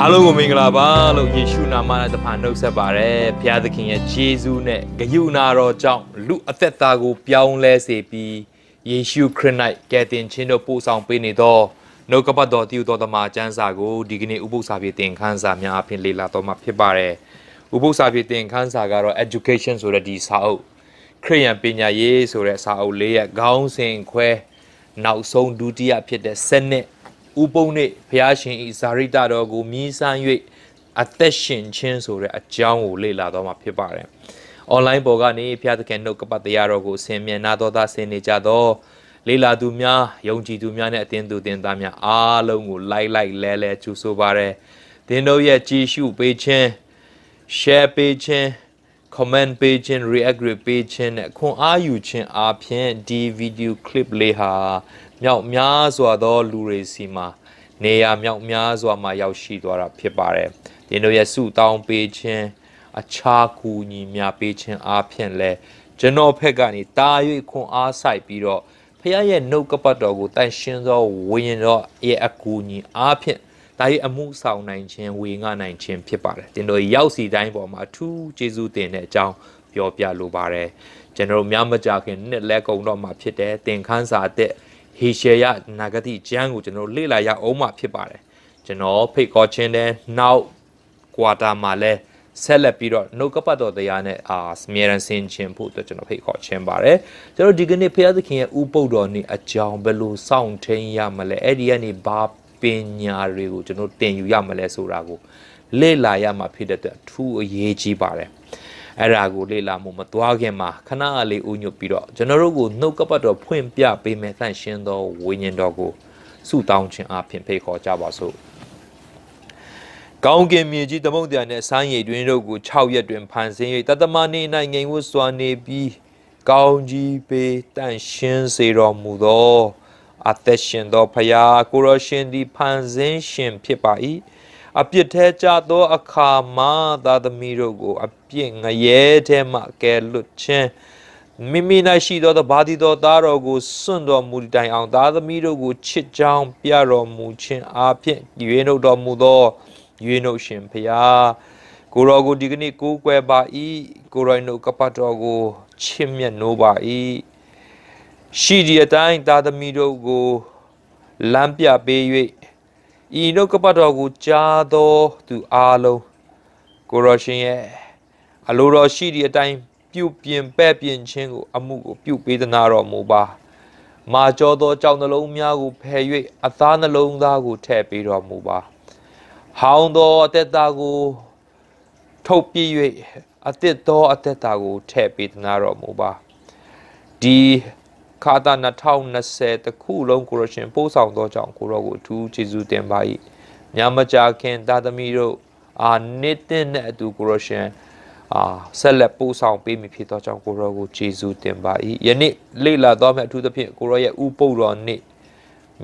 အားလုံးကိုမင်္ဂလာပါလို့ယေရှုနာမနဲ့တဖန်နှုတ်ဆက်ပါရယ်ဘုရားသခင်ရဲ့ဂျေဇုနဲ့ဂယုနာတော်ကြောင့်လူအသက်တာကို ပြောင်းလဲစေပြီးယေရှုခရစ်၌ကယ်တင်ခြင်းတို့ပို့ဆောင်ပေးနေသောနှုတ်ကပတ်တော်တည်တော်သမာကျမ်းစာကိုဒီကနေ့ဥပုသ္စာပြေသင်ခန်းစာများအဖြစ်လေ့လာတော်မှာဖြစ်ပါရယ်ဥပုသ္စာပြေသင်ခန်းစာကတော့ education ဆိုတဲ့ဒီစာအုပ်ခရိယံပညာရေးဆိုတဲ့စာအုပ်လေးရဲ့ခေါင်းစဉ်ခွဲနောက်ဆုံးဒုတိယဖြစ်တဲ့စနစ်ဥပုံနှင့်ဘုရားရှင်ဤဇာရိတတော်ကိုမြည်ဆန်း၍အသက်ရှင်ခြင်းဆိုတဲ့အကြောင်းကိုလေ့လာတော့မှာဖြစ်ပါတယ်။ online ပေါ်ကနေဘုရားသခင်နှုတ်ကပတ်တရားတော်ကိုအစဉ်မြဲနာတော်သားဆင်နေကြတော့လေလာသူများယုံကြည်သူများနဲ့အသင်းသူတင်သားများအားလုံးကိုလိုက်လိုက်လဲလဲကြိုဆိုပါရယ်သင်တို့ရဲ့ကြည်ရှုပေးခြင်း share ပေးခြင်း comment ပေးခြင်း react ပေးခြင်းနဲ့ခွန်အားယူခြင်းအပြင်ဒီ video clip လေးဟာမြောက်များစွာသောလူတွေစီမှာနေရာမြောက်များစွာမှာရောက်ရှိသွားတာဖြစ်ပါတယ်။သင်တို့ရဲ့ဆုတောင်းပေးခြင်းအခြားကူညီများပေးခြင်းအားဖြင့်လည်းကျွန်တော်ဖက်ကနေတာ၍ခွန်အားဆိုင်ပြီးတော့ဖခင်ရဲ့နှုတ်ကပတ်တော်ကိုတန်ရှင်းသောဝိညာဉ်တော်ရဲ့အကူအညီအားဖြင့်ဒါ၏အမှုဆောင်နိုင်ခြင်းဝေငှနိုင်ခြင်းဖြစ်ပါတယ်တင်တို့ရောက်စီတိုင်းပေါ်မှာအထူးကျေးဇူးတင်တဲ့အကြောင်းပြောပြလိုပါတယ်ကျွန်တော်များမကြခင်နှစ်လက်ကုံတော့မှာဖြစ်တယ်သင်ခန်းစာတဲ့ဟေရှေယနာဂတိကျမ်းကိုကျွန်တော်လေ့လာရအောင်မှဖြစ်ပါတယ်ကျွန်တော်ဖိတ်ခေါ်ခြင်းတဲ့နောက်ကွာတာမှာလဲဆက်လက်ပြီးတော့နှုတ်ကပတ်တော်တရားနဲ့အာမြေရန်ဆင်ခြင်းဖို့အတွက်ကျွန်တော်ဖိတ်ခေါ်ခြင်းပါတယ်ကျွန်တော်ဒီကနေ့ဖျားသခင်ရဲ့ဥပုပ်တော်နေ့အကြောင်းဘယ်လိုစောင့်ထိန်ရမလဲအဲ့ဒီကနေဘာပညာတွေကိုကျွန်တော်တင်ယူရမလဲဆိုတာကို လေ့လာရမှာဖြစ်တဲ့အတွက်အထူးအရေးကြီးပါတယ်အဲ့ဒါကိုလေ့လာမှုမသွားခင်မှာခဏလေးဥညွတ်ပြီးတော့ကျွန်တော်တို့ကိုနှုတ်ကပတ်တော်ဖွင့်ပြပေးမယ်ဆန့်ရှင်းသောဝိညာဉ်တော်ကို ဆုတောင်းခြင်းအပြင်ဖိတ်ခေါ်ကြပါစို့ကောင်းကင်မြေကြီးသမုတ်တရားနဲ့ဆိုင်းရည်တွင်တို့ကို6ရက်တွင်ဖန်ဆင်း၍တသမနေနိုင်ငံကိုစွာနေပြီးကောင်းကြီးပေးတန့်ရှင်းစေတော်မူသော အသက်ရှင်သော ဖရာ ကိုရောရှင်သည်ဖန်ဆင်းရှင်ဖြစ်ပါ၏အပြစ်ထဲကြသောအခါမှာသာသမီတို့ကို အပြစ်ငရဲထဲမှကယ်လွတ်ခြင်းမိမိ၌ရှိသောသဘာတိသောသားတော်ကိုစွန့်တော်မူတိုင်အောင် သားသမီးတို့ကိုချစ်ကြောင်းပြတော်မူခြင်းအားဖြင့်ရွေးနှုတ်တော်မူသောရွေးနှုတ်ရှင်ဖရာကိုတော်ကိုဒီကနေ့ကိုးကွယ်ပါ၏ကိုရိုင်းတို့ကပတ်တော်ကိုချစ်မြတ်နိုးပါ၏ရှိဒီအတိုင်းသားသမီးတို့ကိုလမ်းပြပေး၍ဤနှုတ်ကပတ်တော်ကို ကြားသောသူအားလုံးကိုရောရှင်ရဲ့အလိုတော်ရှိသည့်အတိုင်းပြုပြင်ပဲ့ပြင်ခြင်းကို အမှုကိုပြုပေးသနာတော်မူပါ မာကြောသောကြောင်နှလုံးများကိုဖယ်၍အသားနှလုံးသားကိုထည့်ပေးတော်မူပါ ဟောင်းသောအသက်တာကိုထုတ်ပြ၍အသက်သောအသက်တာကိုထည့်ပေးသနာတော်မူပါဒီခါတာ2020တခုလုံးကိုရရှင်ပို့ဆောင်သောကြောင့်ကိုရောကိုအထူးကျေးဇူးတင်ပါ၏ညမကြာခင်သာသမီတို့အာနေတဲ့နဲ့အတူကိုရရှင်အာဆက်လက်ပို့ဆောင်ပေးမိဖြစ်သောကြောင့်ကိုရောကိုကျေးဇူးတင်ပါ၏ယနေ့လေ့လာတော်မယ့်အထူးသဖြင့်ကိုရောရဲ့ဥပုပ်တော်နေ့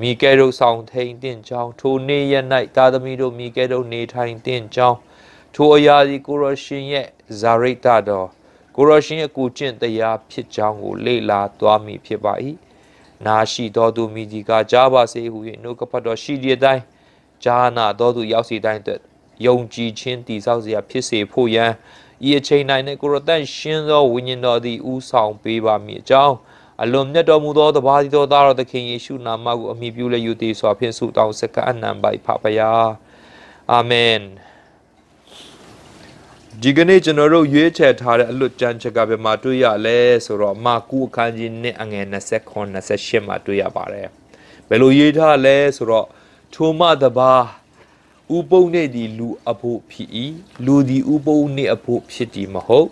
မိကဲတို့ဆောင်ထိန်တင်ကြောင်း ထိုနေ့ရ၌သာသမီတို့ မိကဲတို့နေထိုင်တင်ကြောင်းထိုအရာဒီကိုရရှင်ရဲ့ဇာရိတတော်ကိုရောရှင်အကူကျင့်တရားဖြစ်ကြောင်းကို လေ့လာသွားမိဖြစ်ပါ၏နာရှိတော်သူမိဒီကကြားပါစေဟု၍နှုတ်ကပတ်တော်ရှိတဲ့အတိုင်းဂျာနာတော်သူရောက်စီတိုင်းအတွက်ယုံကြည်ခြင်းတည်ဆောက်စရာဖြစ်စေဖို့ယံဤအချိန်တိုင်းနဲ့ကိုရတန်ရှင်သောဝိညာဉ်တော်သည်ဥဆောင်ပေးပါမည်အကြောင်းအလွန်မြတ်တော်မူသောတပါးသောသားတော်သခင်ယေရှုနာမကိုအမိပြုလျက်ယူတည်စွာဖြင့်ဆုတောင်းစကားအနံပိုက်ဖပါယာအာမင်ဒီကနေ့ကျွန်တော်တို့ရွေးချယ်ထားတဲ့အလွတ်ကြမ်းချက်ကဘယ်မှာတွေ့ရလဲဆိုတော့မာကူအခန်းကြီးနှစ်အငယ်29 28မှာတွေ့ရပါတယ်ဘယ်လိုရေးထားလဲဆိုတော့ထိုမတပါဥပုံနေသည်လူအဖို့ဖြစ်၏လူသည်ဥပုံနေအဖို့ဖြစ်သည်မဟုတ်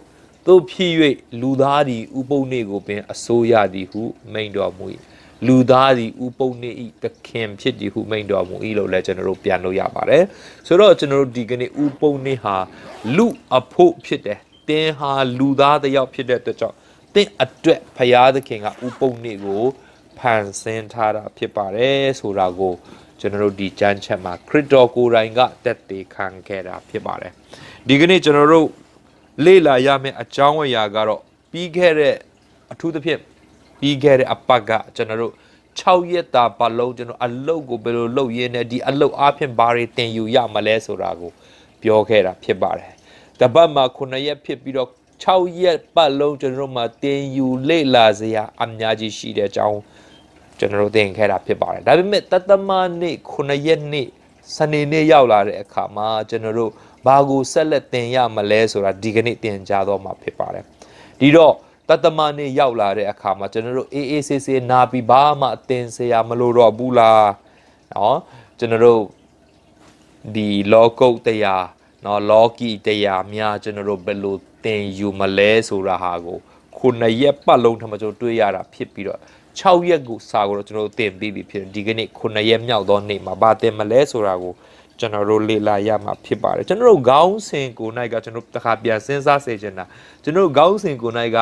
သို့ဖြစ်၍လူသားသည်ဥပုံနေကိုပင်အစိုးရသည်ဟုမိန်တော်မူ၏လူသားသည်ဥပုံနေဤသခင်ဖြစ်သည်ဟုမိန်တော်မူ၏လို့လည်းကျွန်တော်တို့ပြန်လို့ရပါတယ်ဆိုတော့ကျွန်တော်တို့ဒီကနေ့ဥပုံနေဟာလူအဖို့ဖြစ်တယ်သင်ဟာလူသားတစ်ယောက်ဖြစ်တဲ့အတွက်ကြောင့်သင်အတွက်ဖရာသခင်ကဥပုံနေကိုဖန်ဆင်းထားတာဖြစ်ပါတယ်ဆိုတာကိုကျွန်တော်တို့ဒီကြမ်းချက်မှာခရစ်တော်ကိုယ်တိုင်ကတက်သေးခံခဲ့တာဖြစ်ပါတယ်ဒီကနေ့ကျွန်တော်တို့လေ့လာရမယ့်အကြောင်းအရာကတော့ပြီးခဲ့တဲ့အထူးသဖြင့်ပြီးခဲ့တဲ့အပတ်ကကျွန်တော်တို့6ရက်တာပါလုံးကျွန်တော်အလုတ်ကိုဘယ်လိုလုပ်ရင်းနဲ့ဒီအလုတ်အားဖြင့်ဘာတွေတင်ယူရမလဲဆိုတာကိုပြောခဲ့တာဖြစ်ပါတယ်။တပတ်မှာ9ရက်ဖြစ်ပြီးတော့6ရက်ပတ်လုံးကျွန်တော်တို့မှာတင်ယူလေ့လာစရာ အများကြီးရှိတဲ့အကြောင်းကျွန်တော်တို့သင်ခဲ့တာဖြစ်ပါတယ်။ဒါပေမဲ့တသမနေ့9ရက်နေ့စနေနေ့ရောက်လာတဲ့အခါမှာကျွန်တော်တို့ဘာကိုဆက်လက်သင်ရမလဲဆိုတာဒီကနေ့သင်ကြားတော့မှာဖြစ်ပါတယ်။ဒီတော့တတမနေ့ရောက်လာတဲ့အခါမှာကျွန်တော်တို့အေးအေးဆေးဆေးနာပြီးဘာမှအသင်စရာမလိုတော့ဘူးလားနော်ကျွန်တော်တို့ဒီလောကုတ်တရားနော်လောကီတရားများ ကျွန်တော်တို့ဘယ်လိုသင်ယူမလဲဆိုတာဟာကိုခုနှစ်ရက်ပတ်လုံးထမကျွန်တော်တွေးရတာဖြစ်ပြီးတော့6ရက်ကိုစာကိုတော့ကျွန်တော်တို့သင်ပြီးပြီဖြစ်ဒီကနေ့9ရက်မြောက်သောနေ့မှာဗာသင်မလဲဆိုတာကိုကျွန်တော်တို့လေ့လာရမှာဖြစ်ပါတယ်ကျွန်တော်တို့ခေါင်းစဉ်ကိုနိုင်ကကျွန်တော်တခါပြန်စဉ်းစားစေချင်တာကျွန်တော်တို့ခေါင်းစဉ်ကိုနိုင်က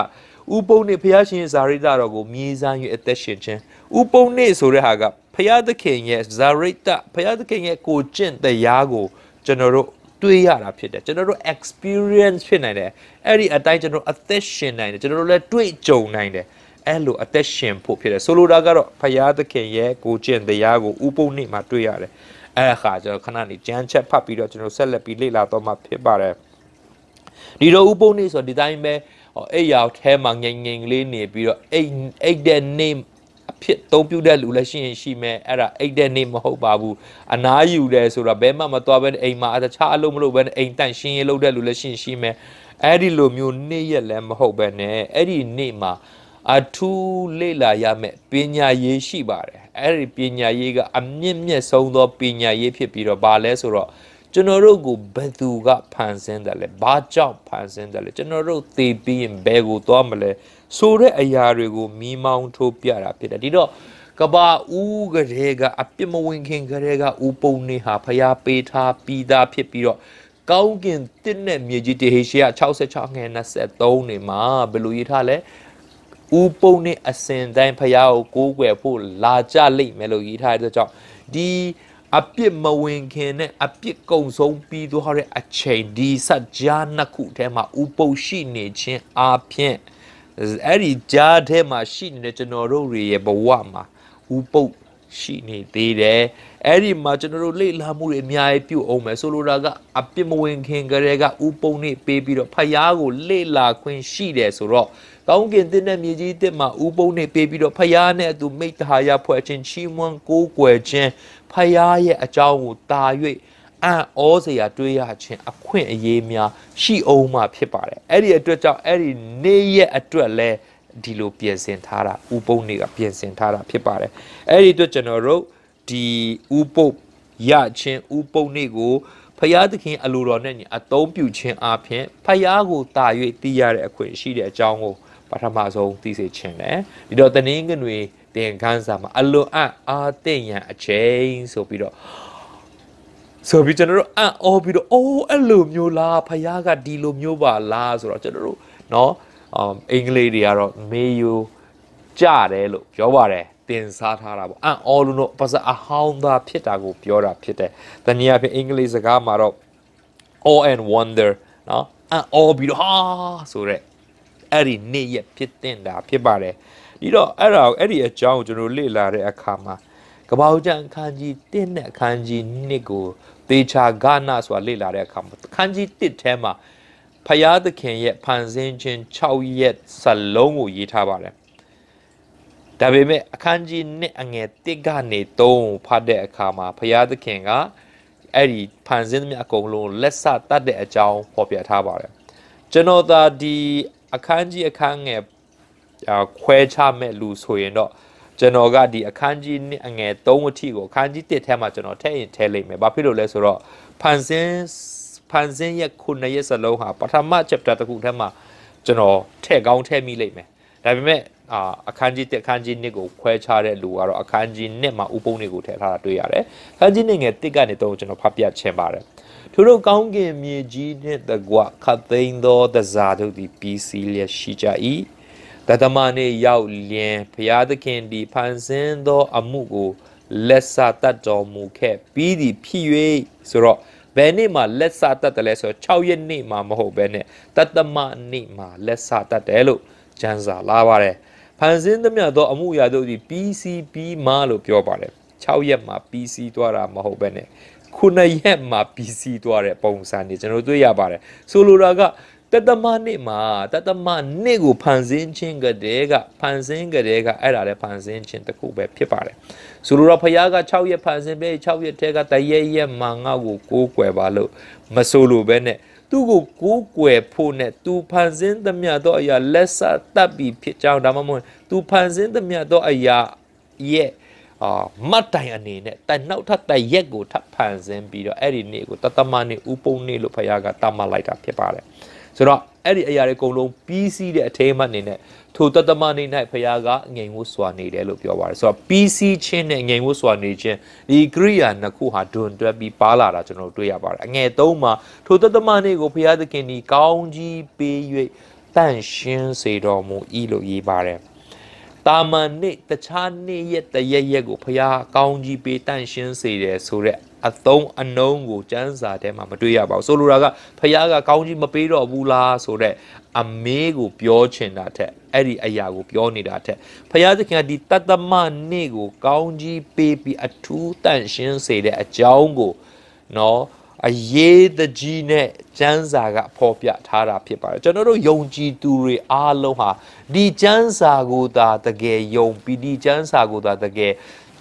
ဥပုံနှင့်ဘုရားရှင်ဇာရိတတော်ကိုမြေဆိုင်၍အသက်ရှင်ခြင်းဥပုံနှင့်ဆိုတဲ့ဟာကဘုရားသခင်ရဲ့ဇာရိတဘုရားသခင်ရဲ့ကိုကျင့်တရားကိုကျွန်တော်တို့တွေ့ရတာဖြစ်တယ်ကျွန်တော်တို့ experience ဖြစ်နိုင်တယ်အဲ့ဒီအတိုင်းကျွန်တော်အသက်ရှင်နိုင်တယ်ကျွန်တော်တို့လည်းတွေ့ကြုံနိုင်တယ်အဲ့လိုအသက်ရှင်ဖို့ဖြစ်တယ်ဆိုလိုတာကတော့ဘုရားသခင်ရဲ့ကိုကျင့်တရားကိုဥပုံနှင့်မှာတွေ့ရတယ်အဲ့အခါကျွန်တော်ခဏနေကြမ်းချက်ဖတ်ပြီးတော့ကျွန်တော်ဆက်လက်ပြီးလေ့လာတော့မှဖြစ်ပါတယ်ဒီတော့ဥပုံနှင့်ဆိုဒီတိုင်းပဲအဲ့ရောက်ထဲမှာငိမ်ငိမ်လေးနေပြီးတော့အဲ့အဲ့တဲ့ name အဖြစ်သုံးပြတဲ့လူလည်းရှိရင်ရှိမယ်အဲ့ဒါအဲ့တဲ့နေမဟုတ်ပါဘူးအနားယူတယ်ဆိုတော့ဘဲမှမသွားဘဲအိမ်မှာတခြားအလုပ်မလုပ်ဘဲအိမ်တန့်ရှင်းရေးလုပ်တဲ့လူလည်းရှိရင်ရှိမယ်အဲ့ဒီလိုမျိုးနေ့ရက်လည်းမဟုတ်ဘဲနဲ့အဲ့ဒီနေ့မှာအထူးလေ့လာရမယ်ပညာရေးရှိပါတယ်အဲ့ဒီပညာရေးကအမြင့်မြတ်ဆုံးသောပညာရေးဖြစ်ပြီးတော့ဘာလဲဆိုတော့ကျွန်တော်တို့ကိုဘယ်သူကဖန်ဆင်းတယ်လဲဘာကြောင့်ဖန်ဆင်းတယ်လဲကျွန်တော်တို့သေပြီးရင်ဘယ်ကိုသွားမလဲဆိုတဲ့အရာတွေကိုမိမောင်းထိုးပြတာဖြစ်တယ်ဒီတော့ကဘာဦးကလေးကအပြစ်မဝင်ခင်ကလေးကဥပုံနေဟာဖျားပေးထားပြီးသားဖြစ်ပြီးတော့ကောင်းကင်တစ်နဲ့မြေကြီးတေဟေရှေ66ငွေ23နေမှာဘယ်လိုရေးထားလဲဥပုံနဲ့အစဉ်တိုင်းဖျားကိုကိုးကွယ်ဖို့လာကြလိမ့်မယ်လို့ရေးထားတဲ့အတွက်ကြောင့်ဒီအပြစ်မဝင်ခင်နဲ့အပြစ်ကုံဆုံးပြီးသွားတဲ့အချိန်ဒီစကြားနှစ်ခုထဲမှာဥပုပ်ရှိနေခြင်းအပြင်အဲ့ဒီကြားထဲမှာရှိနေတဲ့ကျွန်တော်တို့တွေရဲ့ဘဝမှာဥပုပ်ရှိနေသေးတယ်အဲ့ဒီမှာကျွန်တော်တို့လေ့လာမှုတွေအများကြီးပြုအောင်မယ်ဆိုလိုတာကအပြစ်မဝင်ခင်ကလေးကဥပုံနဲ့ပေးပြီးတော့ဖယားကိုလေ့လာခွင့်ရှိတယ်ဆိုတော့ကောင်းကင်တင်းတဲ့မြေကြီးတစ်မှာဥပုံနဲ့ပေးပြီးတော့ဖယားနဲ့အတူမိတ္တဟာယဖွဲ့ခြင်းချီးမွမ်းကိုးကွယ်ခြင်းဖယားရဲ့အကြောင်းကိုတာ၍အံ့ဩစရာတွေးရခြင်းအခွင့်အရေးများ ရှိအောင်မှဖြစ်ပါတယ်အဲ့ဒီအတွက်ကြောင့်အဲ့ဒီနေ့ရဲ့အတွက်လဲဒီလိုပြင်ဆင်ထားတာဥပုံတွေကပြင်ဆင်ထားတာဖြစ်ပါတယ်အဲ့ဒီအတွက်ကျွန်တော်တို့ဒီဥပုပ်ရခြင်းဥပုပ်နေ့ကိုဖယားသခင်အလိုတော်နဲ့ညီအသုံးပြုခြင်းအပြင်ဖယားကို တာ၍သိရတဲ့အခွင့်ရှိတဲ့အကြောင်းကိုပထမဆုံးသိစေခြင်းလေဒီတော့တနင်္ဂနွေသင်ခန်းစာမှာအလွန်အအာသင့်ရန်အချိန်ဆိုပြီးတော့ဆိုပြီးကျွန်တော်တို့အံ့ဩပြီးတော့အိုးအဲ့လိုမျိုးလားဖခင်ကဒီလိုမျိုးပါလားဆိုတော့ကျွန်တော်တို့เนาะအင်္ဂလိပ်တွေကတော့မေယိုကြတယ်လို့ပြောပါတယ်တင်စားထားတာပေါ့အံ့ဩလို့တော့ပါစအဟောင်းသာဖြစ်တာကို ပြောတာ ဖြစ်တယ်။တနည်းအားဖြင့်အင်္ဂလိပ်စကားမှာတော့ all and wonder เนาะအံ့ဩပြီးတော့ဟာဆိုတဲ့အဲ့ဒီနေ့ရက်ဖြစ်တင်တာဖြစ်ပါတယ်။ဒီတော့အဲ့ဒါအဲ့ဒီအကြောင်းကိုကျွန်တော်လေ့လာတဲ့အခါမှာကပောက်ကြံအခန်းကြီး1နဲ့အခန်းကြီး2ကိုသေချာဂဏဆိုတာလေ့လာတဲ့အခါမှာအခန်းကြီး1ထဲမှာဖယားသခင်ရဲ့ဖန်ဆင်းခြင်း6ရက်စလုံးကိုရေးထားပါတယ်ဒါပေမဲ့အခန်းကြီး1အငယ်1ကနေ3ဖတ်တဲ့အခါမှာဖယားသခင်ကအဲ့ဒီဖန်ဆင်းသမျှအကုန်လုံးလက်ဆတတ်တဲ့အကြောင်းဖော်ပြထားပါတယ်ကျွန်တော်သာဒီအခန်းကြီးအခန်းငယ်ခွဲခြားမဲ့လူဆိုရင်တော့ကျွန်တော်ကဒီအခန်းကြီးအငယ်3အထိကိုအခန်းကြီး1ထဲမှာကျွန်တော်ထည့်ရင်ထည့်လိုက်မယ်။ဘာဖြစ်လို့လဲဆိုတော့ဖန်ဆင်းဖန်ဆင်းရဲ့ခုနှစ်ရက်စလုံးဟာပထမ chapter တစ်ခုထဲမှာကျွန်တော်ထည့်ကောင်းထည့်မိလိုက်မယ်။ဒါပေမဲ့အာအခန်းကြီး1အခန်းကြီး2ကိုခွဲခြားတဲ့လူကတော့အခန်းကြီး1မှာဥပုံတွေကိုထည့်ထားတာတွေ့ရတယ်။အခန်းကြီး1ငယ်1ကနေ3ကိုကျွန်တော်ဖတ်ပြချင်ပါတယ်။သူတို့ကောင်းကင်မြေကြီးနှင့်တကွခတ်သိမ်းသောတစားတို့သည်ပြီးစီးလျက်ရှိကြ၏တတမနေ့ရောက်လျင်ဘုရားသခင်သည်ဖန်ဆင်းသော အမှုကိုလက်စတတ်တော်မူခဲ့ပြီးသည်ဖြစ်၍ဆိုတော့ဘယ်နေ့မှလက်စတတ်တယ်လဲဆိုတော့6ရက်နေ့မှမဟုတ်ဘဲနဲ့တတမနေ့မှလက်စတတ်တယ်လို့ကျမ်းစာလာပါတယ်ဖန်ဆင်းသမျှသော အမှုရာတို့သည် PCP မှလို့ပြောပါတယ်6ရက်မှ PC သွားတာမဟုတ်ဘဲနဲ့ခုနှစ်ရက်မှ PC သွားတဲ့ပုံစံနေကျွန်တော်တွေ့ရပါတယ်ဆိုလိုတာကတသမနှစ်မှာတသမနှစ်ကိုဖန်ဆင်းခြင်းကတည်းကဖန်ဆင်းကတည်းကအဲ့ဒါလည်းဖန်ဆင်းခြင်းတစ်ခုပဲဖြစ်ပါတယ်ဆိုလိုတော့ဖခင်က6ရက်ဖန်ဆင်းပြီး6ရက်ထဲကတရရက်မှာငါ့ကိုကိုးကွယ်ပါလို့မဆိုလိုပဲနဲ့သူ့ကိုကိုးကွယ်ဖို့နဲ့သူဖန်ဆင်းသမျှသောအရာလက်စတတ်ပြီးဖြစ်ကြောင်းဒါမှမဟုတ်သူဖန်ဆင်းသမျှသောအရာရဲ့အာမတ်တိုင်အနေနဲ့တနောက်ထပ်တရက်ကိုထပ်ဖန်ဆင်းပြီးတော့အဲ့ဒီနေ့ကိုတတမနေ့ဥပုံနေ့လို့ဖခင်ကတတ်မှတ်လိုက်တာဖြစ်ပါတယ်။ဆိုတော့အဲ့ဒီအရာတွေအကုန်လုံးပြီးစီးတဲ့အထိမ်းအမှတ်အနေနဲ့ထိုတတမနေ၌ဖရာကငြိမ်ဝှစွာနေတယ်လို့ပြောပါတယ်ဆိုတော့ပြီးစီးခြင်းနဲ့ငြိမ်ဝှစွာနေခြင်းဒီကရိယာနှစ်ခုဟာဒွန်တွက်ပြီးပါလာတာကျွန်တော်တို့တွေ့ရပါတယ်အငယ်သုံးမှာထိုတတမနေကိုဖရာသခင်ဒီကောင်းကြီးပေး၍တန့်ရှင်းစေတော်မူ၏လို့ရေးပါတယ်တာမန်နေ့တခြားနေ့ရက်တရက်ရက်ကိုဖရာကောင်းကြီးပေးတန့်ရှင်းစေတယ်ဆိုတဲ့အသုံးအနှုံးကိုစံစာထဲမှာမတွေ့ရပါဘူးဆိုလိုတာကဖះကကောင်းကြီးမပေးတော့ဘူးလားဆိုတော့အမေးကို ပြောချင်တာထက်အဲ့ဒီအရာကို ပြောနေတာထက်ဖះသခင်ကဒီတတမနေ့ကိုကောင်းကြီးပေးပြီးအထူးတန့်ရှင်းစေတဲ့အကြောင်းကိုနော်အရေးတကြီးနဲ့ကျမ်းစာကဖော်ပြထားတာဖြစ်ပါတယ်ကျွန်တော်တို့ယုံကြည်သူတွေအားလုံးဟာဒီကျမ်းစာကိုသာတကယ်ယုံပြီးဒီကျမ်းစာကိုသာတကယ်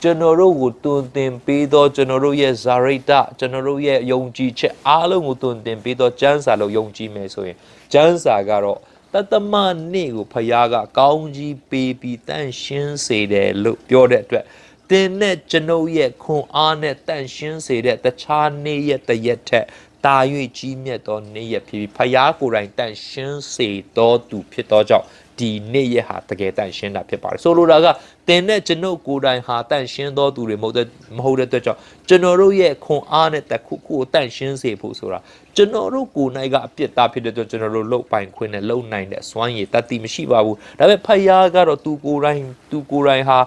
ကျွန်တော်တို့ကိုတွင်တင်ပေးသောကျွန်တော်တို့ရဲ့ဇာရိတကျွန်တော်တို့ရဲ့ယုံကြည်ချက်အားလုံးကိုတွင်တင်ပေးသောကျမ်းစာလို့ယုံကြည်မယ်ဆိုရင်ကျမ်းစာကတော့တသမနေ့ကိုဖခင်ကကောင်းကြီးပေးပြီးတန့်ရှင်းစေတယ်လို့ပြောတဲ့အတွက်တင်နဲ့ကျွန်ုပ်ရဲ့ခွန်အားနဲ့တန့်ရှင်းစေတဲ့တခြားနေ့ရဲ့တရက်ထက်တာ၍ကြီးမြတ်သောနေ့ရက်ဖြစ်ပြီးဖခင်ကိုယ်တိုင်တန့်ရှင်းစေတော်သူဖြစ်သောကြောင့်ဒီနေ့ရက်ဟာတကယ်တန့်ရှင်းတာဖြစ်ပါတယ်ဆိုလိုတာကတင်တဲ့ကျွန်ုပ်ကိုယ်တိုင်ဟာတန့်ရှင်းသောသူတွေမဟုတ်တဲ့မဟုတ်တဲ့အတွက်ကြောင့်ကျွန်တော်တို့ရဲ့ခွန်အားနဲ့တခုခုကိုတန့်ရှင်းစေဖို့ဆိုတာကျွန်တော်တို့ကိုယ်နိုင်ကအပြစ်သားဖြစ်တဲ့အတွက်ကျွန်တော်တို့လုံပိုင်ခွင့်နဲ့လုံနိုင်တဲ့စွမ်းရည်တတ်သိမရှိပါဘူးဒါပေမဲ့ဖယားကတော့သူကိုယ်တိုင်သူကိုယ်တိုင်ဟာ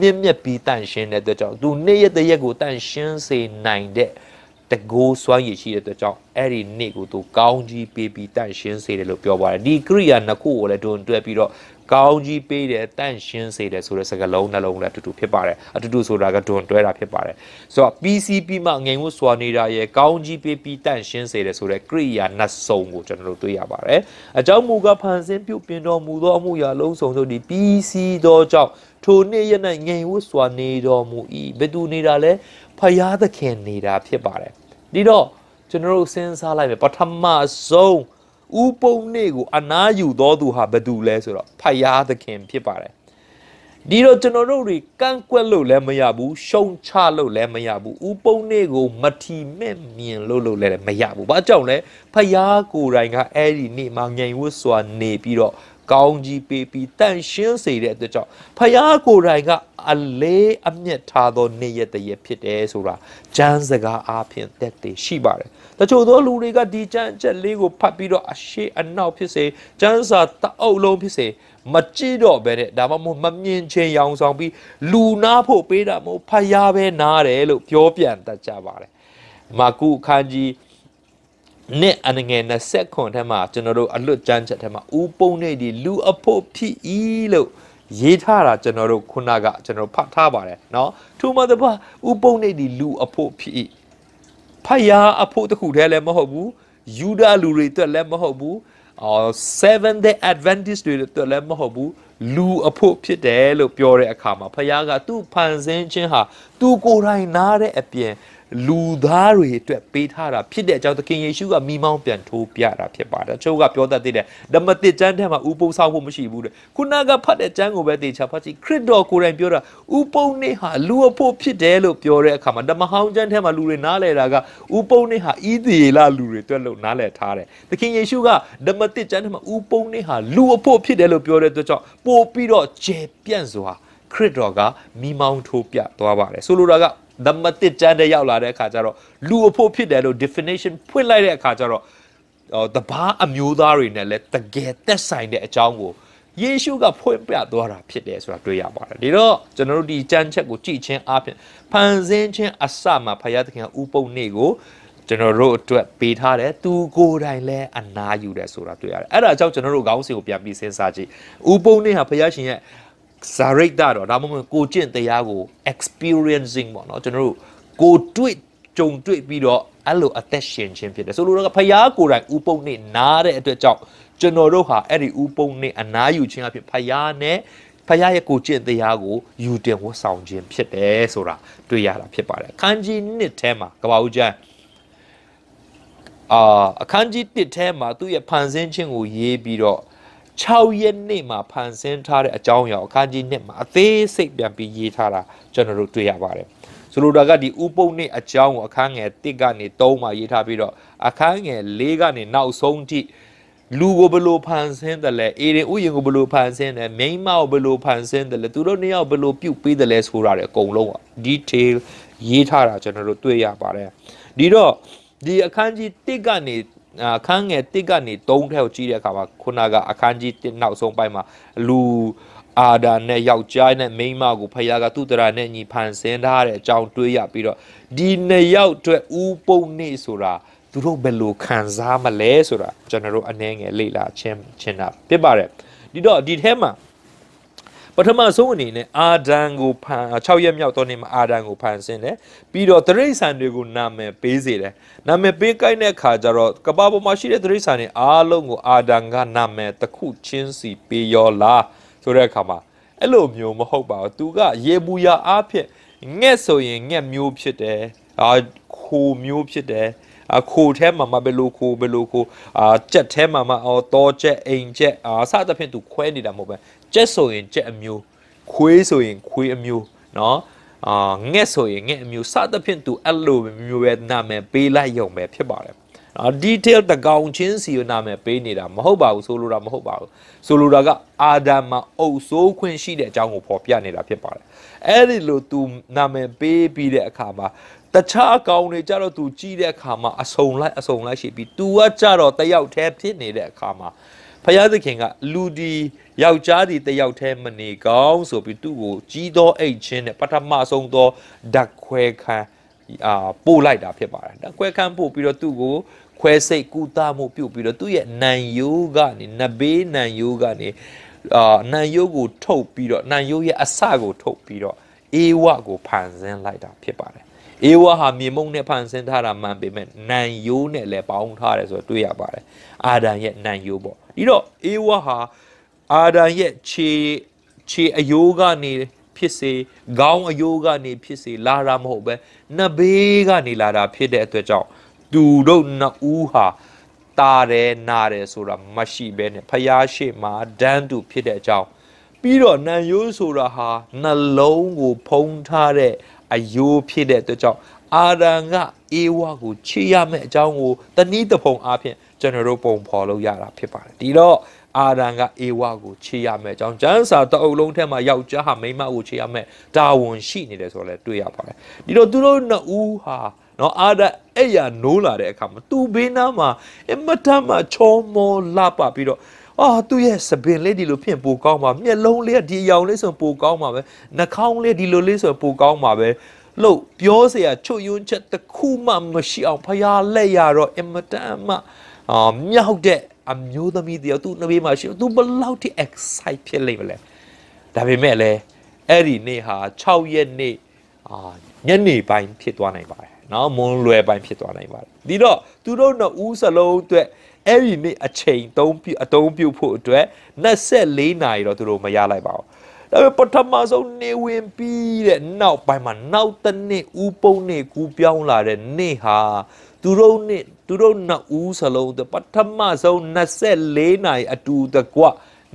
မြင့်မြတ်ပြီးတန့်ရှင်းတဲ့အတွက်ကြောင့်သူနေ့ရက်တစ်ရက်ကိုတန့်ရှင်းစေနိုင်တဲ့တကိုးစွမ်းရည်ရှိတဲ့အတွက်ကြောင့်အဲ့ဒီနေ့ကိုသူကောင်းကြီးပေးပြီးတန့်ရှင်းစေတယ်လို့ပြောပါတယ်ဒီကရိယာနှစ်ခုကိုလည်းဒွန်တွဲပြီးတော့ကောင်းကြီးပေးတယ်တန့်ရှင်းစေတယ်ဆိုတဲ့စကားလုံးနှလုံးလည်းအတူတူဖြစ်ပါတယ်အတူတူဆိုတာကဒွန်တွဲတာဖြစ်ပါတယ်ဆိုတော့ PCP မှာငိန်ဝတ်စွာနေတာရဲ့ကောင်းကြီးပေးပြီးတန့်ရှင်းစေတယ်ဆိုတဲ့ကရိယာနှစ်စုံကိုကျွန်တော်တို့တွေ့ရပါတယ်အကြောင်းမူကဖန်ဆင်းပြုပြင်တော်မူသောအမှုရာလုံးစုံတို့ဒီ PC သောကြောင့်ထိုနေ့ရက်၌ငိန်ဝတ်စွာနေတော်မူ၏ဘယ်သူနေတာလဲဖယားသခင်နေတာ ဖြစ်ပါတယ်ဒီတော့ကျွန်တော်တို့စဉ်းစားလိုက်မယ်ပထမဆုံး ဥပုံနေ့ကိုအနာယူတော်သူဟာဘယ်သူလဲဆိုတော့ဖယားသခင်ဖြစ်ပါတယ်ဒီတော့ကျွန်တော်တို့တွေကန့်ကွက်လို့လည်းမရဘူးရှုံချလို့လည်းမရဘူးဥပုံနေ့ကို မထီမဲ့မြင်လို့လို့လည်းမရဘူးဘာကြောင့်လဲဖယားကိုယ်တိုင်ကအဲ့ဒီနေ့မှာငြိမ်ဝတ်စွာနေပြီးတော့ကောင်းကြီးပေးပြီးတန်ရှင်းစေတဲ့အတွက်ကြောင့်ဖယားကိုယ်တိုင်က အလေးအမြတ်ထားသောနေ့ရက်တည်းဖြစ်တယ်ဆိုတာကျမ်းစကားအားဖြင့်တက်တည်ရှိပါတယ်တချို့သောလူတွေကဒီကျမ်းအချက်လေးကိုဖတ်ပြီးတော့အရှိအနောက်ဖြစ်စေကျမ်းစာတအုပ်လုံးဖြစ်စေမကြည့်တော့ပဲတဲ့ဒါမှမဟုတ်မမြင်ချင်ရောင်ဆောင်ပြီးလူနာဖို့ပေးတာမဟုတ်ဖယားပဲနားတယ်လို့ပြောပြန်တတ်ကြပါတယ်မာကုအခန်းကြီး9နှစ်အငယ်29ထဲမှာကျွန်တော်တို့အလွတ်ကြမ်းချက်ထဲမှာဦးပုံနေဒီလူအဖို့ဖြစ်ဤလို့ရေးထားတာကျွန်တော်တို့ခုနကကျွန်တော်ဖတ်ထားပါတယ်เนาะထူမတပါဦးပုံနေဒီလူအဖို့ဖြစ်ဤဖယားအဖို့တခုတည်းလည်းမဟုတ်ဘူးယူဒလူတွေအတွက်လည်းမဟုတ်ဘူးအော် seven day adventist တွေအတွက်လည်းမဟုတ်ဘူးလူအဖို့ဖြစ်တယ်လို့ပြောတဲ့အခါမှာဖယားကသူ့ဖန်ဆင်းခြင်းဟာသူကိုယ်တိုင်နားတဲ့အပြင်လူသားတွေအတွက်ပေးထားတာဖြစ်တဲ့အကြောင်းသခင်ယေရှုကမိမောင်းပြန်ထိုးပြတာဖြစ်ပါတယ်။ချို့ကပြောတတ်သေးတယ်ဓမ္မသစ်ကျမ်းထဲမှာဥပုံဆောက်ဖို့မရှိဘူးတဲ့။ခုနကဖတ်တဲ့ကျမ်းကိုပဲတေချာဖတ်ကြည့်ခရစ်တော်ကိုယ်တိုင်ပြောတာဥပုံနဲ့ဟာလူအဖို့ဖြစ်တယ်လို့ပြောတဲ့အခါမှာဓမ္မဟောင်းကျမ်းထဲမှာလူတွေနားလည်တာကဥပုံနဲ့ဟာဣသရေလလူတွေအတွက်လို့နားလည်ထားတယ်။သခင်ယေရှုကဓမ္မသစ်ကျမ်းထဲမှာဥပုံနဲ့ဟာလူအဖို့ဖြစ်တယ်လို့ပြောတဲ့အတွက်ကြောင့်ပို့ပြီးတော့ကျေပြန့်စွာခရစ်တော်ကမိမောင်းထိုးပြသွားပါတယ်။ဆိုလိုတာကသမတစ်တန်းတဲ့ရောက်လာတဲ့အခါကျတော့လူအဖို့ဖြစ်တယ်လို့ definition ဖွင့်လိုက်တဲ့အခါကျတော့တဘာအမျိုးသားတွေနဲ့လည်းတကယ်သက်ဆိုင်တဲ့အကြောင်းကိုယေရှုကဖွင့်ပြသွားတာဖြစ်တယ်ဆိုတာတွေ့ရပါတယ်။ဒီတော့ကျွန်တော်တို့ဒီကြမ်းချက်ကိုကြည်ချင်းအားဖြင့်ဖန်ဆင်းခြင်းအစမှာဘုရားသခင်ကဥပုံနေကိုကျွန်တော်တို့အတွက်ပေးထားတယ်သူကိုယ်တိုင်လည်းအနာယူတယ်ဆိုတာတွေ့ရတယ်။အဲ့ဒါကြောင့်ကျွန်တော်တို့ခေါင်းစဉ်ကိုပြန်ပြီးစဉ်းစားကြည့်။ဥပုံနေဟာဘုရားရှင်ရဲ့ဇာရိတ်တော့ဒါမှမဟုတ်ကိုကျင့်တရားကို experiencing ပေါ့နော်ကျွန်တော်တို့ကိုတွေ့ကြုံတွေ့ပြီးတော့အဲ့လိုအသက်ရှင်ခြင်းဖြစ်တယ်ဆိုလိုတော့ဖရားကိုယ်တိုင်ဥပုံနဲ့နားတဲ့အတွက်ကြောင့်ကျွန်တော်တို့ဟာအဲ့ဒီဥပုံနဲ့အနားယူခြင်းအဖြစ်ဖရားနဲ့ဖရားရဲ့ကိုကျင့်တရားကိုယူတင်ဝတ်ဆောင်ခြင်း ဖြစ်တယ်ဆိုတာတွေ့ရတာဖြစ်ပါတယ်အခန်းကြီး1ထဲမှာကဘာဦးကျမ်းအာအခန်းကြီး1ထဲမှာသူ့ရဲ့ဖန်ဆင်းခြင်းကို ရေးပြီးတော့6ရက်နေ့မှာဖန်ဆင်းထားတဲ့အကြောင်းအရာအခန်းကြီး1မှာအသေးစိတ်ပြန်ပြီးရေးထားတာကျွန်တော်တို့တွေ့ရပါတယ်ဆိုလိုတာကဒီဥပုပ်နဲ့အကြောင်းကိုအခန်းငယ်1ကနေ3မှာရေးထားပြီးတော့အခန်းငယ်4ကနေနောက်ဆုံးထိလူကိုဘလို့ဖန်ဆင်းတယ်လဲအေရင်ဥယင်ကိုဘလို့ဖန်ဆင်းတယ်မိန်းမကိုဘလို့ဖန်ဆင်းတယ်လဲသူတို့နှစ်ယောက်ဘလို့ပြုတ်ပေးတယ်လဲဆိုတာတွေအကုန်လုံး detail ရေးထားတာကျွန်တော်တို့တွေ့ရပါတယ်ဒီတော့ဒီအခန်းကြီး1ကနေအခန်းငယ်1ကနေ3ထဲကိုကြည့်တဲ့အခါမှာခုနကအခန်းကြီး1နောက်ဆုံးပိုင်းမှာလူအာဒါနဲ့ယောက်ျားနဲ့မိန်းမကိုဖခင်ကသူ့တရာနဲ့ညီဖန်ဆင်းထားတဲ့အကြောင်းတွေးရပြီးတော့ဒီနှစ်ယောက်အတွက်ဥပုံနေဆိုတာသူတို့ဘယ်လိုခံစားမလဲဆိုတာကျွန်တော်တို့အနေငယ်လေ့လာချင်းချင်းတာဖြစ်ပါတယ်ဒီတော့ဒီထဲမှာပထမဆုံးအနေနဲ့အာဒံကိုဖန်6ရက်မြောက်သောနေ့မှာအာဒံကိုဖန်ဆင်းတယ်ပြီးတော့တရိษံတွေကိုနာမည်ပေးစေတယ်နာမည်ပေးကိုက်တဲ့အခါကျတော့ကပ္ပပေါ်မှာရှိတဲ့တရိษံတွေအားလုံးကိုအာဒံကနာမည်တစ်ခုချင်းစီပေးရောလားဆိုတဲ့အခါမှာအဲ့လိုမျိုးမဟုတ်ပါဘူးသူကရေပူရအားဖြင့်ငှက်ဆိုရင်ငှက်မျိုးဖြစ်တယ်အာခိုမျိုးဖြစ်တယ်အခိုထဲမှာမဘယ်လိုခိုဘယ်လိုခိုအာကြက်ထဲမှာမအော်တော့ကြက်အိမ်ကြက် အာစသဖြင့်သူခွဲနေတာမဟုတ်ပဲကြက်ဆိုရင်ကြက်အမျိုး ခွေးဆိုရင်ခွေးအမျိုးเนาะအာငှက်ဆိုရင်ငှက်အမျိုးစသဖြင့်သူအဲ့လိုမျိုးပဲနာမည်ပေးလိုက်ရုံပဲဖြစ်ပါတယ်နော် detail တကောင်ချင်းစီကိုနာမည်ပေးနေတာမဟုတ်ပါဘူးဆိုလိုတာမဟုတ်ပါဘူးဆိုလိုတာကအာဒမ်မှာအုပ်ဆိုးခွင့်ရှိတဲ့အကြောင်းကိုဖော်ပြနေတာဖြစ်ပါတယ်အဲ့ဒီလိုသူနာမည်ပေးပြီးတဲ့အခါမှာတခြားအကောင်တွေကြတော့သူကြည့်တဲ့အခါမှာအစုံလိုက်အစုံလိုက်ရှိပြီး तू ကကြတော့တယောက်တည်းဖြစ်နေတဲ့အခါမှာဖယားသခင်ကလူဒီယောက်ျားဒီတယောက်တည်းမနေကောင်းဆိုပြီးသူ့ကိုကြီးသောအိတ်ချင်းနဲ့ပထမဆုံးသောဓာတ်ခွဲခံအာပို့လိုက်တာဖြစ်ပါတယ်ဓာတ်ခွဲခံပို့ပြီးတော့သူ့ကိုခွဲစိတ်ကူတာမှုပြုတ်ပြီးတော့သူ့ရဲ့နံယိုးကနေနဘေးနံယိုးကနေအာနံယိုးကိုထုတ်ပြီးတော့နံယိုးရဲ့အစကိုထုတ်ပြီးတော့အေဝကိုဖန်ဆင်းလိုက်တာဖြစ်ပါတယ်အေဝါဟာမြေမုံနဲ့ဖန်ဆင်းထားတာမှန်ပေမဲ့နန်ယိုးနဲ့လည်းပေါင်းထားတယ်ဆိုတော့တွေ့ရပါတယ်အာဒံရဲ့နန်ယိုးပေါ့ဒီတော့အေဝါဟာအာဒံရဲ့ခြေခြေအယိုးကနေဖြစ်စေခေါင်းအယိုးကနေဖြစ်စေလာတာမဟုတ်ပဲနှစ်ဘေးကနေလာတာဖြစ်တဲ့အတွက်ကြောင့်သူတို့နှစ်ဦးဟာ တာတယ်နာတယ်ဆိုတာမရှိဘဲနဲ့ဖျားရှိမှာဒန်းတူဖြစ်တဲ့အကြောင်းပြီးတော့နန်ယိုးဆိုတာဟာနှလုံးကိုဖုံးထားတဲ့အယိုးဖြစ်တဲ့အတွက်ကြောင့်အာရန်ကအေဝါကိုချေရမယ့်အကြောင်းကိုတနည်းတစ်ပုံအားဖြင့်ကျွန်တော်တို့ပုံဖော်လို့ရတာဖြစ်ပါတယ်ဒီတော့အာရန်ကအေဝါကိုချေရမယ်အကြောင်းကျမ်းစာတအုပ်လုံးထဲမှာယောက်ျားဟာမိန်းမကိုချေရမယ်ဒါဝန်ရှိနေတယ်ဆိုတော့လည်းတွေ့ရပါတယ်ဒီတော့သူတို့နှစ်ဦးဟာနော်အာဒအဲ့ရနိုးလာတဲ့အခါမှာသူ့ဘေးနားမှာအမတမ်းမှာချောမောလှပပြီးတော့အော်သူ့ရဲ့စပင်လေးဒီလိုဖြင့်ပိုကောင်းပါမျက်လုံးလေးကဒီအရောင်လေးဆိုပိုကောင်းပါပဲနှာခေါင်းလေးဒီလိုလေးဆိုပိုကောင်းပါပဲလို့ပြောเสียချွတ်ယွန်းချက်တစ်ခုမှမရှိအောင်ဖရားလက်ရတော့အင်မတန်မှအာမြောက်တဲ့အမျိုးသမီးတယောက်သူ့နှပေးမှာရှိသူဘလောက်ထိ excite ဖြစ်လိမ့်မလဲဒါပေမဲ့လည်းအဲ့ဒီနေ့ဟာ6ရက်နေ့အာညနေပိုင်းဖြစ်သွားနိုင်ပါတယ်နော်မွန်လွယ်ပိုင်းဖြစ်သွားနိုင်ပါတယ်ဒီတော့သူတို့နှစ်ဦးစလုံးအတွက်အဲ့ဒီနေ့အချိန်သုံးပြအသုံးပြုဖို့အတွက်24နာရီတော့သူတို့မရလိုက်ပါဘူးဒါပေမဲ့ပထမဆုံးနေဝင်ပြီးတဲ့နောက်ပိုင်းမှာနောက်တစ်နှစ်ဥပုံနေ့ကူးပြောင်းလာတဲ့နေ့ဟာသူတို့နှစ်သူတို့နှစ်ဦးစလုံးအတွက်ပထမဆုံး24နာရီအတူတကွ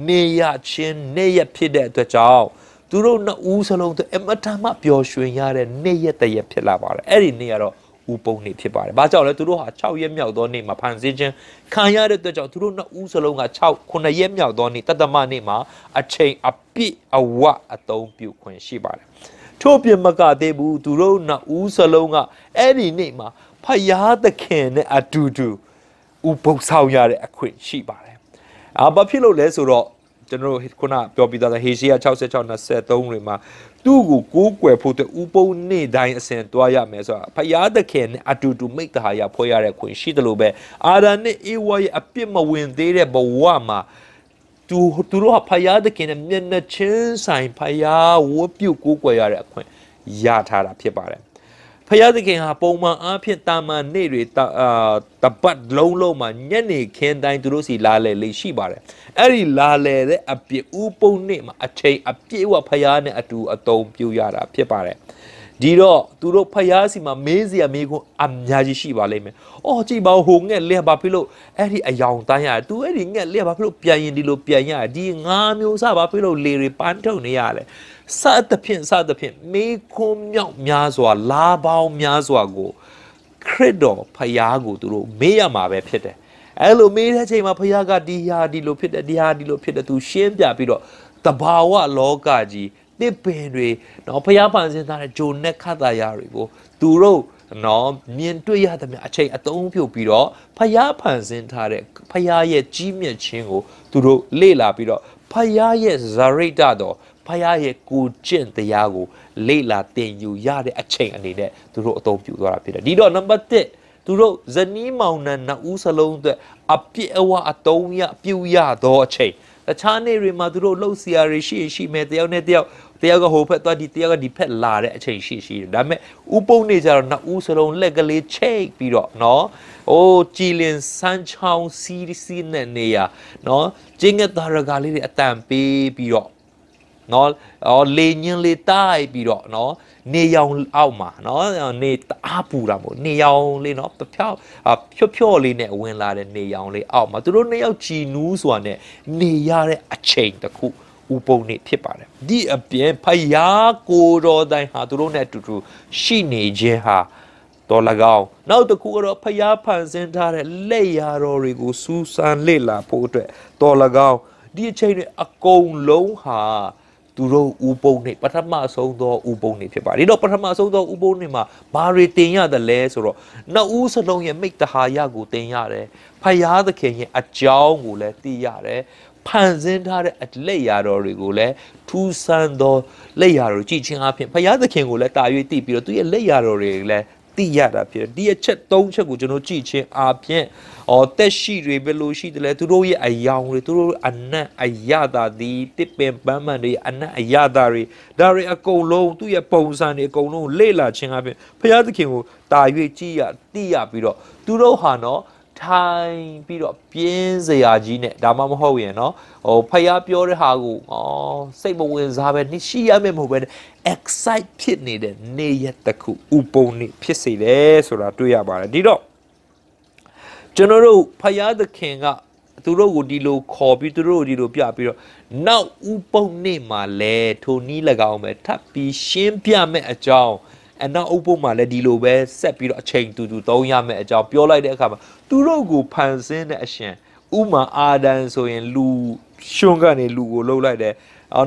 နေရချင်းနေရဖြစ်တဲ့အတွက်ကြောင့်သူတို့နှစ်ဦးစလုံးအမတမပျော်ရွှင်ရတဲ့နေ့ရက်တရက်ဖြစ်လာပါတယ်အဲ့ဒီနေ့ကတော့ဦးပုံနေဖြစ်ပါတယ်။ဘာကြောင့်လဲသူတို့ဟာ6ရက်မြောက်သောနေ့မှာဖန်ဆင်းခြင်းခံရတဲ့အတွက်ကြောင့်သူတို့နှစ်ဦးစလုံးက6 9ရက်မြောက်သောနေ့တသမနေ့မှာ အချိန်အပြည့်အဝအသုံးပြုခွင့်ရှိပါတယ်။ထို့ပြင်မကသေးဘူးသူတို့နှစ်ဦးစလုံးကအဲ့ဒီနေ့မှာဖယားသခင်နဲ့အတူတူဦးပုံဆောင်ရတဲ့အခွင့်ရှိပါတယ်။အာဘာဖြစ်လို့လဲဆိုတော့ကျွန်တော်တို့ခုနပြောပြီးသားဟေရှေယ66 23တွေမှာသူ့ကိုကိုးကွယ်ဖို့အတွက်ဥပုံနေ့တိုင်းအစဉ်တွားရမယ်ဆိုတာဖယားသခင်နဲ့အတူတူမိတ္တဟာရဖွဲ့ရတဲ့ခွင့်ရှိတယ်လို့ပဲအာဒာနဲ့အေဝါရဲ့အပြစ်မဝင်သေးတဲ့ဘဝမှာသူသူတို့ဟာဖယားသခင်နဲ့မျက်နှာချင်းဆိုင်ဖယားဝတ်ပြုကိုးကွယ်ရတဲ့အခွင့်ရထားတာဖြစ်ပါတယ်ဖယားသခင်ဟာပုံမှန်အားဖြင့်တာမန်နေ့တွေအာတပတ်လုံးလုံးမှာညနေခင်းတိုင်းသူတို့စီလာလေလေရှိပါတယ်အဲ့ဒီလာလေတဲ့အပြစ်ဥပုံနေ့မှာအချိန်အပြည့်ဝဖယားနဲ့အတူအတုံပြုရတာဖြစ်ပါတယ်ဒီတော့သူတို့ဖျားစီမှာမေးစရာမေးခွန်းအများကြီးရှိပါလိမ့်မယ်။အော်ကြည်ပါဟိုငက်လက်ဘာဖြစ်လို့အဲ့ဒီအယောင်တန်းရတယ်။ तू အဲ့ဒီငက်လက်ဘာဖြစ်လို့ပြန်ရင်ဒီလိုပြန်ရတယ်။ဒီငါမျိုးစဘာဖြစ်လို့လေတွေပန်းထုတ်နေရတယ်။စသဖြင့်စသဖြင့်မေခွန်းမြောက်များစွာ လာပေါင်းများစွာကိုခရစ်တော်ဖျားကိုသူတို့မေးရမှာပဲဖြစ်တယ်အဲ့လိုမေးတဲ့အချိန်မှာဖျားကဒီဟာဒီလိုဖြစ်တယ်ဒီဟာဒီလိုဖြစ်တယ်သူရှင်းပြပြီးတော့တဘာဝလောကကြီးတစ်ပင်တွေနော်ဖျားပန်စင်းသားတဲ့ဂျိုနဲ့ခတ်တာရတွေကိုသူတို့နော်မြင်တွေ့ရသမျှအချိန်အသုံးပြုပြီးတော့ဖျားဖန်ဆင်းထားတဲ့ဖျားရဲ့ကြီးမြတ်ခြင်းကိုသူတို့လေ့လာပြီးတော့ဖျားရဲ့ဇရိတတော်ဖယားရဲ့ကိုကျင့်တရားကိုလေ့လာသင်ယူရတဲ့အချိန်အနေနဲ့သူတို့အသုံးပြုသွားတာဖြစ်တယ်ဒီတော့နံပါတ်1သူတို့ဇနီးမောင်နှံနှစ်ဦးစလုံးအတွက် အပြစ်အဝအတုံးရပြုရသောအချိန်တခြားနေ့တွေမှာသူတို့လှုပ်ရှားရရှိရှိမယ်တယောက်နဲ့တယောက်တယောက်ကဟိုဖက်သွားဒီတယောက်ကဒီဖက်လာတဲ့အချိန်ရှိရှိတယ်ဒါပေမဲ့ဥပုံနေကြတော့နှစ်ဦးစလုံးလက်ကလေးချိတ်ပြီးတော့နော်အိုးကြည်လင်စမ်းချောင်းစီးစီးနဲ့နေရနော်ကျင်းကသားရကလေးတွေအတန်ပေးပြီးတော့နော်အော်လေညင်းလေတိုက်ပြီးတော့နော်နေရောင်အောက်မှာနော်နေအားပူတာမို့နေရောင်လေးနော်ပဖြောက်ဖြော့ဖြော့လေးနဲ့ဝင်လာတဲ့နေရောင်လေးအောက်မှာသူတို့နှစ်ယောက်ကြည်နူးဆိုတာနဲ့နေရတဲ့အချိန်တစ်ခုဥပုံနေဖြစ်ပါတယ်ဒီအပြင်ဖယားကိုတော်တိုင်ဟာသူတို့နဲ့အတူတူရှိနေခြင်းဟာတော်၎င်းနောက်တစ်ခုကတော့ဖျားဖန်ဆင်းထားတဲ့လက်ရာတော်တွေကိုစူးစမ်းလေ့လာဖို့အတွက်တော်၎င်းဒီအချိန်တွေအကုန်လုံးဟာသူတို့ဥပုံနေပထမဆုံးသောဥပုံနေဖြစ်ပါတယ်ဒီတော့ပထမဆုံးသောဥပုံနေမှာဘာတွေတင်ရသလဲဆိုတော့နှစ်ဦးစလုံးရဲ့မိတ္တဟာယကိုတင်ရတယ်ဖယားသခင်ရဲ့အကြောင်းကိုလည်းသိရတယ်ဖန်ဆင်းထားတဲ့အလက်ရာတော်တွေကိုလည်းထူဆန်းသောလက်ရာတော်ကြည့်ခြင်းအပြင်ဖယားသခင်ကိုလည်းတာ၍သိပြီးတော့သူရဲ့လက်ရာတော်တွေလည်းသိရတာဖြစ်တယ်ဒီအချက်၃ချက်ကိုကျွန်တော်ကြည့်ချင်းအပြင်အော်တက်ရှိတွေဘယ်လိုရှိတယ်လဲသူတို့ရဲ့အယောင်တွေသူတို့အနက်အရသာသည်တစ်ပင်ပန်းပန်တွေအနက်အရသာတွေဒါတွေအကုန်လုံးသူ့ရဲ့ပုံစံတွေအကုန်လုံးလေ့လာခြင်းအပြင်ဘုရားသခင်ကိုတာ၍ကြည်ရသိရပြီးတော့သူတို့ဟာနော်ထိုင်ပြီးတော့ပြင်းစရာကြီးနဲ့ဒါမှမဟုတ်ရင်နော်ဟိုဖယားပြောတဲ့ဟာကိုဩစိတ်မဝင်စားပဲနှရှိရမယ်မဟုတ်ပဲ excite ဖြစ်နေတဲ့နေရက်တစ်ခုဥပုံနေဖြစ်စေတယ်ဆိုတာတွေ့ရပါတယ်ဒီတော့ကျွန်တော်တို့ဖယားသခင်ကသူတို့ကိုဒီလိုခေါ်ပြီးသူတို့ကိုဒီလိုပြပြီးတော့နောက်ဥပုံနေမှာလဲထိုနီး၎င်းပဲထပ်ပြီးရှင်းပြမဲ့အကြောင်းအနောက်အုပ်ဖို့မှာလည်းဒီလိုပဲဆက်ပြီးတော့အချိန်တူတူသုံးရမယ်အကြောင်းပြောလိုက်တဲ့အခါမှာသူတို့ကိုဖန်ဆင်းတဲ့အရှင်ဥမာအာဒန်ဆိုရင်လူရှုံးကနေလူကိုလှုပ်လိုက်တယ်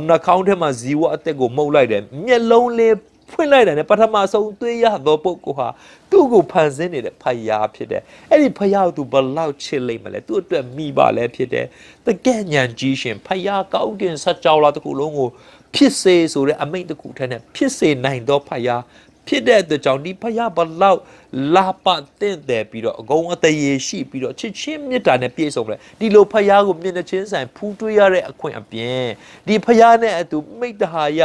နှာခေါင်းထဲမှာဇီဝအသက်ကိုမှုတ်လိုက်တယ်မျက်လုံးလေးဖွင့်လိုက်တယ်ပထမဆုံးသွေးရသောပုဂ္ဂိုလ်ဟာသူ့ကိုဖန်ဆင်းနေတဲ့ဖယားဖြစ်တယ်အဲ့ဒီဖယားကိုသူဘလောက်ချစ်လိမ့်မလဲသူ့အတွက်မိပါလဲဖြစ်တယ်တကယ်ညာကြီးရှင်ဖယားကောင်းကင်ဆက်ကြောလာတစ်ခုလုံးကိုဖြစ်စေဆိုတဲ့အမိန့်တစ်ခုထဲနဲ့ဖြစ်စေနိုင်သောဖယားဖြစ်တဲ့အတွက်ကြောင့်ဒီဖယားဘလောက်လာပတင့်တယ်ပြီးတော့အကုန်အတရေရှိပြီးတော့ချစ်ချင်းမေတ္တာနဲ့ပြည့်စုံတယ်ဒီလိုဖယားကိုမျက်နှာချင်းဆိုင်ဖူးတွေးရတဲ့အခွင့်အပြင်ဒီဖယားနဲ့အတူမိတ္တဟာယ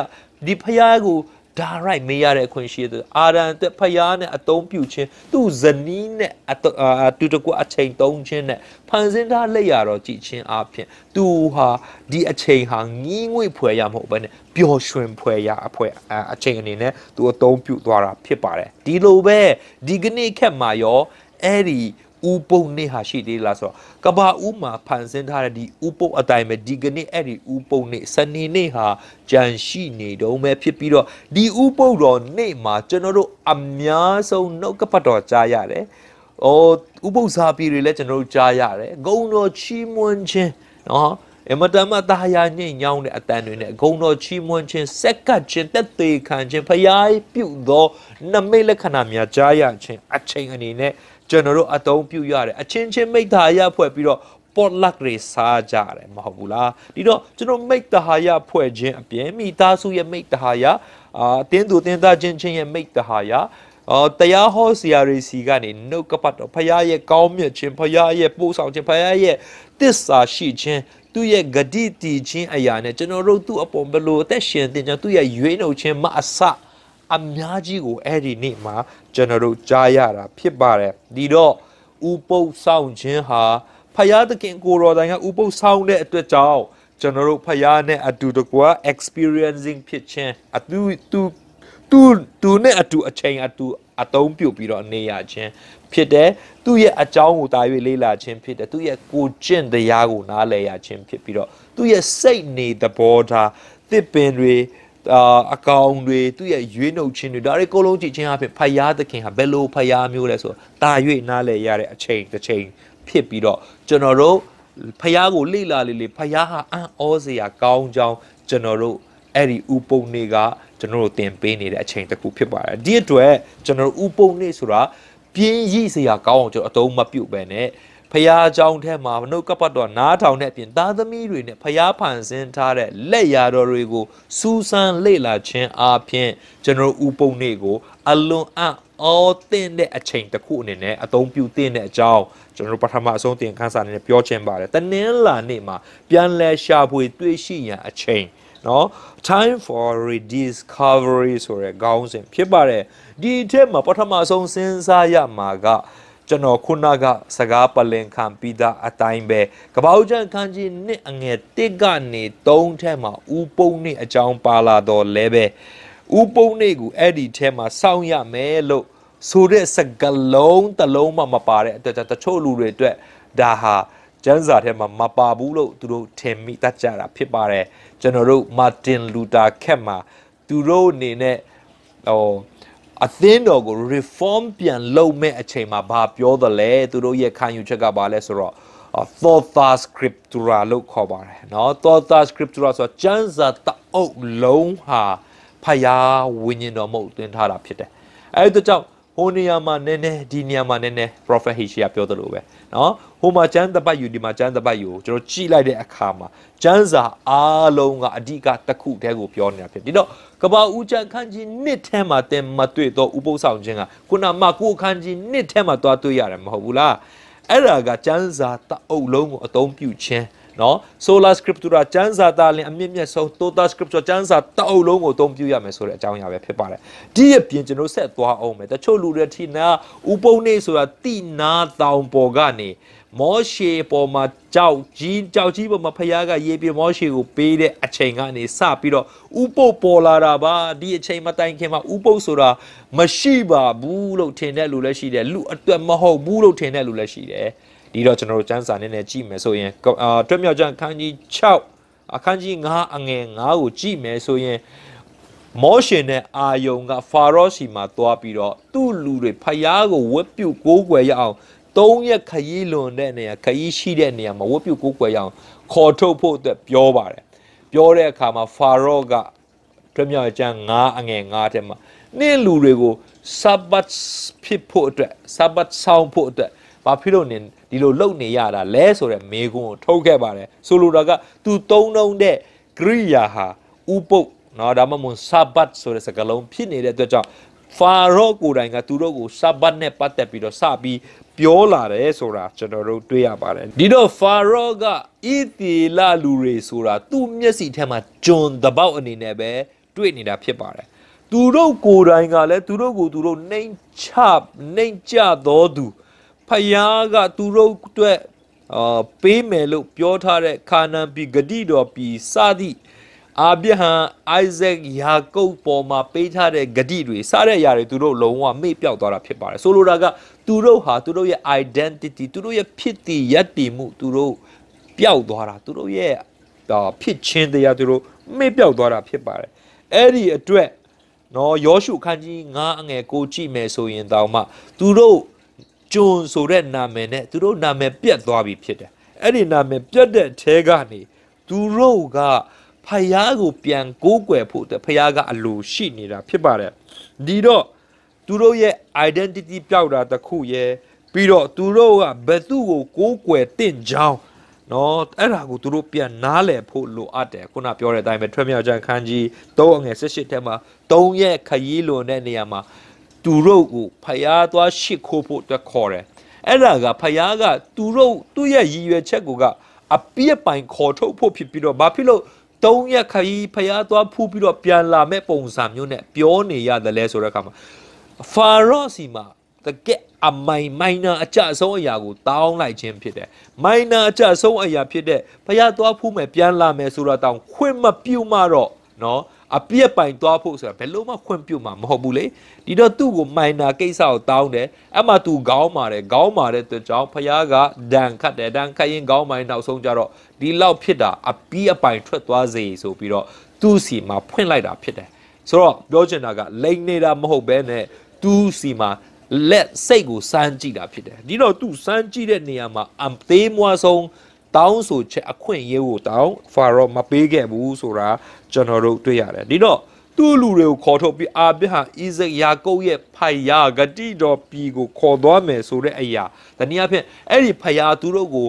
ဒီဖယားကိုဒါရိုက်မေးရတဲ့အခွင့်ရှိတဲ့အာရန်အတွက်ဖယားနဲ့အတုံးပြုခြင်းသူ့ဇနီးနဲ့အတူတကွအချိန်သုံးခြင်းနဲ့ဖန်ဆင်းထားလက်ရတော်ကြည်ခြင်းအပြင်သူဟာဒီအချိန်ဟာငီးငွေ့ဖွယ်ရမဟုတ်ဘဲနဲ့ပျော်ရွှင်ဖွယ်ရအဖွဲအချိန်အနေနဲ့သူအတုံးပြုသွားတာဖြစ်ပါတယ်ဒီလိုပဲဒီကနေ့ခက်မှာရောအဲ့ဒီဥပုပ်နေ့ဟာရှိသေးလားဆိုတော့ကဘာဥမှာဖန်ဆင်းထားတဲ့ဒီဥပုပ်အတိုင်းပဲဒီကနေ့အဲ့ဒီဥပုပ်နေ့စနေနေ့ဟာကြံရှိနေတုံးပဲဖြစ်ပြီးတော့ဒီဥပုပ်တော်နေ့မှာကျွန်တော်တို့အများဆုံးနှုတ်ကပတ်တော်ကြားရတယ်။အော်ဥပုပ်စာပေတွေလည်းကျွန်တော်တို့ကြားရတယ်။ဂုံတော်ချီးမွမ်းခြင်းနော်အမတမတာယာညိညောင်းတဲ့အတန်တွေနဲ့ဂုံတော်ချီးမွမ်းခြင်းဆက်ကပ်ခြင်းတက်သေးခံခြင်းဖျားပြုတ်သောနမိတ်လက္ခဏာများကြားရခြင်းအချိန်အနေနဲ့ကျွန်တော်တို့အတုံးပြုရတယ်အချင်းချင်းမိတ္တာယဖွဲ့ပြီးတော့ potluck တွေစားကြတယ်မဟုတ်ဘူးလားဒီတော့ကျွန်တော်မိတ္တာယဖွဲ့ခြင်းအပြင်မိသားစုရဲ့မိတ္တာယအာတင်းသူတင်းသားချင်းချင်းရဲ့မိတ္တာယအော်တရားဟောဆရာတွေစီကနေနှုတ်ကပတ်တော်ဖရာရဲ့ကောင်းမြတ်ခြင်းဖရာရဲ့ပို့ဆောင်ခြင်းဖရာရဲ့တစ္ဆာရှိခြင်းသူ့ရဲ့ဂတိတည်ခြင်းအရာနဲ့ကျွန်တော်တို့သူ့အပေါ်ဘလို့အသက်ရှင်တင်ကြသူ့ရဲ့ရွေးနှုတ်ခြင်းမအဆအအများကြီးကိုအဲ့ဒီနေ့မှာ ကျွန်တော်တို့ကြားရတာဖြစ်ပါတယ်ဒီတော့ဥပုပ်ဆောင်ခြင်းဟာဖယားသခင်ကိုတော်တိုင်ကဥပုပ်ဆောင်တဲ့အတွက်ကြောင့်ကျွန်တော်တို့ဖယားနဲ့အတူတကွာ experiencing ဖြစ်ခြင်းအတူတူသူသူနဲ့အတူအချိန်အတူအသုံးပြုပြီးတော့နေရခြင်းဖြစ်တယ်သူ့ရဲ့အကြောင်းကိုတာ၍လေ့လာခြင်းဖြစ်တယ်သူ့ရဲ့ကိုကျင့်တရားကိုနားလည်ရခြင်းဖြစ်ပြီးတော့သူ့ရဲ့စိတ်နေသဘောထားသစ်ပင်တွေအာအကောင်တွေသူ့ရဲ့ရွေးနှုတ်ခြင်းတွေဒါတွေကိုလုံးကြည့်ခြင်းအပြင်ဖယားသခင်ဟာဘယ်လိုဖယားမျိုးလဲဆိုတာ၍နားလည်ရတဲ့အချိန်တစ်ချိန်ဖြစ်ပြီးတော့ကျွန်တော်တို့ဖယားကိုလိလာလေလေဖယားဟာအံ့ဩစရာကောင်းကြောင်းကျွန်တော်တို့အဲ့ဒီဥပုံနေကကျွန်တော်တို့သင်ပေးနေတဲ့အချိန်တစ်ခုဖြစ်ပါတယ်ဒီအတွက်ကျွန်တော်ဥပုံနေဆိုတာပြင်းရည်စရာကောင်းအောင်ကျွန်တော်အသုံးမပြုတ်ပဲနဲ့ဖျားเจ้าထဲမှာမနုကပတ်တော်နားထောင်တဲ့အပြင်သားသမီးတွေနဲ့ဖျားဖန်ဆင်းထားတဲ့လက်ရာတော်တွေကိုစူးစမ်းလေ့လာခြင်းအပြင် ကျွန်တော်ဥပုံနေ့ကို အလွန်အအော်တင်တဲ့အချိန်တစ်ခုအနေနဲ့အသုံးပြုတင်တဲ့အကြောင်းကျွန်တော်ပထမအဆုံးတင်ခန်းစာနဲ့ပြောချင်ပါတယ်တနင်္လာနေ့မှာပြန်လည်ရှာဖွေတွေ့ရှိရန်အချိန်နော် time for rediscovery ဆိုရဲခေါင်းစဉ်ဖြစ်ပါတယ်ဒီအထက်မှာပထမဆုံးစဉ်းစားရမှာကကျွန်တော်ခုနကစကားပလင်ခံပြီးသားအတိုင်းပဲကပောက်ချန်ခန်းကြီးနှစ်အငယ်တစ်ကနေ၃ထဲမှာဥပုံနဲ့အကြောင်းပါလာတော့လဲပဲဥပုံနဲ့ကိုအဲ့ဒီထဲမှာစောင့်ရမယ်လို့ဆိုတဲ့စကလုံးတစ်လုံးမှမပါတဲ့အတွက်တချို့လူတွေအတွက်ဒါဟာကျန်းစာထဲမှာမပါဘူးလို့သူတို့ထင်မိတတ်ကြတာဖြစ်ပါတယ်ကျွန်တော်တို့မာတင်လူတာခက်မှာသူတို့အနေနဲ့ဟိုအသင်းတော်ကို reform ပြန်လုပ်မဲ့အချိန်မှာဘာပြောသလဲသူတို့ရဲ့ခံယူချက်ကဘာလဲဆိုတော့ thoughta scriptura လို့ခေါ်ပါတယ်เนาะ thoughta scriptura ဆိုတော့ကျမ်းစာတအုပ်လုံးဟာဖယားဝိညာဉ်တော်မဟုတ်သွင်းထားတာဖြစ်တယ်အဲ့ဒါကြောင့်ဟိုနေရာမှာနည်းနည်းဒီနေရာမှာနည်းနည်း prophet Hosea ပြောသလိုပဲเนาะဟိုမှာကျမ်းတပတ်ယူဒီမှာကျမ်းတပတ်ယူကျွန်တော်ကြည့်လိုက်တဲ့အခါမှာကျမ်းစာအားလုံးကအဓိကတစ်ခုတည်းကိုပြောနေတာဖြစ်ဒီတော့ကဘာဦးချန်ခန်းကြီးနှစ်ထဲမှာတင်မတွေ့တော့ဥပုသ်ဆောင်ခြင်းကခုနမှကိုခန်းကြီးနှစ်ထဲမှာသွားတွေ့ရတယ်မဟုတ်ဘူးလားအဲ့ဒါကကျမ်းစာတအုပ်လုံးကိုအသုံးပြုခြင်းနော် sola scriptura ကျမ်းစာသားလင်အမြင့်မြတ်ဆုံး tota scriptura ကျမ်းစာတအုပ်လုံးကိုအသုံးပြုရမယ်ဆိုတဲ့အကြောင်းအရာပဲဖြစ်ပါတယ်ဒီအပြင်ကျွန်တော်ဆက်သွားအောင်မယ်တချို့လူတွေထီနာဥပုံနေဆိုတာတိနာတောင်ပေါ်ကနေမောရှေပေါ်မှာကြောက်ကြီးကြောက်ကြီးပေါ်မှာဖခင်ကရေပြမောရှေကိုပေးတဲ့အချိန်ကနေစပြီးတော့ဥပုပ်ပေါ်လာတာပါဒီအချိန်မတိုင်ခင်မှာဥပုပ်ဆိုတာမရှိပါဘူးလို့ထင်တဲ့လူလည်းရှိတယ်လူအတွက်မဟုတ်ဘူးလို့ထင်တဲ့လူလည်းရှိတယ်ဒီတော့ကျွန်တော်တို့စံစာနဲ့နဲ့ကြည့်မယ်ဆိုရင်တွက်မြောက်ကျမ်းခန်းကြီး6အခန်းကြီး9အငယ်9ကိုကြည့်မယ်ဆိုရင်မောရှင်နဲ့အာယုံက ဖာရောစီမှာသွားပြီးတော့သူ့လူတွေဖျားကိုဝတ်ပြုကိုးကွယ်ရအောင်၃ရက်ခရီးလွန်တဲ့နေရာခရီးရှိတဲ့နေရာမှာဝတ်ပြုကိုးကွယ်ရအောင်ခေါ်ထုတ်ဖို့အတွက်ပြောပါတယ်ပြောတဲ့အခါမှာဖာရော့ကတွမြောက်ကျမ်း9အငယ်9ထဲမှာနေ့လူတွေကိုဆဘတ်ဖြစ်ဖို့အတွက်ဆဘတ်ဆောင်ဖို့အတွက်ဘာဖြစ်လို့နေဒီလိုလုပ်နေရတာလဲဆိုတဲ့မေခွန်းကိုထုတ်ခဲ့ပါတယ်ဆိုလိုတာကသူသုံးနှုံးတဲ့ကရိယာဟာဥပုပ်နော်ဒါမှမဟုတ်ဆဘတ်ဆိုတဲ့စကားလုံးဖြစ်နေတဲ့အတွက်ကြောင့်ဖာရောကိုယ်တိုင်ကသူတို့ကိုစပတ်နဲ့ပတ်သက်ပြီးတော့စပြီးပြောလာတယ်ဆိုတာကျွန်တော်တို့တွေ့ရပါတယ်ဒီတော့ဖာရောကဣသီလလူတွေဆိုတာသူ့မျက်စိထဲမှာကျွန်တပေါက်အနေနဲ့ပဲတွေ့နေတာဖြစ်ပါတယ်သူတို့ကိုယ်တိုင်ကလည်းသူတို့ကိုသူတို့နှိမ်ချနှိမ်ချတော်သူဖယားက သူတို့အတွက်အာပေးမယ်လို့ပြောထားတဲ့ခါနန်ပြည်ဂတိတော်ပြည်စသည့်အာဗြဟံအိုက်ဇက်ယာကုပ်ပေါ်မှာပေးထားတဲ့ဂတိတွေစတဲ့အရာတွေသူတို့လုံးဝမေ့ပျောက်သွားတာဖြစ်ပါတယ်ဆိုလိုတာကသူတို့ဟာသူတို့ရဲ့ identity သူတို့ရဲ့ဖြစ်တည်ရည်တည်မှုသူတို့ပျောက်သွားတာသူတို့ရဲ့ဖြစ်ချင်းတရားသူတို့မေ့ပျောက်သွားတာဖြစ်ပါတယ်အဲ့ဒီအတွက် နော်ယောရှုခန်းကြီး9အငယ်ကိုကြည့်မယ်ဆိုရင်တောင်မှ သူတို့ကျွန်းဆိုတဲ့နာမည်နဲ့သူတို့နာမည်ပြတ်သွားပြီဖြစ်တယ်အဲ့ဒီနာမည်ပြတ်တဲ့အထဲကနေသူတို့ကဖယားကိုပြန်ကိုးကွယ်ဖို့အတွက်ဖယားကအလိုရှိနေတာဖြစ်ပါတယ်ဒီတော့သူတို့ရဲ့ identity ပျောက်တာတခုရဲ့ပြီးတော့သူတို့ကဘသူ့ကိုကိုးကွယ်တင့်ကြောင်းနော်အဲ့ဒါကိုသူတို့ပြန်နားလည်ဖို့လိုအပ်တယ်ခုနပြောတဲ့အတိုင်းပဲထွေမြောက်ကြံခန်းကြီး၃အငယ်၁၈ထဲမှာ၃ရက်ခရီးလွန်တဲ့နေရာမှာ သူတို့ကိုဖျားသွားရှစ်ခိုးဖို့အတွက်ခေါ်တယ်အဲ့ဒါကဖျားကသူတို့သူ့ရဲ့ရည်ရွယ်ချက်ကိုကအပြည့်ပိုင်ခေါ်ထုတ်ဖို့ဖြစ်ပြီးတော့ဘာဖြစ်လို့၃ရက်ခရီးဖျားသွားဖူးပြီးတော့ပြန်လာမဲ့ပုံစံမျိုးနဲ့ပြောနေရတယ်လဲဆိုတဲ့အခါမှာဖာရော့စီမှာတကက်အမိုင်မိုင်နာအကြအဆုံးအရာကိုတောင်းလိုက်ခြင်းဖြစ်တယ်။မိုင်နာအကြအဆုံးအရာဖြစ်တဲ့ဖျားသွားဖူးမယ်ပြန်လာမယ်ဆိုတာတောင်းခွင့်မပြုမှတော့နော်အပြက်ပိုင်သွားဖို့ဆိုတာဘယ်လိုမှခွင့်ပြုမှာမဟုတ်ဘူးလေဒီတော့သူ့ကိုမိုင်နာကိစ္စကိုတောင်းတယ်အမှသူခေါင်းမာတယ်ခေါင်းမာတဲ့အတွက်ကြောင့်ဖယားကဒဏ်ခတ်တယ်ဒဏ်ခတ်ရင်ခေါင်းမိုင်နောက်ဆုံးကြတော့ဒီလောက်ဖြစ်တာအပြက်ပိုင်ထွက်သွားစေဆိုပြီးတော့သူ့စီမှာဖွင့်လိုက်တာဖြစ်တယ်ဆိုတော့ပြောချင်တာကလိန်နေတာမဟုတ်ဘဲနဲ့သူ့စီမှာလက်စိတ်ကိုစမ်းကြည့်တာဖြစ်တယ်ဒီတော့သူ့စမ်းကြည့်တဲ့နေရာမှာအသေးမွားဆုံးတောင်းဆိုချက်အခွင့်အရေးကိုတောင်းဖာရောမပေးခဲ့ဘူးဆိုတာကျွန်တော်တို့တွေ့ရတယ်ဒီတော့သူ့လူတွေကိုခေါ်ထုတ်ပြီးအာဗြဟံအိဇက်ယာကုပ်ရဲ့ဖယားဂတိတော်ပြည်ကိုခေါ်သွားမယ်ဆိုတဲ့အရာတနည်းအားဖြင့်အဲ့ဒီဖယားသူတို့ကို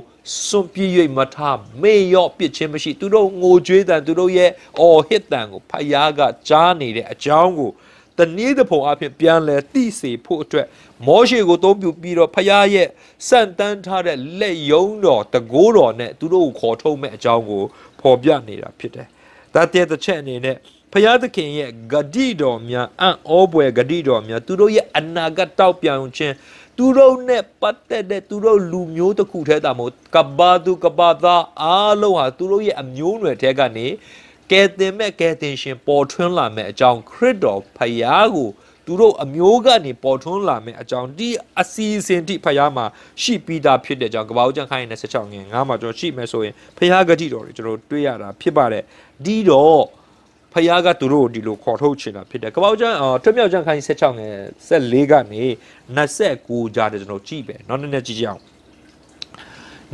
စွန့်ပြေး၍မထမေ့ရော့ပစ်ခြင်းမရှိသူတို့ငိုကြွေးတန်သူတို့ရဲ့အော်ဟစ်တန်ကိုဖယားကကြားနေတဲ့အကြောင်းကိုတနည်းတစ်ပုံအဖြစ်ပြန်လဲတိစေဖို့အတွက်မောရှေကိုသုံးပြပြီးတော့ဖျားရဲ့စန့်တန်းထားတဲ့လက်ယုံတော်တကိုးတော်နဲ့သူတို့ကိုခေါ်ထုတ်မဲ့အကြောင်းကိုဖော်ပြနေတာဖြစ်တယ်။ဒါတည်းတစ်ချက်အနေနဲ့ဖျားသခင်ရဲ့ဂတိတော်များအံ့ဩပွေဂတိတော်များသူတို့ရဲ့အနာဂတ်တောက်ပြောင်ခြင်းသူတို့နဲ့ပတ်သက်တဲ့သူတို့လူမျိုးတစ်ခုထဲတာမဟုတ်ကဘာသူကဘာသားအားလုံးဟာသူတို့ရဲ့အမျိုးအနွယ်ထဲကနေကဲတင်မဲ့ကဲတင်ရှင် ပေါ်ထွန်းလာမဲ့အကြောင်းခရစ်တော်ဖျားကိုသူတို့အမျိုးကနေပေါ်ထွန်းလာမယ့်အကြောင်းဒီအစီအစဉ်တိဖရားမှာရှိပြီးသားဖြစ်တဲ့ကြောင့်ကပောက်ကျန်ခိုင်း26ငင်းငါမှာကျွန်တော်ရှိမယ်ဆိုရင်ဖရားဂတိတော်တွေကျွန်တော်တွေ့ရတာဖြစ်ပါတယ်ဒီတော့ဖရားကသူတို့ကိုဒီလိုခေါ်ထုတ်ချင်တာဖြစ်တယ်ကပောက်ကျန်ထွမြောက်ကျန်ခိုင်း26ငင်း14ကနေ29ကြားတယ်ကျွန်တော်ကြည့်ပဲနောက်နည်းနည်းကြည့်ကြအောင်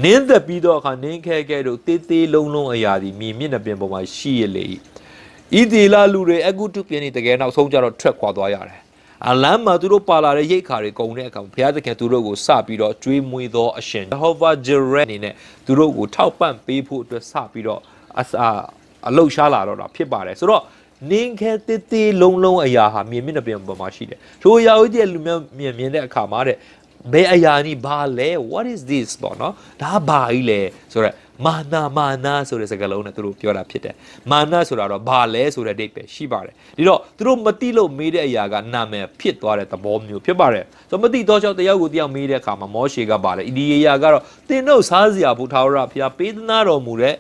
နင်းသက်ပြီးတော့အခါနင်းခဲခဲတို့တေးသေးလုံးလုံးအရာဒီမြေမျက်နှာပြင်ပေါ်မှာရှိရလေ၏ဤဒီလာလူတွေအကုတုပြင်းနေတကယ်နောက်ဆုံးကြတော့ထွက်ခွာသွားရတယ်အလမ်းမှာသူတို့ပါလာတဲ့ရိတ်ခါတွေကုန်တဲ့အခါဘုရားသခင်သူတို့ကိုစပြီးတော့ကြွေးမွေးသောအရှင် Jehovah Jireh အနေနဲ့သူတို့ကိုထောက်ပံ့ပေးဖို့အတွက်စပြီးတော့အစာအလုတ်ရှားလာတော့တာဖြစ်ပါတယ်ဆိုတော့နင်းခဲတေးတေးလုံးလုံးအရာဟာမြင်မျက်နှာပြင်ပေါ်မှာရှိတယ်ထိုရာဝိတ္တလူမျိုးမြင်မြင်တဲ့အခါမှာတဲ့ဘယ်အရာนี่ဘာလဲ what is this ပေါ့နော်ဒါဘာကြီးလဲဆိုတော့မာနာမာနာဆိုတဲ့စကားလုံးနဲ့သူတို့ပြောတာဖြစ်တယ်မာနာဆိုတာတော့ဘာလဲဆိုတဲ့အဓိပ္ပာယ်ရှိပါတယ်ဒီတော့သူတို့မသိလို့မေးတဲ့အရာကနာမည်ဖြစ်သွားတဲ့သဘောမျိုးဖြစ်ပါတယ်ဆိုမသိတော့ကြောင့်တယောက်ကိုတယောက်မေးတဲ့အခါမှာမောရှေကပါလေဒီအရာကတော့တင်တို့စားစရာဘုထာဝရဖျားပေးသနာတော်မူတဲ့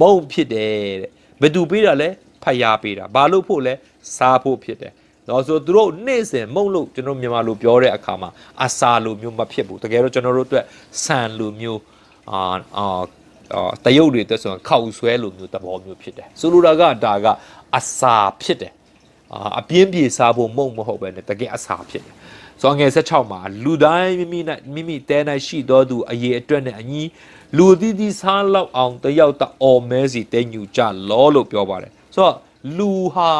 မုံဖြစ်တယ်တဲ့ဘသူပေးတာလဲဖျားပေးတာဘာလို့ဖို့လဲစားဖို့ဖြစ်တယ်တော့ဆိုသူတို့နေ့စဉ်မုံလို့ကျွန်တော်မြန်မာလိုပြောတဲ့အခါမှာအစာလိုမျိုးမဖြစ်ဘူးတကယ်တော့ကျွန်တော်တို့အတွက်ဆန်လိုမျိုးအာတရုတ်တွေတက်ဆိုခောက်ဆွဲလိုမျိုးသဘောမျိုးဖြစ်တယ်ဆိုလိုတာကဒါကအစာဖြစ်တယ်အပြင်းပြေစားဖို့မုံမဟုတ်ပဲနဲ့တကယ်အစာဖြစ်တယ်ဆိုတော့ငယ်16မှာလူတိုင်းမိမိမိမိတဲ၌ရှိတော်သူအရေးအတွက်နဲ့အညီလူသီးသီးစားလောက်အောင်တယောက်တအော်မဲစီတဲညူကြလောလို့ပြောပါတယ်ဆိုတော့လူဟာ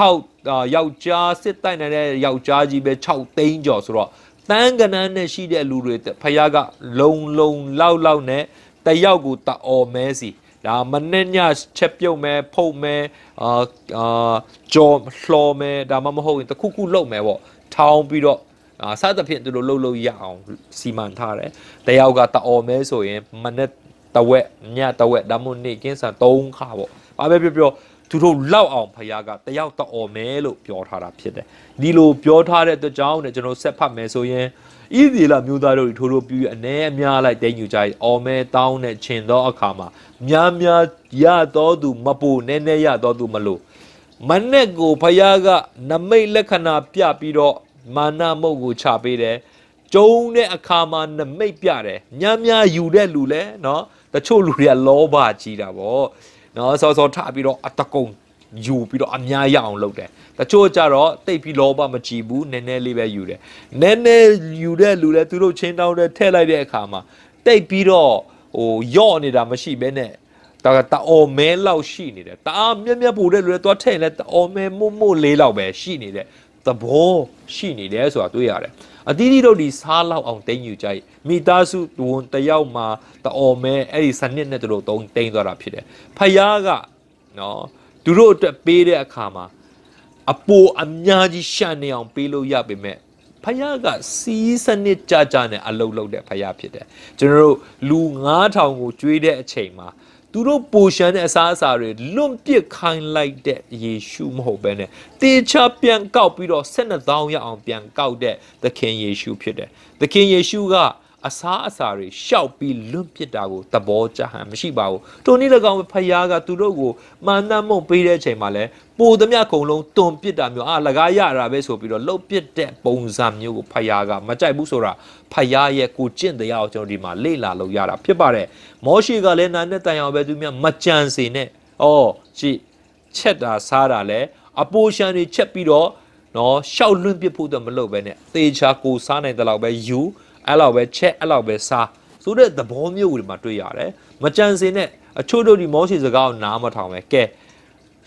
6ယောက်ျားစစ်တိုက်နေတဲ့ယောက်ျားကြီးပဲ6သိန်းကျော်ဆိုတော့တန်းကနန်းနဲ့ရှိတဲ့လူတွေဖခင်ကလုံလုံလောက်လောက်နဲ့တယောက်ကိုတအော်မဲစီဒါမနေ့ညချက်ပြုတ်မဲဖုတ်မဲအာအာကြော်လှော်မဲဒါမှမဟုတ်ရင်တခုခုလုပ်မဲပေါ့ထောင်းပြီးတော့အာစသဖြင့်သူတို့လှုပ်လို့ရအောင်စီမံထားတယ်တယောက်ကတအော်မဲဆိုရင်မနေ့တဝက်ညတဝက်ဒါမှမဟုတ်နေ့ကင်းစံ၃ခါပေါ့ဘာပဲပြောပြောသူတို့လောက်အောင်ဖရားကတယောက်တအော်မဲလို့ပြောထားတာဖြစ်တယ်ဒီလိုပြောထားတဲ့အတွက်ကြောင့်လည်းကျွန်တော်ဆက်ဖတ်မယ်ဆိုရင်ဣသရေလမျိုးသားတို့ထိုးထိုးပြူအနှဲအများလိုက်တိမ်ယူကြ၏အော်မဲတောင်းနဲ့ခြင်သောအခါမှာများများရတော်သူ မပိုနည်းနည်းရတော်သူမလို့မနဲ့ကိုဖယားကနမိတ်လက္ခဏာပြပြီးတော့မာနမုတ်ကိုချပေးတယ်ကျုံတဲ့အခါမှာနမိတ်ပြတယ်ညံ့များယူတဲ့လူလဲเนาะတချို့လူတွေကလောဘကြီးတာဗောเนาะစောစောထပြီးတော့အတကုံယူပြီးတော့အများရအောင်လုပ်တယ်တချို့ကြတော့တိတ်ပြီးလောဘမကြည့်ဘူးနည်းနည်းလေးပဲယူတယ်နည်းနည်းယူတဲ့လူလဲသူတို့ချင်းတောင်းတဲ့ထည့်လိုက်တဲ့အခါမှာတိတ်ပြီးတော့ဟိုယော့နေတာမရှိဘဲနဲ့ဒါကတအော်မဲလောက်ရှိနေတယ်တအားမြက်မြက်ပိုတဲ့လူလဲသွားထည့်လဲတအော်မဲမို့မို့လေးလောက်ပဲရှိနေတယ်သဘောရှိနေတယ်ဆိုတာတွေ့ရတယ်အတီးတီတို့ဒီစားလောက်အောင်တင်းယူကြိုက်မိသားစုဝန်တယောက်မှာတအော်မဲအဲ့ဒီစနစ်နဲ့တို့တုံးတင်းသွားတာဖြစ်တယ်ဖယားကနော်သူတို့အတွက်ပေးတဲ့အခါမှာအပိုအများကြီးရှန့်နေအောင် ပေးလို့ရပေမဲ့ဖယားကစီးစနစ်ကြကြနဲ့အလုတ်လုတ်တဲ့ဖယားဖြစ်တယ်ကျွန်တော်တို့လူ9000ကိုကျွေးတဲ့အချိန်မှာသူတို့ပိုရှန်တဲ့အစားအစာတွေလွန့်ပစ်ခိုင်းလိုက်တဲ့ယေရှုမဟုတ်ဘဲနဲ့တေချာပြန်ကောက်ပြီးတော့၁၂000ရအောင်ပြန်ကောက်တဲ့သခင်ယေရှုဖြစ်တယ်သခင်ယေရှုကအစားအစာတွေရှောက်ပြီးလွန့်ပစ်တာကိုသဘောကျဟန်မရှိပါဘူးထိုနေ့၎င်းဖယားကသူတို့ကိုမာနမုံပေးတဲ့အချိန်မှာလဲပိုသမျှကုံလုံးတွန်ပစ်တာမျိုးအာလကားရတာပဲဆိုပြီးတော့လှုပ်ပစ်တဲ့ပုံစံမျိုးကိုဖယားကမကြိုက်ဘူးဆိုတာဖယားရဲ့ကိုကျင့်တရားကိုကျွန်တော်ဒီမှာလေ့လာလို့ရတာဖြစ်ပါတယ်မောရှိကလည်းနာနဲ့တန်အောင်ပဲသူများမကြံစေနဲ့ဩကြည့်ချက်တာစားတာလဲအပိုရှန်တွေချက်ပြီးတော့နော်ရှောက်လွန့်ပစ်ဖို့တော့မလုပ်ပဲနဲ့သေချာကိုစားနိုင်တဲ့လောက်ပဲယူအဲ့လောက်ပဲချက်အဲ့လောက်ပဲစားဆိုတဲ့သဘောမျိုးတွေမှာတွေ့ရတယ်မကြံစင်နဲ့အချို့တို့ဒီမောရှိစကားကိုနားမထောင်ပဲကဲ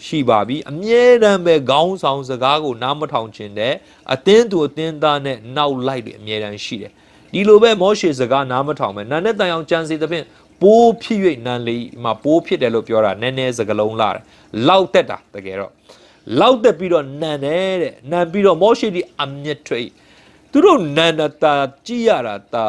ရှိပါပြီအမြဲတမ်းပဲခေါင်းဆောင်စကားကိုနားမထောင်ခြင်းတဲ့အသင်းသူအသင်းသားနဲ့နောက်လိုက်တွေအမြဲတမ်းရှိတယ်ဒီလိုပဲမောရှိစကားနားမထောင်ပဲနာနဲ့တန်အောင်ကြံစီသဖြင့်ပိုးဖြစ်၍နန်လေးမှာပိုးဖြစ်တယ်လို့ပြောတာနည်းနည်းစကလုံးလာတယ်လောက်တက်တာတကယ်တော့လောက်တက်ပြီးတော့နန်တယ်တဲ့နန်ပြီးတော့မောရှိဒီအမျက်ထွေးသူတို့နန္ဒတာကြည်ရတာတာ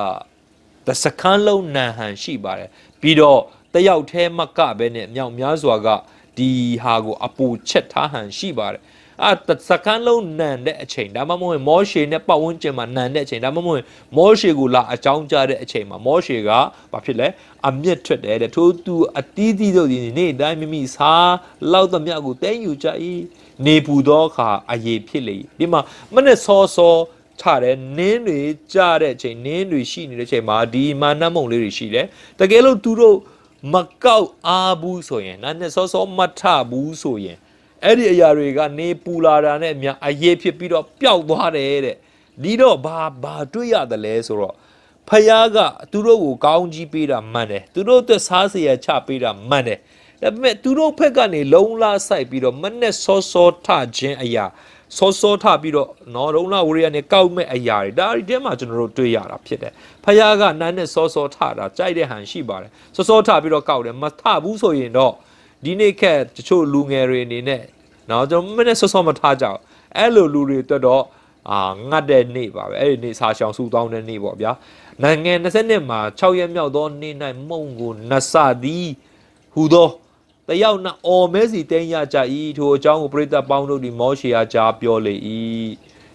တစခန်းလုံးနန်ဟန်ရှိပါတယ်ပြီးတော့တယောက်ထဲမကပဲနဲ့မြောက်များစွာကဒီဟာကို အပူချက်ထားဟန်ရှိပါတယ်အာစကန်လုံးနန်တဲ့အချိန်ဒါမှမဟုတ်မောရှေနဲ့ပတ်ဝန်းကျင်မှာနန်တဲ့အချိန်ဒါမှမဟုတ်မောရှေကိုလာအကြောင်းကြားတဲ့အချိန်မှာမောရှေကဘာဖြစ်လဲအမျက်ထွက်တယ်တဲ့ထိုးသူအတီးတီးတို့ဒီနေ့တိုင်းမိမိစားလောက်သမျှကိုတဲယူကြ၏နေပူသောအခါအရေဖြစ်လေဒီမှာမနဲ့စောစောချတယ်နင်းတွေကြတဲ့အချိန်နင်းတွေရှိနေတဲ့အချိန်မှာဒီမာနမုံလေးတွေရှိတယ်တကယ်လို့သူတို့မကောက်အားဘူးဆိုရင်နာနဲ့စောစောမထဘူးဆိုရင်အဲ့ဒီအရာတွေကနေပူလာတာနဲ့အများအရေးဖြစ်ပြီးတော့ပျောက်သွားတယ်တဲ့ဒီတော့ဘာဘာတွေ့ရတယ်လဲဆိုတော့ဖယားကသူတို့ကိုကောင်းကြီးပေးတာမှန်တယ်သူတို့အတွက်စားစရာချပေးတာမှန်တယ်ဒါပေမဲ့သူတို့ဖက်ကနေလုံလာဆိုင်ပြီးတော့မနဲ့စောစောထခြင်းအရာစောစောထပြီးတော့နော်ရုံလာဝရိယနဲ့ကောက်မဲ့အရာတွေဒါဒီထဲမှာကျွန်တော်တို့တွေ့ရတာဖြစ်တယ်ဖယားကနန်းနဲ့စောစောထတာကြိုက်တဲ့ဟန်ရှိပါတယ်စောစောထပြီးတော့ကောက်တယ်မထဘူးဆိုရင်တော့ဒီနေ့ခက်တချို့လူငယ်တွေအနေနဲ့နော်ကျွန်တော်မနဲ့စောစောမထကြအောင်အဲ့လိုလူတွေအတွက်တော့အာငတ်တဲ့နေ့ပါပဲအဲ့ဒီနေ့စာရှောင်စုတောင်းတဲ့နေ့ပေါ့ဗျာနိုင်ငံ20နှစ်မှာ6ရက်မြောက်သောနေ့၌မုံကိုနတ်စသည်ဟူသောတယောက်နှအော်မဲစီတိန်ရကြဤထိုအကြောင်းကိုပရိသတ်ပေါင်းတို့သည်မောရှေအားကြားပြောလေ၏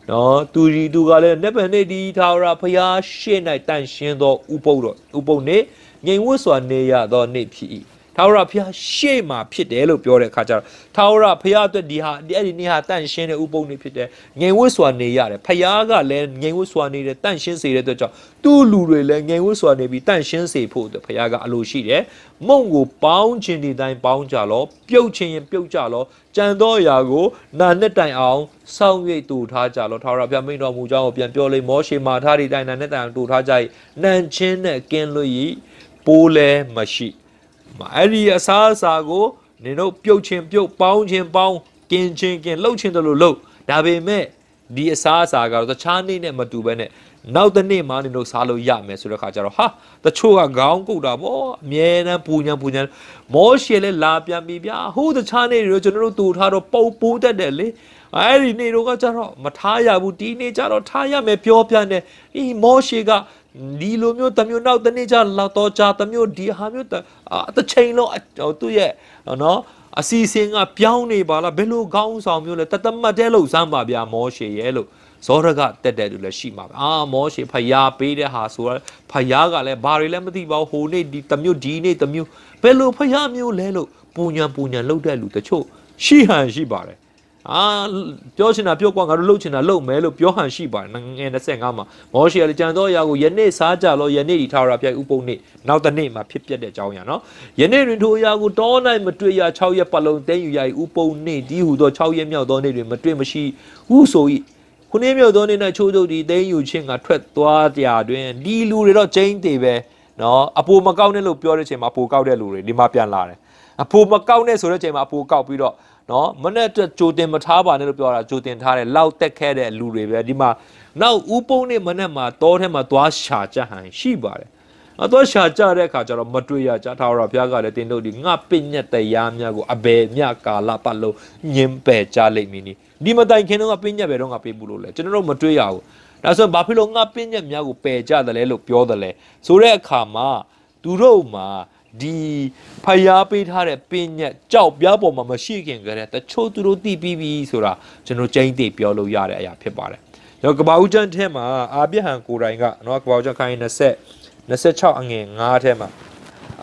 နော်သူဒီသူကလည်းနေပန်နေဒီသာဝရဖျားရှေ့၌တန်ရှင်းသောဥပုပ်တော်ဥပုပ်နေငြိမ်ဝတ်စွာနေရသောနေ့ဖြစ်၏ထာဝရဘုရားရှေ့မှာဖြစ်တယ်လို့ပြောတဲ့အခါကျတော့ထာဝရဘုရားအတွက်ဒီဟာအဲ့ဒီနေ့ဟာတန့်ရှင်းတဲ့ဥပုံနေဖြစ်တယ်ငြိမ်ဝတ်စွာနေရတယ်ဘုရားကလည်းငြိမ်ဝတ်စွာနေတယ်တန့်ရှင်းစေတဲ့အတွက်ကြောင့်သူ့လူတွေလည်းငြိမ်ဝတ်စွာနေပြီးတန့်ရှင်းစေဖို့အတွက်ဘုရားကအလိုရှိတယ်မုံကိုပေါင်းခြင်းဒီတိုင်းပေါင်းကြလောပြုတ်ခြင်းရင်ပြုတ်ကြလောကြံသောအရာကိုနာနဲ့တိုင်အောင်စောင့်ရိပ်တူထားကြလောထာဝရဘုရားမိန့်တော်မူကြောင်းကိုပြန်ပြောလိမ့်မောရှေမာထားဒီတိုင်းနာနဲ့တိုင်အောင်တူထားကြ၏နှံချင်းနဲ့ကင်းလွတ်၏ပိုးလည်းမရှိ။အဲ့ဒီအစားအစာကိုနင်တို့ပြုတ်ချင်းပြုတ်ပေါင်းချင်းပေါင်းกินချင်းกินလှုပ်ချင်းတို့လို့လှုပ်ဒါပေမဲ့ဒီအစားအစာကတော့တခြားနေ့နဲ့မတူဘဲနဲ့နောက်တစ်နေ့မှနင်တို့စားလို့ရမယ်ဆိုတဲ့ခါကျတော့ဟာတချို့ကခေါင်းကုတ်တာပေါ့အမြဲတမ်းပူညာပူညာမောရှေလည်းလာပြန်ပြီဗျာဟိုးတခြားနေ့တွေကျွန်တော်တို့တူထားတော့ပုတ်ပိုးတတ်တယ်လေအဲ့ဒီနေ့တော့ကကျတော့မထားရဘူးဒီနေ့ကျတော့ထားရမယ်ပြောပြတယ်အေးမောရှေကဒီလိုမျိုးတမျိုးနောက်တနေ့ကျလောက်တော့ကြာတမျိုးဒီဟာမျိုးတချိန်လုံးသူ့ရဲ့နော်အစီအစဉ်ကပြောင်းနေပါလားဘယ်လိုကောင်းဆောင်မျိုးလဲတသမတ်တဲ့လို့စမ်းပါဗျာမောရှေရဲ့လို့ဇောရကတက်တယ်လို့လည်းရှိမှာပဲအာမောရှေဖယားပေးတဲ့ဟာဆိုတော့ဖယားကလည်းဘာတွေလည်းမသိပါဘူးဟိုနေ့ဒီတမျိုးဒီနေ့တမျိုးဘယ်လိုဖယားမျိုးလဲလို့ပူညာပူညာလောက်တဲ့လူတချို့ရှိဟန်ရှိပါတယ်အာပြောချင်တာပြောကွာငါတို့လှုပ်ချင်တာလှုပ်မယ်လို့ပြောဟန်ရှိပါတယ်ငွေ25မှာမောရှေကလည်းကြံသောအရာကိုယနေ့စားကြလောယနေ့ဒီထာဝရဘုရားဥပုံနေ့နောက်တစ်နေ့မှာဖြစ်ပျက်တဲ့အကြောင်းအရာနော်ယနေ့တွင်ထိုအရာကိုတော၌မတွေ့ရ6ရက်ပတ်လုံးတဲယူရ၏ဥပုံနေ့ဒီဟူသော6ရက်မြောက်သောနေ့တွင်မတွေ့မရှိဟုဆို၏ခုနှစ်မြောက်သောနေ့၌ချိုးချုပ်ဒီတဲယူခြင်းကထွက်သွားကြတွင်ဒီလူတွေတော့ကျင်းသေးပဲနော်အပိုမကောက်နဲ့လို့ပြောတဲ့အချိန်မှာအပိုကောက်တဲ့လူတွေဒီမှာပြန်လာတယ်အဖိုမကောက်နဲ့ဆိုတဲ့အချိန်မှာအဖိုကောက်ပြီးတော့နော်မနဲ့အတွက်ကြိုတင်မထားပါနဲ့လို့ပြောတာကြိုတင်ထားတယ်လောက်တက်ခဲတဲ့လူတွေပဲဒီမှာနောက်ဥပုံနဲ့မနဲ့မှာတောထဲမှာသွားရှာကြဟန်ရှိပါတယ်အတော့ရှာကြတဲ့အခါကျတော့မတွေ့ရကြထာဝရဘုရားကလည်းတင်တို့ဒီငါပညတ်တရားများကိုအဘယ်မြကာလပတ်လုံးညင်ပယ်ကြလိမ့်မည်နီဒီမတိုင်ခင်တော့ပညတ်ပဲတော့ငါပေးဘူးလို့လဲကျွန်တော်တို့မတွေ့ရဘူးဒါဆိုဘာဖြစ်လို့ငါပညတ်များကိုပယ်ကြတယ်လဲလို့ပြောတယ်လဲဆိုတဲ့အခါမှာသူတို့မှာဒီဖျားပေးထားတဲ့ပင်ညက်ကြောက်ပြားပေါ်မှာမရှိခင်ကတည်းကတချို့သူတို့တိပြီးပြီဆိုတာကျွန်တော်ကြိမ့်သိပြောလို့ရတဲ့အရာဖြစ်ပါတယ်။ရောကဘာဦးကျန်းထဲမှာအာပြဟန်ကိုတိုင်ကနော်ကဘာဦးကျန်းခိုင်း20 26အငယ်9ထဲမှာ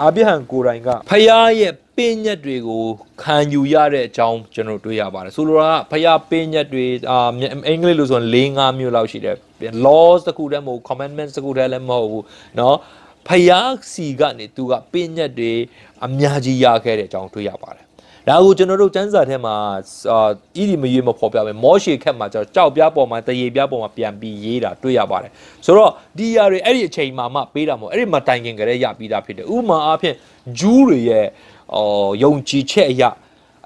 အာပြဟန်ကိုတိုင်ကဖျားရဲ့ပင်ညက်တွေကိုခံယူရတဲ့အကြောင်းကျွန်တော်တွေ့ရပါတယ်ဆိုလိုတာကဖျားပင်ညက်တွေအာအင်္ဂလိပ်လိုဆိုရင်၄-၅မျိုးလောက်ရှိတယ် laws တခုတည်းမဟုတ် commandments တခုတည်းလည်းမဟုတ်ဘူးเนาะဖယားစီကနေသူကပညတ်တွေအများကြီးရခဲ့တဲ့အကြောင်းတွေ့ရပါတယ်ဒါကိုကျွန်တော်တို့စံစာထဲမှာအီဒီမရွေးမဖော်ပြမယ်မောရှေခက်မှာကျွန်တော်ကြောက်ပြားပေါ်မှာတရေပြားပေါ်မှာပြန်ပြီးရေးတာတွေ့ရပါတယ်ဆိုတော့ဒီရာတွေအဲ့ဒီအချိန်မှာမှပေးတာမဟုတ်အဲ့ဒီမှာတိုင်ခင်ကလေးရပြီးသားဖြစ်တယ်ဥပမာအားဖြင့်ဂျူးတွေရဲ့ဟောယုံကြည်ချက်အရာ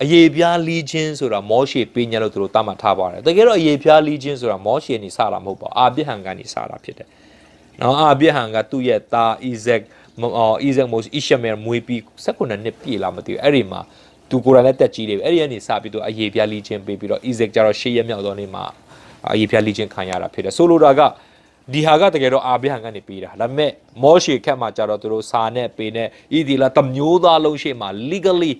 အယေပြားလီချင်းဆိုတာမောရှေပေးညက်လို့သူတို့တတ်မှတ်ထားပါတယ်တကယ်တော့အယေပြားလီချင်းဆိုတာမောရှေနေစတာမဟုတ်ပါအာပြဟံကနေစတာဖြစ်တယ်နော်အာဗြဟံကသူ့ရဲ့သားအီဇက်အော်အီဇက်မို့အီရှမေမွေးပြီး16နှစ်ပြည့်လာမသိဘူးအဲ့ဒီမှာသူကိုယ်တိုင်လည်းတက်ကြီးတယ်အဲ့ဒီကနေစပြီးတော့အရေးပြလီချင်းပေးပြီးတော့အီဇက်ကျတော့ရှေ့ရက်မြောက်သောနေ့မှာအရေးပြလီချင်းခံရတာဖြစ်တယ်ဆိုလိုတာကဒီဟာကတကယ်တော့အာဗြဟံကနေပေးတာဒါပေမဲ့မောရှေခက်မှာကျတော့သူတို့စာနဲ့ပေနဲ့ဤဒီလာတမျိုးသားလုံးရှေ့မှာ legally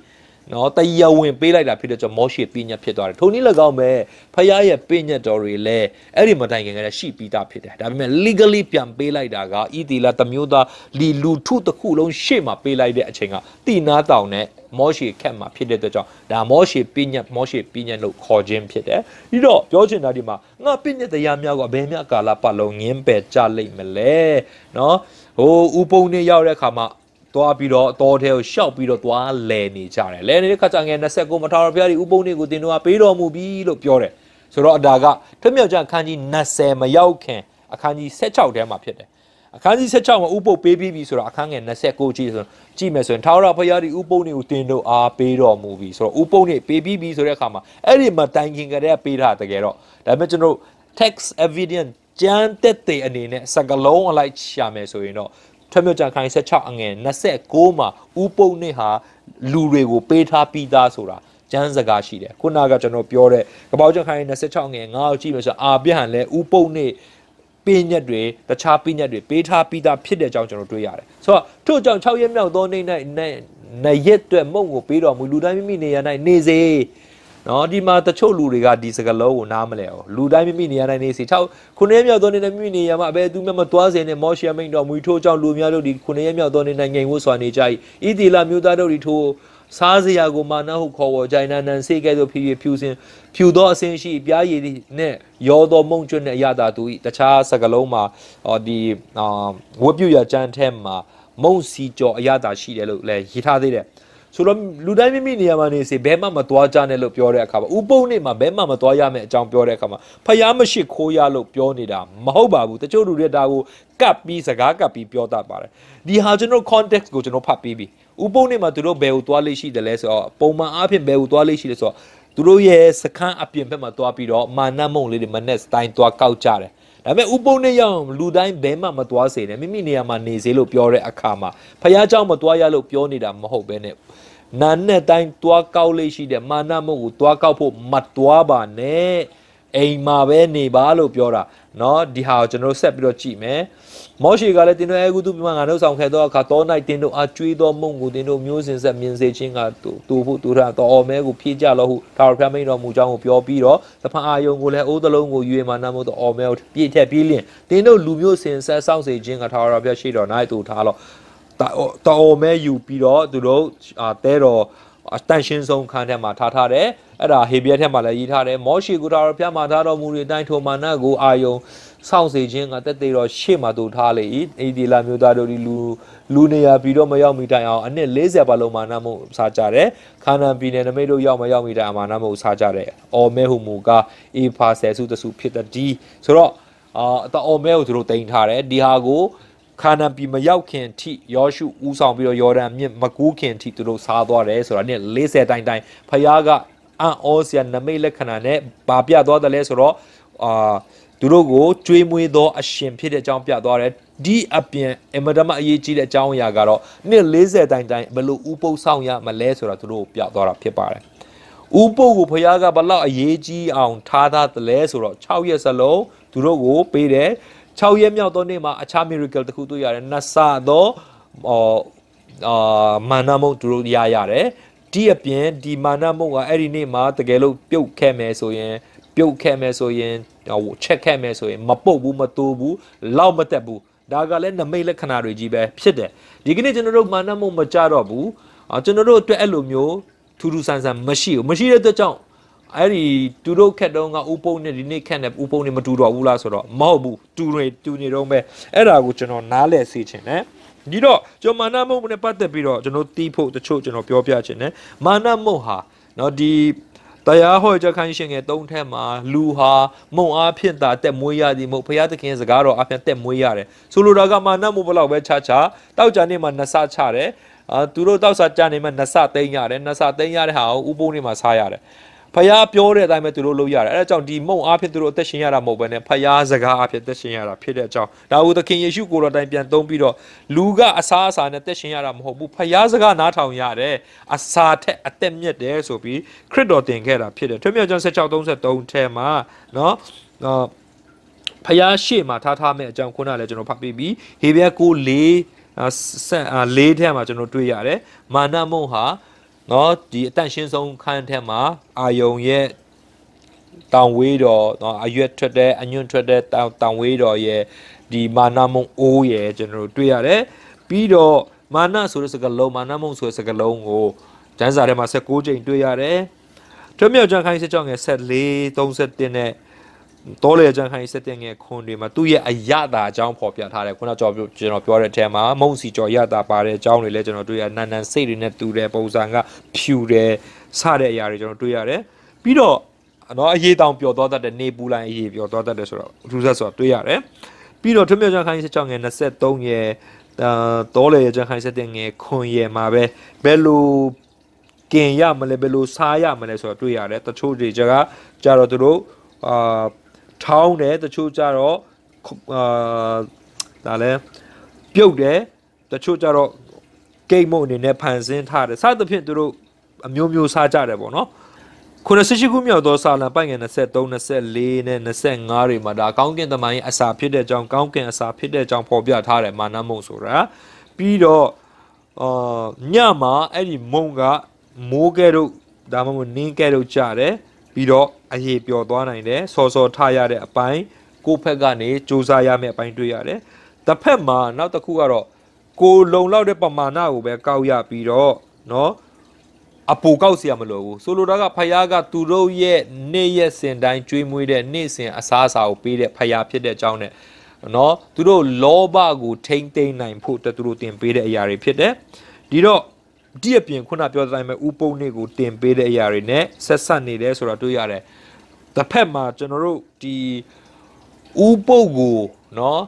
နော်တရားဝင်ပေးလိုက်တာဖြစ်တဲ့ကြောင့်မောရှေပြည့်ညတ်ဖြစ်သွားတယ်ထိုနည်း၎င်းပဲဖခင်ရဲ့ပြည့်ညတ်တော်တွေလည်းအဲ့ဒီမတိုင်ခင်ကတည်းရှိပြီးသားဖြစ်တယ်ဒါပေမဲ့ legally ပြန်ပေးလိုက်တာကဤတီလာတမျိုးသားလီလူထုတစ်ခုလုံးရှေ့မှာပေးလိုက်တဲ့အချိန်ကတိနာတောင်နဲ့မောရှေခက်မှာဖြစ်တဲ့အတွက်ကြောင့်ဒါမောရှေပြည့်ညတ် မောရှေပြည့်ညတ်လို့ခေါ်ခြင်းဖြစ်တယ်ပြီးတော့ပြောချင်တာဒီမှာငါပြည့်ညတ်တရားများကအဘယ်များကာလပတ်လုံးငင်းပယ်ကြလိမ့်မလဲနော်ဟိုဥပုံနဲ့ရောက်တဲ့အခါမှာသွားပြီးတော့တော်ထဲကိုရှောက်ပြီးတော့သွားလဲနေကြတယ်လဲနေတဲ့ခါကျငယ်29မထာဝရဘုရားဒီဥပုံတွေကိုသင်တို့ကပေးတော်မူပြီလို့ပြောတယ်ဆိုတော့အတာကထမြောက်ကျအခန်းကြီး20မရောက်ခင်အခန်းကြီး16ထဲမှာဖြစ်တယ်အခန်းကြီး16မှာဥပုပ်ပေးပြီးပြီဆိုတော့အခန်းငယ်29ကြည့်ဆိုကြည့်မယ်ဆိုရင်ထာဝရဘုရားဒီဥပုပ်တွေကိုတင်တို့အားပေးတော်မူပြီဆိုတော့ဥပုပ်တွေပေးပြီးပြီဆိုတဲ့အခါမှာအဲ့ဒီမှာတိုင်ခင်ကလေးကပေးထားတကယ်တော့ဒါပေမဲ့ကျွန်တော် text evidence ကျမ်းသက်သေအနေနဲ့စကလုံးအလိုက်ရှာမယ်ဆိုရင်တော့ထွက်မြောက်ကြခိုင်16အငယ်26မှာဥပုပ်နှစ်ဟာလူတွေကိုပေးထားပြီးသားဆိုတာကျမ်းစကားရှိတယ်ခုနကကျွန်တော်ပြောတဲ့ကပောက်ကြခိုင်26အငယ်9ကိုကြည့်မယ်ဆိုအာပြဟန်လဲဥပုပ်နှစ်ပင်းညက်တွေတခြားပင်းညက်တွေပေးထားပြီးသားဖြစ်တဲ့အကြောင်းကျွန်တော်တွေ့ရတယ်ဆိုတော့ထို့ကြောင့်6ရက်မြောက်သောနေ့၌နရက်အတွက်မုံကိုပေးတော်မူလူတိုင်းမိမိနေရာ၌နေစေနော်ဒီမှာတချို့လူတွေကဒီစကလုံးကိုနားမလဲဘူးလူတိုင်းမိမိနေရာတိုင်းနေစီ6ခုနှစ်ရက်မြောက်သောနေ့နဲ့မိမိနေရာမှာအဘယ်သူမှမသွားစေနဲ့မောရှေမိန်တော်မူထိုးကြောင့်လူများတို့ဒီခုနှစ်ရက်မြောက်သောနေ့နိုင်ငံကိုစွာနေကြ၏ဤဒီလာမျိုးသားတို့ဒီထိုးစားစရာကိုမာနဟုခေါ်ဝေါ်ကြိုင်နာနန်စေကဲ့သို့ဖြစ်၍ဖြူစင်ဖြူသောအစင်းရှိပြားရည်နှင့်ရောသောမုံကျွတ်နှင့်အရသာသူ၏တခြားစကလုံးမှာဒီဝတ်ပြုရကြမ်းထဲမှာ မုံစီကြော်အရသာရှိတယ်လို့လည်းရေးထားသေးတယ်။ဆိုတော့လူတိုင်းမိမိနေရာမှာနေစေဘဲမှမသွားကြနဲ့လို့ပြောတဲ့အခါမှာဥပုံနေမှာဘဲမှမသွားရမယ့်အကြောင်းပြောတဲ့အခါမှာဖျားမရှိခိုးရလို့ပြောနေတာမဟုတ်ပါဘူးတချို့လူတွေဒါကိုကပ်ပြီးစကားကပ်ပြီးပြောတတ်ပါတယ်ဒီဟာကျွန်တော် context ကိုကျွန်တော်ဖတ်ပြီးပြီဥပုံနေမှာသူတို့ဘယ်ကိုသွားလိမ့်ရှိတယ်လဲဆိုတော့ပုံမှန်အားဖြင့်ဘယ်ကိုသွားလိမ့်ရှိလဲဆိုတော့သူတို့ရဲ့စခန်းအပြင်ဘက်မှာသွားပြီးတော့မာနမုံလေးတွေမနဲ့စတိုင်းသွားကောက်ကြတယ်ဒါပေမဲ့ဥပုံနဲ့ရောက်လူတိုင်းဘဲမှမသွားစေနဲ့မိမိနေရာမှာနေစေလို့ပြောတဲ့အခါမှာဖះเจ้าမသွားရလို့ပြောနေတာမဟုတ်ဘဲနဲ့နာနဲ့တိုင်းတွားကောက်လေးရှိတဲ့မာနမုတ်ကိုတွားကောက်ဖို့မတွားပါနဲ့အိမ်မှာပဲနေပါလို့ပြောတာเนาะဒီဟာကိုကျွန်တော်ဆက်ပြီးတော့ကြည့်မယ်မောရှိကလည်းတင်တို့အကုသူပြမငါတို့ဆောင်ခဲ့တော့အခါတော၌တင်တို့အကျွေးသောမုံကိုတင်တို့မျိုးစင်ဆက်မြင်စေခြင်းကတူဖို့တူတာတော်အောင်မဲကိုဖြည့်ကြလောဟုဒါတော်ဖျားမိန်တော်မူကြောင်းကိုပြောပြီးတော့သဖန်အာယုံကိုလည်းအိုးသလုံးကိုရွေမာနာမို့တော်အောင်မဲကိုပြည့်ထက်ပြီးလျင်တင်တို့လူမျိုးစင်ဆက်စောင့်စေခြင်းကထာဝရဘုရားရှိတော်၌တူထားလော့တော်မဲယူပြီးတော့သူတို့အာတဲတော်အတန်ရှင်းဆုံးခန်းထဲမှာထားထားတယ်အဲ့ဒါဟေဘရဲထဲမှာလည်းရေးထားတယ်မောရှိကိုတော်ဖျားမှာထားတော်မူတဲ့အတိုင်းထိုမာနကိုအာယုံစောင့်စေခြင်းကတက်သေးတော် ရှေ့မှာသူထားလေ၏အေဒီလာမျိုးသားတို့ဒီလူလူနေရပြီးတော့မရောက်မီတိုင်အောင်အနည်း40ပါလုံးမာနမှုစားကြတယ်ခါနန်ပြည်နယ်နမိတ်တို့ရောက်မရောက်မီတိုင်အောင်မာနမှုစားကြတယ်အော်မဲဟူမူကအေဖာဆယ်စုတစုဖြစ်တည်းဆိုတော့အာတော်မဲကိုသူတို့တင်ထားတယ်ဒီဟာကိုခါနန်ပြည်မရောက်ခင်ထိယောရှုဦးဆောင်ပြီးတော့ယော်ဒန်မြစ်မကူးခင်ထိသူတို့စားသွားတယ်ဆိုတာနဲ့40တိုင်တိုင်ဖယားကအံ့ဩစရာနမိတ်လက္ခဏာနဲ့ဗာပြသွားတယ်လဲဆိုတော့အာသူတို့ကိုကြွေးမွေးသောအရှင်ဖြစ်တဲ့အကြောင်းပြသွားတယ်ဒီအပြင်အမတမအရေးကြီးတဲ့အကြောင်းအရာကတော့နှစ်40တိုင်တိုင်ဘယ်လိုဥပုပ်ဆောင်ရမလဲဆိုတာသူတို့ကိုပြသွားတာဖြစ်ပါတယ်ဥပုပ်ကိုဖယားကဘလောက်အရေးကြီးအောင် ထားသားတယ်လဲဆိုတော့6ရက်စလုံးသူတို့ကိုပေးတယ်6ရက်မြောက်သောနေ့မှာအခြား miracle တစ်ခုတွေ့ရတယ်နှစ်ဆသောဟောအာမာနမုံသူတို့ရရတယ်ဒီအပြင်ဒီမာနမုံကအဲ့ဒီနေ့မှာတကယ်လို့ပြုတ်ခဲ့မယ်ဆိုရင် ပြုတ်ခဲ့မယ်ဆိုရင်ဟိုချက်ခဲ့မယ်ဆိုရင်မပုတ်ဘူးမတိုးဘူးလောက်မတက်ဘူးဒါကလည်းနမိတ်လက္ခဏာတွေကြီးပဲဖြစ်တယ်ဒီကနေ့ကျွန်တော်တို့မာနမုံမကြတော့ဘူးကျွန်တော်တို့အတွက်အဲ့လိုမျိုးထူးထူးဆန်းဆန်းမရှိဘူးမရှိတဲ့အတွက်ကြောင့်အဲ့ဒီသူတို့ခက်တုံးကဥပုံနဲ့ဒီနေ့ခက်နဲ့ဥပုံနဲ့မတူတော့ဘူးလားဆိုတော့မဟုတ်ဘူးတူနေတူနေတော့ပဲအဲ့ဒါကိုကျွန်တော်နားလည်စေချင်တယ်ဒီတော့ကျွန်မာနမုံနဲ့ပတ်သက်ပြီးတော့ကျွန်တော်တီးဖို့တချို့ကျွန်တော်ပြောပြချင်တယ်မာနမုံဟာเนาะဒီတရားဟောကြခိုင်းရှင်ငယ်သုံးထက်မှာလူဟာမုံအားဖြင့်သာတက်မွေးရသည်မဟုတ်ဘုရားသခင်ရဲ့စကားတော်အားဖြင့်တက်မွေးရတယ်ဆိုလိုတာကမာနမုံဘလောက်ပဲခြားခြားတောက်ကြနေမှာနဆချတယ်အာသူတို့တောက်စားကြနေမှာနဆသိမ့်ရတယ်နဆသိမ့်ရတဲ့ဟာကိုဥပုံနေမှာစားရတယ်ဖယားပြောတဲ့အတိုင်းပဲသူတို့လုပ်ရတယ်အဲဒါကြောင့်ဒီမုံအားဖြင့်သူတို့အသက်ရှင်ရတာမဟုတ်ဘဲနဲ့ဖယားစကားအားဖြင့်အသက်ရှင်ရတာဖြစ်တဲ့အကြောင်းဒါဟုသခင်ယေရှုကိုယ်တော်တိုင်ပြန်သုံးပြီးတော့လူကအစာအစာနဲ့အသက်ရှင်ရတာမဟုတ်ဘူးဖယားစကားနားထောင်ရတယ်အစာထက်အသက်မြတ်တယ်ဆိုပြီးခရစ်တော်တင်ခဲ့တာဖြစ်တယ်ထွေးမြောက်ကျောင်း1633ထဲမှာเนาะဖယားရှေ့မှာထားထားမဲ့အကြောင်းခုနကလည်းကျွန်တော်ဖတ်ပြီးပြီဟေဘရဲ9 4ဆန်၄ထဲမှာကျွန်တော်တွေ့ရတယ်မာနမုံဟာနော်ဒီအတန့်ရှင်းဆုံးခန်းထဲမှာအာယုံရဲ့တောင်ဝေးတော်နော်အရွက်ထွက်တဲ့အညွန့်ထွက်တဲ့တောင်တောင်ဝေးတော်ရဲ့ဒီမာနမုံအိုးရဲ့ကျွန်တော်တို့တွေ့ရတယ်ပြီးတော့မာနဆိုတဲ့စကားလုံးမာနမုံဆိုတဲ့စကားလုံးကိုကျမ်းစာထဲမှာ16ကြိမ်တွေ့ရတယ်ထွမြောက်ကြခိုင်းစစ်ကြောင်းငယ်74 31နဲ့တော်လေကြံခိုင်စက်တင်ငယ်ခွန်တွေမှာသူ့ရဲ့အရသာအကြောင်းဖော်ပြထားတယ်ခုနကကျွန်တော်ကျွန်တော်ပြောတဲ့အထက်မှာမုံစီကျော်ရတာပါတဲ့အကြောင်းတွေလည်းကျွန်တော်တွေ့ရနန်နန်စိတ်တွေနဲ့တူတယ်ပုံစံကဖြူတယ်စတဲ့အရာတွေကျွန်တော်တွေ့ရတယ်ပြီးတော့နော်အရေးတောင်ပျော်သွားတတ်တယ်နေပူလိုင်းအရေးပျော်သွားတတ်တယ်ဆိုတော့အထူးဆက်ဆိုတော့တွေ့ရတယ်ပြီးတော့ထွမြောက်ကြံခိုင်16ငယ်23ငယ်တော်လေကြံခိုင်စက်တင်ငယ်ခွန်ရမှာပဲဘယ်လိုกินရမလဲဘယ်လိုစားရမလဲဆိုတော့တွေ့ရတယ်တချို့တွေကကြတော့သူတို့အာထောင်းတယ်တချို့ကြတော့အာဒါလဲပြုတ်တယ်တချို့ကြတော့ကိတ်မုံအနေနဲ့ဖန်ဆင်းထားတယ်စသဖြင့်သူတို့အမျိုးမျိုးစားကြတယ်ပေါ့နော်98ခုမြောက်သောစာလံပိုင်ငယ်23 24နဲ့25တွေမှာဒါကောင်းကင်တမန်ရဲ့အစာဖြစ်တဲ့အကြောင်းကောင်းကင်အစာဖြစ်တဲ့အကြောင်းဖော်ပြထားတယ်မာနမုံဆိုတာပြီးတော့အာညမှာအဲ့ဒီမုံကမိုးကဲတို့ဒါမှမဟုတ်နင်းကဲတို့ကြတယ်ပြီးတော့အရေးပျော်သွားနိုင်တယ်စောစောထရတဲ့အပိုင်းကိုဖက်ကနေစူးစမ်းရမယ့်အပိုင်းတွေ့ရတယ်တစ်ဖက်မှာနောက်တစ်ခုကတော့ကိုလုံလောက်တဲ့ပမာဏကိုပဲကောက်ရပြီးတော့เนาะအပူကောက်เสียမလို့ဘူးဆိုလိုတာကဖယားကသူတို့ရဲ့နေ့ရက်စဉ်တိုင်းကြွေးမွေးတဲ့နေ့စဉ်အစားအစာကိုပေးတဲ့ဖယားဖြစ်တဲ့အကြောင်းနဲ့เนาะသူတို့လောဘကိုထိမ့်သိမ်းနိုင်ဖို့တသူတို့တင်ပေးတဲ့အရာတွေဖြစ်တယ်ဒီတော့တိအပြင်ခုနပြောတဲ့အတိုင်းပဲဥပုံနေကိုတင်ပေးတဲ့အရာတွေနဲ့ဆက်ဆက်နေတယ်ဆိုတာတွေ့ရတယ်။တစ်ဖက်မှာကျွန်တော်တို့ဒီဥပုပ်ကိုနော်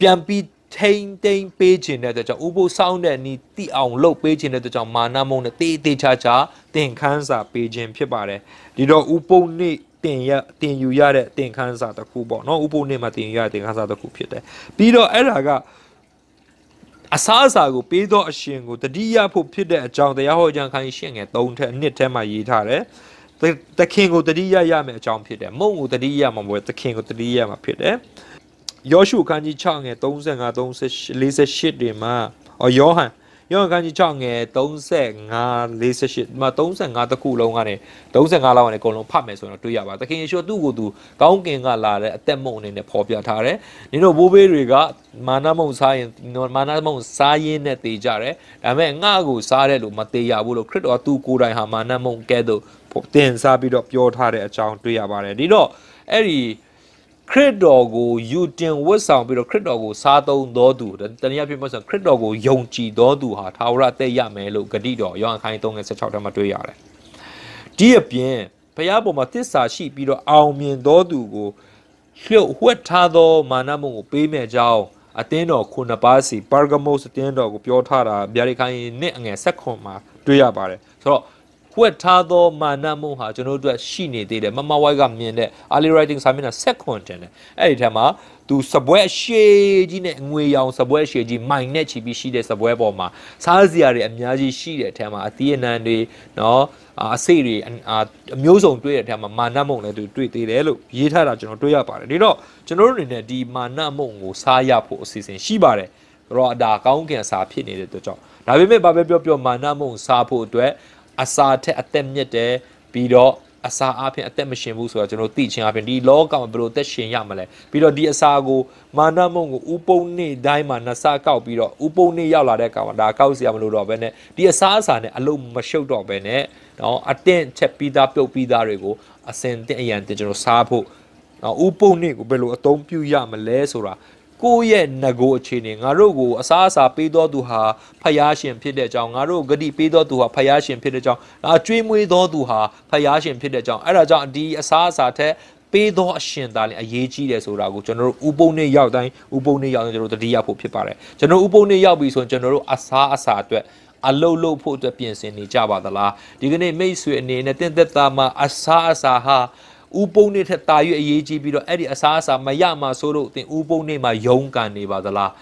ပြန်ပြီးထိမ့်သိမ့်ပေးခြင်းတဲ့အတွက်ကြောင့်ဥပုပ်စောင်းတဲ့နီးတိအောင်လှုပ်ပေးခြင်းတဲ့အတွက်ကြောင့်မာနမုံနဲ့တေးတေးချာချာသင်ခန်းစာပေးခြင်းဖြစ်ပါတယ်။ဒီတော့ဥပုပ်နေတင်ရတင်ယူရတဲ့သင်ခန်းစာတစ်ခုပေါ့နော်ဥပုပ်နေမှာတင်ယူရတဲ့သင်ခန်းစာတစ်ခုဖြစ်တယ်။ပြီးတော့အဲ့ဒါကအစားအစာကိုပေးသောအရှင်ကိုတတိယဖို့ဖြစ်တဲ့အကြောင်းတရားဟောကြံခိုင်းရှင်းငယ်၃ထက်နှစ်ထဲမှာရေးထားတယ်။သခင်ကိုတတိယရမယ်အကြောင်းဖြစ်တယ်။မုံကိုတတိယမှာမဟုတ်သခင်ကိုတတိယမှာဖြစ်တယ်။ယောရှုခန်းကြီး6ငယ်35 38 48တွေမှာအော်ယောဟန်ယောဟန်ခန်းကြီး6ငယ်35 48မှာ35တခုလုံးကနေ35လောက်ကနေအကုန်လုံးဖတ်မယ်ဆိုရင်တော့တွေ့ရပါသခင်ယေရှုသူ့ကိုသူကောင်းကင်ကလာတဲ့အသက်မုံအနေနဲ့ဖော်ပြထားတယ်။နင်တို့ဘိုးဘေးတွေကမာနမုံစားရင်မာနမုံစားရင်းနဲ့တေကြတယ်။ဒါပေမဲ့ငါ့ကိုစားတယ်လို့မတေရဘူးလို့ခရစ်တော်သူ့ကိုယ်တိုင်ဟာမာနမုံကဲ့သို့တင်စားပြီးတော့ပြောထားတဲ့အကြောင်းတွေ့ရပါတယ်။ဒီတော့အဲ့ဒီခရစ်တော်ကိုယူတင်ဝတ်ဆောင်ပြီးတော့ခရစ်တော်ကိုစားသုံးတော်သူတနည်းအားဖြင့်ပြောဆိုခရစ်တော်ကိုယုံကြည်တော်သူဟာသာဝရတည့်ရမယ်လို့ဂတိတော်ယောဟန်ခိုင်း3:16ထဲမှာတွေ့ရတယ်။ဒီအပြင်ဘုရားပေါ်မှာသစ္စာရှိပြီးတော့အောင်မြင်တော်သူကိုလျှို့ဝှက်ထားသောမာနမုံကိုပေးမဲ့ကြောင်းအတင်းတော်ခုနှစ်ပါးစီပါဂမို့စ်အတင်းတော်ကိုပြောထားတာဗျာဒိခိုင်းနှစ်အငယ်ဆက်ခွန်မှာတွေ့ရပါတယ်။ဆိုတော့ဝှက်ထားသောမာနမုံဟာကျွန်တော်တို့အတွက်ရှိနေသေးတယ်မမဝိုက်ကမြင်တဲ့ early writing စာမျက်နှာဆက်ခွန်တင်တယ်အဲ့ဒီထက်မှာသူစပွဲအရှည်ကြီးနဲ့ငွေရောင်စပွဲအရှည်ကြီးမိုင်နဲ့ချီပြီးရှိတဲ့စပွဲပေါ်မှာစားစရာတွေအများကြီးရှိတဲ့အထက်မှာအသီးအနှံတွေနော်အစိတွေအမျိုးစုံတွေ့တဲ့အထက်မှာမာနမုံလည်းသူတွေ့သေးတယ်လို့ရေးထားတာကျွန်တော်တွေ့ရပါတယ်ဒါတော့ကျွန်တော်တို့အနေနဲ့ဒီမာနမုံကိုစားရဖို့အစီအစဉ်ရှိပါတယ်တော့ဒါကောင်းကင်စာဖြစ်နေတဲ့အတွက်ကြောင့်ဒါပေမဲ့ဘာပဲပြောပြောမာနမုံစားဖို့အတွက်အစာထက်အသက်မြင့်တယ်ပြီးတော့အစာအပြင်အသက်မရှင်ဘူးဆိုတော့ကျွန်တော်သိချင်းအပြင်ဒီလောကမှာဘယ်လိုသက်ရှင်ရမလဲပြီးတော့ဒီအစာကိုမာနမုံကိုဥပုံနေတိုင်းမှာနှစ်ဆကောက်ပြီးတော့ဥပုံနေရောက်လာတဲ့အခါမှာဒါကောက်စရာမလိုတော့ဘဲနဲ့ဒီအစာအစာနဲ့အလုံးမရှုပ်တော့ဘဲနဲ့နော်အတင့်ချက်ပြီးသားပြုတ်ပြီးသားတွေကိုအစင်တင့်အရန်တင်ကျွန်တော်စားဖို့နော်ဥပုံနေကိုဘယ်လိုအသုံးပြုရမလဲဆိုတာကိုယ့်ရဲ့ငကိုအခြေအနေငါတို့ကိုအစားအစာပေးတော်သူဟာဖယားရှင်ဖြစ်တဲ့အကြောင်းငါတို့ဂတိပေးတော်သူဟာဖယားရှင်ဖြစ်တဲ့အကြောင်းငါကြွေးမွေးတော်သူဟာဖယားရှင်ဖြစ်တဲ့အကြောင်းအဲ့ဒါကြောင့်ဒီအစားအစာထက်ပေးသောအရှင်သာလင်အရေးကြီးတယ်ဆိုတာကိုကျွန်တော်တို့ဥပုံနဲ့ရောက်တိုင်းဥပုံနဲ့ရောက်တိုင်းကျွန်တော်တို့တတိယဖို့ဖြစ်ပါတယ်ကျွန်တော်ဥပုံနဲ့ရောက်ပြီဆိုရင်ကျွန်တော်တို့အစားအစာအတွက်အလုတ်လုတ်ဖို့အတွက်ပြင်ဆင်နေကြပါသလားဒီကနေ့မိတ်ဆွေအနေနဲ့တင့်သက်သားမှာအစားအစာဟာဥပုံနေထက်တာ၍အရေးကြီးပြီးတော့အဲ့ဒီအစားအစာမရမှာဆိုလို့တင်ဥပုံနေမှာယုံကန်နေပါသလား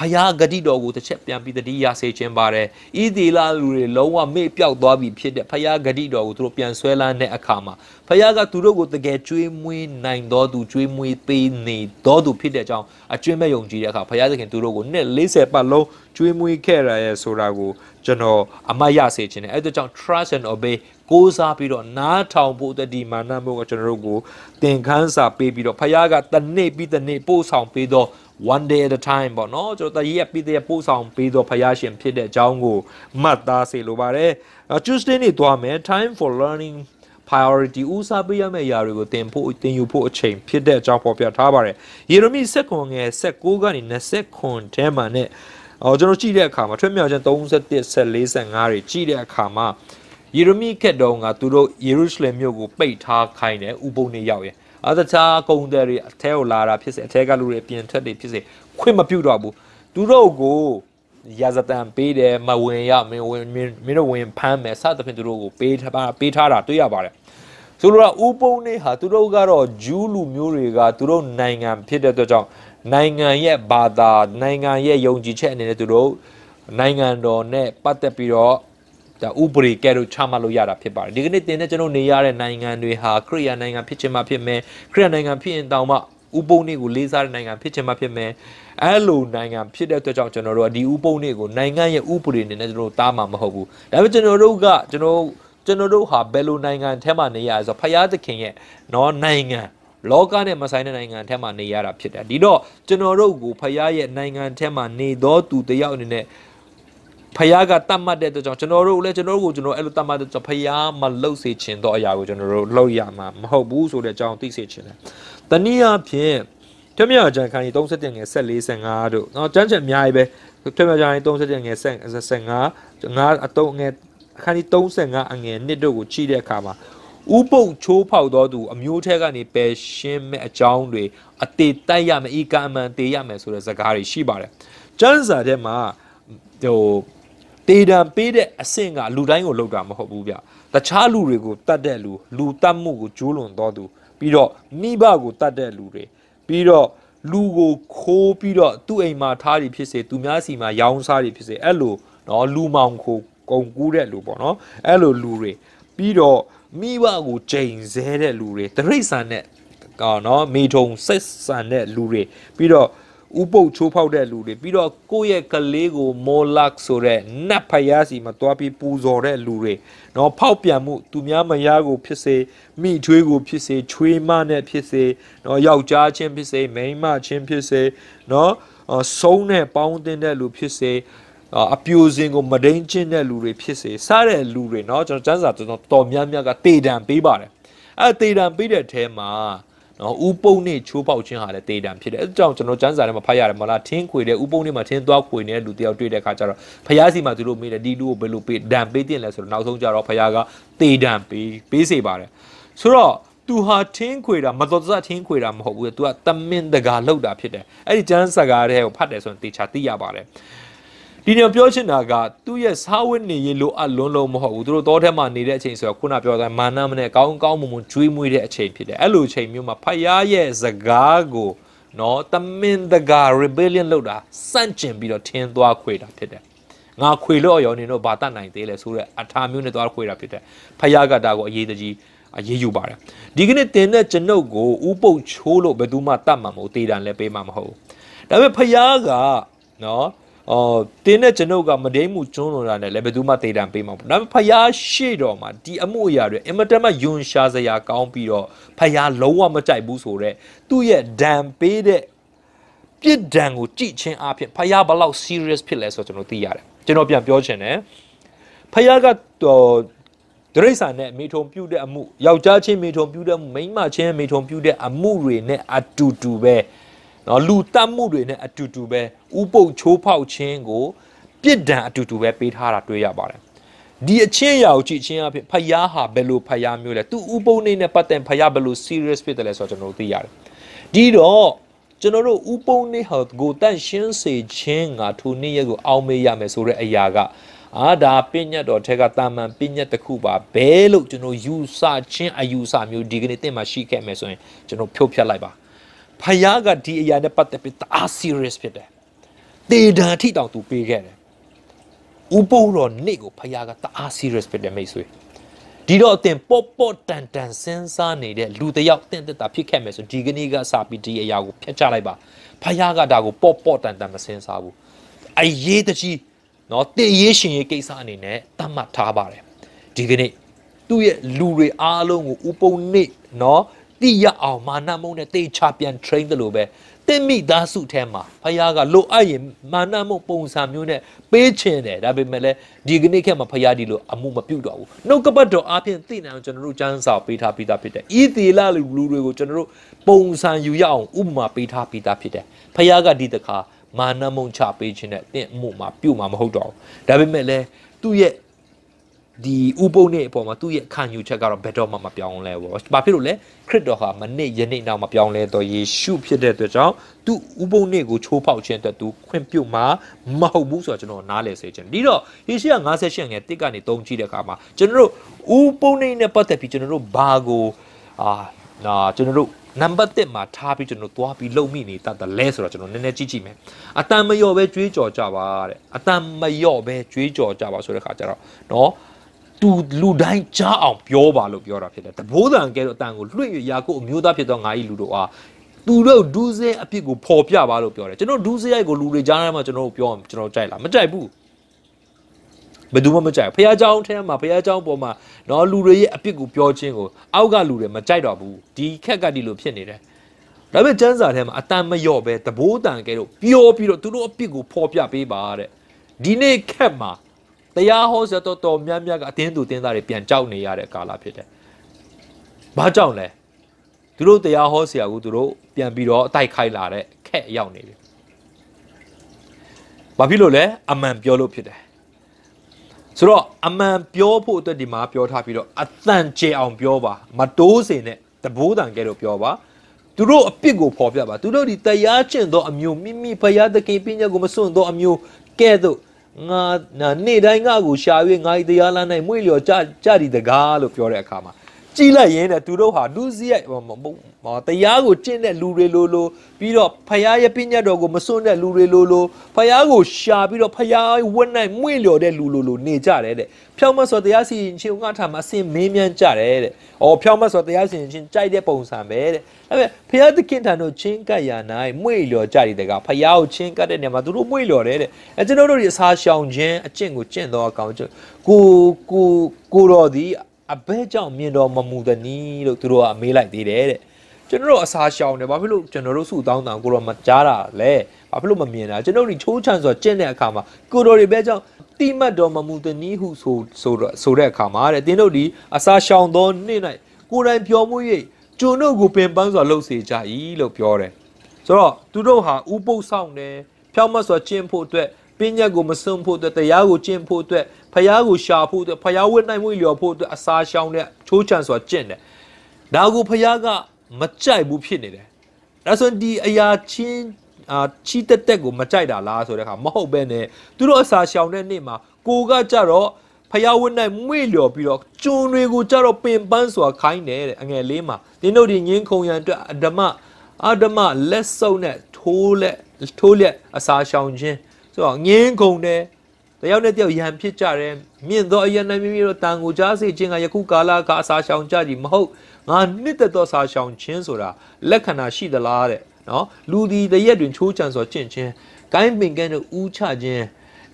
ဖယားဂတိတော်ကိုတစ်ချက်ပြန်ပြီးတတိရစေခြင်းပါတယ်ဤဒီလာလူတွေလုံးဝမေ့ပြောက်သွားပြီဖြစ်တဲ့ဖယားဂတိတော်ကိုသူတို့ပြန်ဆွဲလန်းတဲ့အခါမှာဖခင်ကသူတို့ကိုတကယ်ကြွေးမွေးနိုင်တော်သူကြွေးမွေးပေးနေတော်သူဖြစ်တဲ့အကြောင်းအကျွင့်မဲ့ယုံကြည်တဲ့အခါဖခင်ခင်သူတို့ကိုနှစ်40ပတ်လုံးကြွေးမွေးခဲ့ရရဲ့ဆိုတာကိုကျွန်တော်အမတ်ရစေခြင်းနဲ့အဲ့ဒါကြောင့် trust and obey ကိုးစားပြီးတော့နားထောင်ဖို့အတွက်ဒီမာနမှုကကျွန်တော်တို့ကို သင်ခန်းစာပေးပြီးတော့ဖခင်ကတနေ့ပြီးတနေ့ပို့ဆောင်ပေးတော့ one day at a time ပေါ့နော်ကျွန်တော်တရက်ပြီးတရက်ပို့ဆောင်ပေးတော့ဖခင်ရှင် ဖြစ်တဲ့အကြောင်းကိုမှတ်သားစေလိုပါတယ် Tuesday နေ့သွားမယ် time for learning priority ဦးစားပေးရမယ့်အရာတွေကိုတင်ဖို့တင်ယူဖို့အချိန်ဖြစ်တဲ့အကြောင်းဖော်ပြထားပါတယ်ယေရမိ7ခွန်ငယ်16ကနေ29ထဲမှာ ਨੇ အော်ကျွန်တော်ကြည့်တဲ့အခါမှာထွတ်မြောက်ခြင်း31 45တွေကြည့်တဲ့အခါမှာယေရမိခက်တော်ကသူတို့ယေရုရှလင်မြို့ကိုပိတ်ထားခိုင်းတယ်ဥပုံနေရောက်ရဲ့အသတားကုံတဲ့တွေအထဲကိုလာတာ ဖြစ်စေအထဲကလူတွေအပြင်ထွက်တွေဖြစ်စေခွင့်မပြုတော့ဘူးသူတို့ကိုရာဇသံပေးတယ်မဝင်ရမင်းဝင်မင်းတို့ဝင်ဖမ်းမယ်စသဖြင့်သူတို့ကိုပေးထားပေးထားတာတွေ့ရပါတယ်ဆိုလိုတာဥပုံနေဟာသူတို့ကတော့ဂျူးလူမျိုးတွေက သူတို့ နိုင်ငံဖြစ်တဲ့အတွက်ကြောင့်နိုင်ငံရဲ့ဘာသာ နိုင်ငံရဲ့ယုံကြည်ချက်အနေနဲ့သူတို့နိုင်ငံတော်နဲ့ပတ်သက်ပြီးတော့ဒါဥပဒေကဲလို့ချမှတ်လို့ရတာဖြစ်ပါတယ်ဒီကနေ့တင်တဲ့ကျွန်တော်နေရတဲ့နိုင်ငံတွေဟာခရိယာနိုင်ငံဖြစ်ခြင်းမဖြစ်မယ်ခရိယာနိုင်ငံဖြစ်ရင်တောင်မှဥပုံတွေကိုလေးစားတဲ့နိုင်ငံဖြစ်ချင်မှဖြစ်မယ်အဲ့လိုနိုင်ငံဖြစ်တဲ့အတွက်ကြောင့်ကျွန်တော်တို့ဒီဥပုံတွေကိုနိုင်ငံရဲ့ဥပဒေနဲ့ကျွန်တော်တို့တားမှာမဟုတ်ဘူးဒါပေမဲ့ကျွန်တော်တို့ကကျွန်တော်ကျွန်တော်တို့ဟာဘယ်လိုနိုင်ငံထဲမှာနေရလဲဆိုတော့ဖယားသခင်ရဲ့နော်နိုင်ငံလောကနဲ့မဆိုင်တဲ့နိုင်ငံထဲမှာနေရတာဖြစ်တယ်ဒီတော့ကျွန်တော်တို့ကိုဖယားရဲ့နိုင်ငံထဲမှာနေတော့သူတယောက်အနေနဲ့ဖယားကတတ်မှတ်တဲ့အတွက်ကြောင့်ကျွန်တော်တို့လည်းကျွန်တော်တို့ကိုကျွန်တော်အဲ့လိုတတ်မှတ်တဲ့ကြောင့်ဖယားမလှုပ်စေချင်တော့အရာကိုကျွန်တော်တို့လှုပ်ရမှာမဟုတ်ဘူးဆိုတဲ့အကြောင်းသိစေချင်တယ်။တနည်းအားဖြင့်ထမြောက်ကြံခန်းကြီး37ငယ်14 15တို့နော်ကျန်းချင်အများကြီးပဲထမြောက်ကြံခန်း37ငယ်15 5အတုံးငယ်အခန်းကြီး35အငယ်1တို့ကိုကြည့်တဲ့အခါမှာဥပုပ်ချိုးဖောက်တော်သူ အမျိုးထဲကနေပယ်ရှင်းမဲ့အကြောင်းတွေအသေးတိုက်ရမယ်ဤကံအမှန်တေးရမယ်ဆိုတဲ့ဇာတ်ကားတွေရှိပါတယ်။ကျန်းစာထဲမှာဟိုတေတံပေးတဲ့အဆင့်ကလူတိုင်းကိုလောက်တာမဟုတ်ဘူးဗျတခြားလူတွေကိုတတ်တဲ့လူလူတတ်မှုကိုကျိုးလွန်တော်သူပြီးတော့မိဘကိုတတ်တဲ့လူတွေပြီးတော့လူကိုခိုးပြီးတော့သူ့အိမ်မှာထားပြီးဖြစ်စေသူများစီမှာရောင်းစားပြီးဖြစ်စေအဲ့လိုနော်လူမောင်ခိုကုံကူးတဲ့လူပေါ့နော်အဲ့လိုလူတွေပြီးတော့မိဘကိုချိန်ဆဲတဲ့လူတွေတရိษံနဲ့ကောနော်မိထုံဆက်ဆံတဲ့လူတွေပြီးတော့ဥပုပ်ချိုးဖောက်တဲ့လူတွေပြီးတော့ကိုယ့်ရဲ့ကလေးကိုမောလတ်ဆိုတဲ့နတ်ဖယားစီမသွားပြီးပူဇော်တဲ့လူတွေနော်ဖောက်ပြန်မှုသူများမယားကို ဖြစ်စေမိထွေးကိုဖြစ်စေချွေးမနဲ့ဖြစ်စေနော်ယောက်ျားချင်းဖြစ်စေမိန်းမချင်းဖြစ်စေနော်ဆုံးနဲ့ပေါင်းတင်တဲ့လူဖြစ်စေအပြိုစင်ကိုမဒိန်ချင်းတဲ့လူတွေဖြစ်စေစတဲ့လူတွေเนาะကျွန်တော်စန်းစာတော်တော်များများကတေတံပေးပါတယ်အဲတေတံပေးတဲ့အထဲမှာနော်ဥပုံနဲ့ချိုးပေါက်ခြင်းဟာလည်းတေးတံဖြစ်တယ်အဲကြောင့်ကျွန်တော်ကျန်းစာထဲမှာဖတ်ရတယ်မလားထင်းခွေတဲ့ဥပုံနဲ့မှာထင်းသွားခွေနေတဲ့လူတယောက်တွေ့တဲ့အခါကျတော့ဖယားစီမှာသူတို့မေးတယ်ဒီလူကိုဘယ်လိုပေးဒံပေးတင်လဲဆိုတော့နောက်ဆုံးကျတော့ဖယားကတေးတံပေးပေးစေပါတယ်ဆိုတော့သူဟာထင်းခွေတာမတော်တဆထင်းခွေတာမဟုတ်ဘူးသူကတမင်တကာလောက်တာဖြစ်တယ်အဲ့ဒီကျန်းစာကားတဲ့ကိုဖတ်တယ်ဆိုရင်တေချာသိရပါတယ်ဒီညပြောချင်တာကသူ့ရဲ့စားဝတ်နေရေးလိုအပ်လွန်းလုံးမဟုတ်ဘူးသူတို့တော့ထဲမှာနေတဲ့အချိန်ဆိုတော့ခုနပြောတဲ့မာနမနဲ့ကောင်းကောင်းမွန်မွန်ကျွေးမွေးတဲ့အချိန်ဖြစ်တယ်အဲ့လိုအချိန်မျိုးမှာဖယားရဲ့စကားကိုနော်သမင်တကာ rebellion လုပ်တာစန့်ကျင်ပြီးတော့ထင်းသွားခွေတာဖြစ်တယ်ငါခွေလို့ရောနေတော့ဘာတတ်နိုင်သေးလဲဆိုတော့အထာမျိုးနဲ့သွားခွေတာဖြစ်တယ်ဖယားကတာကိုအရေးတကြီးအရေးယူပါတယ်ဒီကနေ့တင်တဲ့ကျွန်ုပ်ကိုဥပုပ်ချိုးလို့ဘယ်သူမှတတ်မှာမဟုတ်တေးတန်လည်းပေးမှာမဟုတ်ဘူးဒါပေမဲ့ဖယားကနော်အော်တင်းတဲ့ကျွန်ုပ်ကမဒိမှုကျွန်းလွန်တာနဲ့လည်းဘယ်သူမှတေတံပေးမှာမဟုတ်ဘူး။ဒါပေမဲ့ဖယားရှေ့တော်မှာဒီအမှုအရာတွေအင်မတန်မှယွန်ရှာစရာကောင်းပြီးတော့ဖယားလုံးဝမကြိုက်ဘူးဆိုတော့သူ့ရဲ့ဒံပေးတဲ့ပြစ်ဒဏ်ကိုကြည့်ချင်းအဖြစ်ဖယားဘလောက် serious ဖြစ်လဲဆိုတော့ကျွန်တော်သိရတယ်။ကျွန်တော်ပြန်ပြောချင်တယ်။ဖယားကဒရိစာနဲ့မိထုံပြုတဲ့အမှုယောက်ျားချင်းမိထုံပြုတဲ့အမှုမိန်းမချင်းမိထုံပြုတဲ့အမှုတွေနဲ့အတူတူပဲ။နော်လူတတ်မှုတွေနဲ့အတူတူပဲဥပုပ်ချိုးဖောက်ခြင်းကိုပြစ်ဒဏ်အတူတူပဲပေးထားတာတွေ့ရပါတယ်ဒီအချင်းအရာကိုကြည့်ချင်းအဖြစ်ဖယားဟာဘယ်လိုဖယားမျိုးလဲသူဥပုံနေနဲ့ပတ်သက်ဖယားဘယ်လို serious ဖြစ်တယ်လဲဆိုတော့ကျွန်တော်တို့သိရတယ်ဒီတော့ကျွန်တော်တို့ဥပုံနေဟာကိုတန့်ရှင်းစေခြင်းငါထိုနေ့ရက်ကိုအောင်းမေးရမယ်ဆိုတဲ့အရာကအာဒါပညတ်တော်ထဲကတာမန်ပညတ်တစ်ခုပါဘဲလို့ကျွန်တော်ယူဆချင်းအယူဆမျိုးဒီကနေ့တင့်မှာရှိခဲ့မယ်ဆိုရင်ကျွန်တော်ဖြုတ်ဖြတ်လိုက်ပါဖယားကဒီအရာနဲ့ပတ်သက်ပြီးတအား serious ဖြစ်တယ်တေတာထိတောင်သူပေးခဲ့တယ်ဥပုပ်တော်နေ့ကိုဖယားကတအား serious ဖြစ်တယ်မိတ်ဆွေဒီတော့အတင် ပေါ့ပေါ့တန်တန်စဉ်းစားနေတဲ့လူတယောက်တင့်တက်တာဖြစ်ခဲ့မယ်ဆိုဒီကနေ့ကစပြီးဒီအရာကိုဖျက်ချလိုက်ပါဖယားကဒါကိုပေါ့ပေါ့တန်တန်မစဉ်းစားဘူးအရေးတကြီးเนาะတည်ရေးရှင်ရေးကိစ္စအနေနဲ့သတ်မှတ်ထားပါတယ်ဒီကနေ့သူ့ရဲ့လူတွေအားလုံးကိုဥပုံနေ့เนาะသိရအောင်မာနမုံနဲ့တေချပြန် train တယ်လို့ပဲတင့်မိသားစုထဲမှာဖခင်ကလိုအပ်ရင်မာနမုံပုံစံမျိုးနဲ့ပေးချင်တယ်ဒါပေမဲ့လည်းဒီကနေ့ခေတ်မှာဖခင်ဒီလိုအမှုမပြုတ်တော့ဘူးနှုတ်ကပတ်တော်အားဖြင့်သိနိုင်အောင်ကျွန်တော်တို့ကျမ်းစာပေးထားပြီးသားဖြစ်တယ်ဤသီလလူလူတွေကိုကျွန်တော်တို့ပုံစံယူရအောင်ဥပမာပေးထားပြီးသားဖြစ်တယ်ဖခင်ကဒီတခါမာနမုံချပေးခြင်းနဲ့တင့်အမှုမှာပြုတ်မှာမဟုတ်တော့ဘူးဒါပေမဲ့လည်းသူ့ရဲ့ဒီဥပုပ်နဲ့အပေါ်မှာသူ့ရဲ့ခံယူချက်ကတော့ဘယ်တော့မှမပြောင်းလဲဘော။ဘာဖြစ်လို့လဲခရစ်တော်ဟာမနစ်ယနေ့နောက်မပြောင်းလဲတော့ယေရှုဖြစ်တဲ့အတွက်ကြောင့်သူ့ဥပုပ်နဲ့ကိုချိုးဖောက်ခြင်းအတွက်သူခွင့်ပြုမှာမဟုတ်ဘူးဆိုတော့ကျွန်တော်နားလည်စေချင်တယ်။ဒီတော့ယေရှုက58ငယ်1ကနေ3ကြည့်တဲ့အခါမှာကျွန်တော်တို့ဥပုပ်နဲ့နဲ့ပတ်သက်ပြီးကျွန်တော်တို့ဘာကိုအာနာကျွန်တော်တို့နံပါတ်1မှာထားပြီးကျွန်တော်သွားပြီးလုံမိနေတတ်တယ်လဲဆိုတော့ကျွန်တော်နည်းနည်းကြည့်ကြည့်မယ်အတန်မလျော့ပဲကြွေးကြော်ကြပါတဲ့အတန်မလျော့ပဲကြွေးကြော်ကြပါဆိုတဲ့ခါကျတော့เนาะသူလူတိုင်းကြားအောင်ပြောပါလို့ပြောတာဖြစ်တယ်တဘိုးတန်ကဲတော့အတန်ကိုလွှင့်ရရာကိုအမျိုးသားဖြစ်တော့ငါကြီးလူတို့အားသူတို့ဒူးစဲအဖြစ်ကိုပေါ်ပြပါလို့ပြောတယ်ကျွန်တော်ဒူးစရိုက်ကိုလူတွေကြားထဲမှာကျွန်တော်တို့ပြောကျွန်တော်ကြိုက်လားမကြိုက်ဘူးဘယ်သူမှမကြိုက်ဖះเจ้าထဲမှာဖះเจ้าပေါ်မှာနော်လူတွေရဲ့အပြစ်ကိုပြောခြင်းကိုအောက်ကလူတွေမကြိုက်တော့ဘူးဒီခက်ကတိလိုဖြစ်နေတယ်ဒါပေမဲ့ကျန်းစာထဲမှာအတန်မလျော့ပဲတဘိုးတန်ကဲတော့ပြောပြီးတော့သူတို့အပြစ်ကိုဖော်ပြပေးပါတဲ့ဒီနေ့ခက်မှာတရားဟောစရာတော်တော်များများကအတင်းသူတင်းသားတွေပြန်ကြောက်နေရတဲ့ကာလဖြစ်တယ်။ဘာကြောင့်လဲ။သူတို့တရားဟောစရာကိုသူတို့ပြန်ပြီးတော့အတိုက်ခိုက်လာတဲ့ခက်ရောက်နေပြီ။ဘာဖြစ်လို့လဲ။အမှန်ပြောလို့ဖြစ်တယ်။ဆိုတော့အမှန်ပြောဖို့အတွက်ဒီမှာပြောထားပြီးတော့အသံကျေအောင်ပြောပါ မတိုးစင်နဲ့တဘိုးတန်ကဲလို့ပြောပါသူတို့အပြစ်ကိုဖော်ပြပါသူတို့ဒီတရားကျင့်သောအမျိုးမိမိဘုရားသခင်ပြည့်ညတ်ကိုမစွန့်သောအမျိုးကဲ့သို့ငါနေ့တိုင်းငါ့ကိုရှာ၍ငါ၏တရားလမ်း၌မွေ့လျော်ကြကြသည်တကားလို့ပြောတဲ့အခါမှာကြည့်လိုက်ရင်တဲ့သူတို့ဟာဒုစရိုက်တရားကိုကျင့်တဲ့လူတွေလိုလိုပြီးတော့ဖရားရဲ့ပညာတော်ကိုမစွန့်တဲ့လူတွေလိုလိုဖရားကိုရှာပြီးတော့ဖရားဝတ်နိုင်မွင့်လျော်တဲ့လူလိုလိုနေကြတယ်တဲ့ဖြောင်းမတ်ဆိုတရားစီရင်ခြင်းငါထာမှာအစင်မင်းမြန်းကြတယ်တဲ့။အော်ဖြောင်းမတ်ဆိုတရားစီရင်ခြင်းကြိုက်တဲ့ပုံစံပဲတဲ့။ဒါပေမဲ့ဖရားသခင်ထံတို့ချင်းကပ်ရနိုင်မွင့်လျော်ကြတဲ့ကဖရားကိုချင်းကပ်တဲ့နေရာမှာသူတို့မွင့်လျော်တယ်တဲ့။အဲကျွန်တော်တို့ဒီအစာရှောင်ခြင်းအကျင့်ကိုကျင့်တော့အကောင်ကျင့်ကိုကိုကိုတော်ဒီအဘဲကြောင့်မြင်တော်မမူသနည်းလို့သူတို့ကမေးလိုက်သေးတယ်တဲ့ကျွန်တော်တို့အစာရှောင်တယ်ဘာဖြစ်လို့ကျွန်တော်တို့စုတောင်းတောင်းကိုတော့မကြားတာလဲဘာဖြစ်လို့မမြင်တာကျွန်တော်တို့ချိုးချန်ဆိုကျင့်တဲ့အခါမှာကိုတော်တွေပဲကြောင့်တိမတ်တော်မမူသနည်းဟုဆိုဆိုဆိုတဲ့အခါမှာတဲ့တင်းတို့ဒီအစာရှောင်သောနေ့၌ကိုယ်တိုင်ပြောမှု၍ကျွန်တို့ကိုပင်ပန်းစွာလှုပ်စေကြ၏လို့ပြောတယ်ဆိုတော့သူတို့ဟာဥပုပ်ဆောင်တယ်ဖြောင်းမတ်စွာကျင့်ဖို့အတွက်ပညာကိုမစွန့်ဖို့အတွက်တရားကိုကျင့်ဖို့အတွက်ဖယားကိုရှာဖို့အတွက်ဖယားဝတ်နိုင်မှုလျော်ဖို့အတွက်အစာရှောင်တဲ့ချိုးချံစွာကျင့်တယ်ဒါကိုဖယားကမကြိုက်ဘူးဖြစ်နေတယ်ဒါဆိုဒီအရာချင်းအာချီတက်တက်ကိုမကြိုက်တာလားဆိုတဲ့အခါမဟုတ်ပဲနဲ့သူတို့အစာရှောင်တဲ့နေ့မှာကိုကကြတော့ဖယားဝတ်နိုင်မွေ့လျော်ပြီးတော့ကျွန်းတွေကိုကြတော့ပင်ပန်းစွာခိုင်းတယ်တဲ့အငယ်လေးမှာသင်တို့ဒီငင်းခုံရံအတွက်အဓမ္မအဓမ္မလက်စုပ်နဲ့ထိုးလက်ထိုးလက်အစာရှောင်ခြင်းဆိုတော့ငင်းကုန်တယ်တယောက်နဲ့တယောက်ရန်ဖြစ်ကြတယ်မြင့်သောအရာနိုင်မျိုးတို့တန်ကိုကြားစေခြင်းကယခုကာလကအာစာရှောင်ကြကြည်မဟုတ်ငါနှစ်သက်သောစာရှောင်ခြင်းဆိုတာလက္ခဏာရှိသလားတဲ့နော်လူဒီတရက်တွင်ချိုးချံစွာကျင့်ခြင်းဂိုင်းပင်ကန်းတို့ဥချခြင်း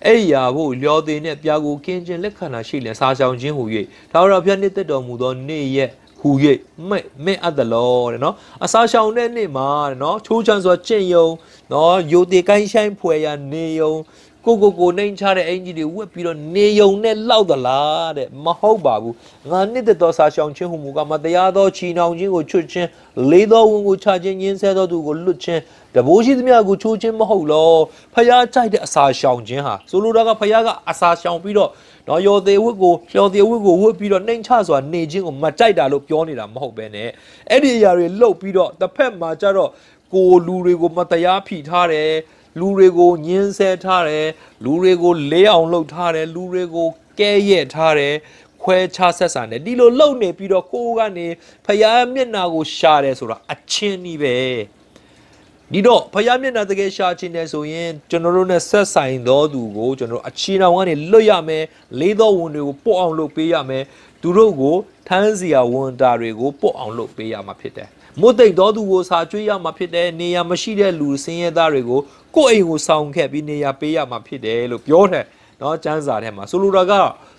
အဲ့ရာဖို့လျော်သေးနဲ့ပြာကိုကင်းခြင်းလက္ခဏာရှိလဲစာရှောင်ခြင်းဟူ၍ထာဝရဘုရားနှစ်သက်တော်မူသောနေ့ရက်ဟူ၍မဲ့မဲ့အပ်သလောတဲ့နော်အစာရှောင်တဲ့နေ့မှာတဲ့နော်ချိုးချမ်းစွာကျင့်ယုံနော်ယိုတေကိုင်းဆိုင်ဖွယ်ရနေယုံကိုကိုကိုနှိမ်ချတဲ့အင်ကြီးတွေဝက်ပြီးတော့နေယုံနဲ့လောက်သလားတဲ့မဟုတ်ပါဘူးငါနှစ်သက်သောစာရှောင်ချင်းဟူမူကမတရားသောချီနှောင်ခြင်းကိုချွတ်ခြင်းလေးသောဝန်ကိုချခြင်းညင်းဆဲသောသူကိုလွတ်ခြင်းတဘိုးရှိသမျှကိုချိုးခြင်းမဟုတ်လောဖျားကြိုက်တဲ့အစာရှောင်ခြင်းဟာဆိုလိုတာကဖျားကအစာရှောင်ပြီးတော့နော်ယောသေဝတ်ကိုယောသေဝတ်ကိုဝတ်ပြီးတော့နှိမ်ချစွာနေခြင်းကိုမတိုက်တာလို့ပြောနေတာမဟုတ်ပဲနဲ့အဲ့ဒီအရာတွေလှုပ်ပြီးတော့တစ်ဖက်မှာကြတော့ကိုလူတွေကို မတရားဖိထားတယ်လူတွေကိုညှင်းဆဲထားတယ်လူတွေကိုလေးအောင်လှုပ်ထားတယ်လူတွေကိုကဲရဲ့ထားတယ်ခွဲခြားဆက်ဆံတယ်ဒီလိုလှုပ်နေပြီးတော့ကိုကနေဖျားမျက်နာကိုရှာတယ်ဆိုတာအချင်းကြီးပဲဒီတော့ဖယားမျက်နှာတကယ်ရှာချင်တယ်ဆိုရင် ကျွန်တော်တို့နဲ့ဆက်ဆိုင်သောသူကိုကျွန်တော်တို့အခြေတော်ကနေလွတ်ရမယ်လေးသောဝန်တွေကိုပို့အောင်လုပ်ပေးရမယ်သူတို့ကိုထမ်းစရာဝန်တာတွေကိုပို့အောင်လုပ်ပေးရမှာဖြစ်တယ်မွတ်သိမ့်သောသူကိုစာကျွေးရမှာဖြစ်တယ်နေရာမရှိတဲ့လူဆင်းရဲသားတွေကိုကိုယ့်အိမ်ကိုဆောင်ခဲ့ပြီးနေရာ ပေးရမှာဖြစ်တယ်လို့ပြောတယ်နော်စံစာထဲမှာဆိုလိုတာက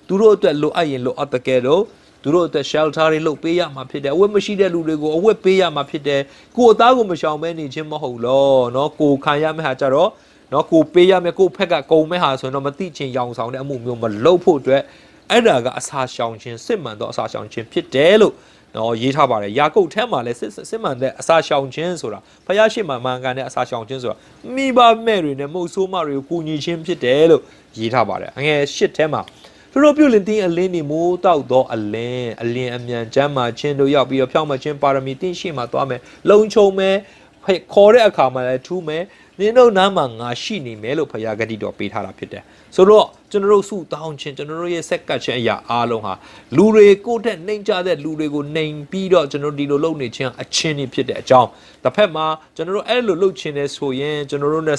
သူတို့အတွက်လိုအပ်ရင်လိုအပ်တကယ်တော့သူတို့အသက် shelter တွေလုပ်ပေးရမှာဖြစ်တယ်အဝတ်မရှိတဲ့လူတွေကိုအဝတ်ပေးရမှာဖြစ်တယ်ကိုအသားကိုမရှောင်ပဲနေခြင်းမဟုတ်လောเนาะကိုခံရမယ့်ဟာကြတော့เนาะကိုပေးရမယ့်ကိုဖက်ကကုံမဲ့ဟာဆိုရင်တော့မသိချင်ရောင်ဆောင်တဲ့အမှုမျိုးမလုပ်ဖို့အတွက်အဲ့ဒါကအစာရှောင်ခြင်းစစ်မှန်သောအစာရှောင်ခြင်းဖြစ်တယ်လို့နော်ရေးထားပါတယ်ယာကုပ်ထဲမှာလည်းစစ်စစ်မှန်တဲ့အစာရှောင်ခြင်းဆိုတာဖယားရှိမှမန်ကန်တဲ့အစာရှောင်ခြင်းဆိုတာမိဘမဲ့တွေနဲ့မဟုတ်ဆိုးမတွေကိုကူညီခြင်းဖြစ်တယ်လို့ရေးထားပါတယ်အငယ်၈ထဲမှာသူတို့ပြုလင်တင်းအလင်းနေမိုးတောက်သောအလင်းအလင်းအမြန်ချမ်းမှချင်းတို့ရောက်ပြီးတော့ဖြောင်းမှချင်းပါရမီတင်းရှိမှသွားမယ်လုံချုံမယ်ခေါ်တဲ့အခါမှာလည်းထူးမယ်နင်တို့နားမှာငါရှိနေမယ်လို့ဖရာဂတိတော်ပေးထားတာဖြစ်တယ်ဆိုတော့ကျွန်တော်တို့စုတောင်းခြင်းကျွန်တော်တို့ရဲ့ဆက်ကတ်ခြင်းအရာအားလုံးဟာလူတွေကိုယ့်ထက်နှိမ်ကြတဲ့လူတွေကိုနှိမ်ပြီးတော့ကျွန်တော်ဒီလိုလုပ်နေခြင်းအချင်းတွေဖြစ်တဲ့အကြောင်းတစ်ဖက်မှာကျွန်တော်တို့အဲ့လိုလုပ်ခြင်းနဲ့ဆိုရင်ကျွန်တော်တို့နဲ့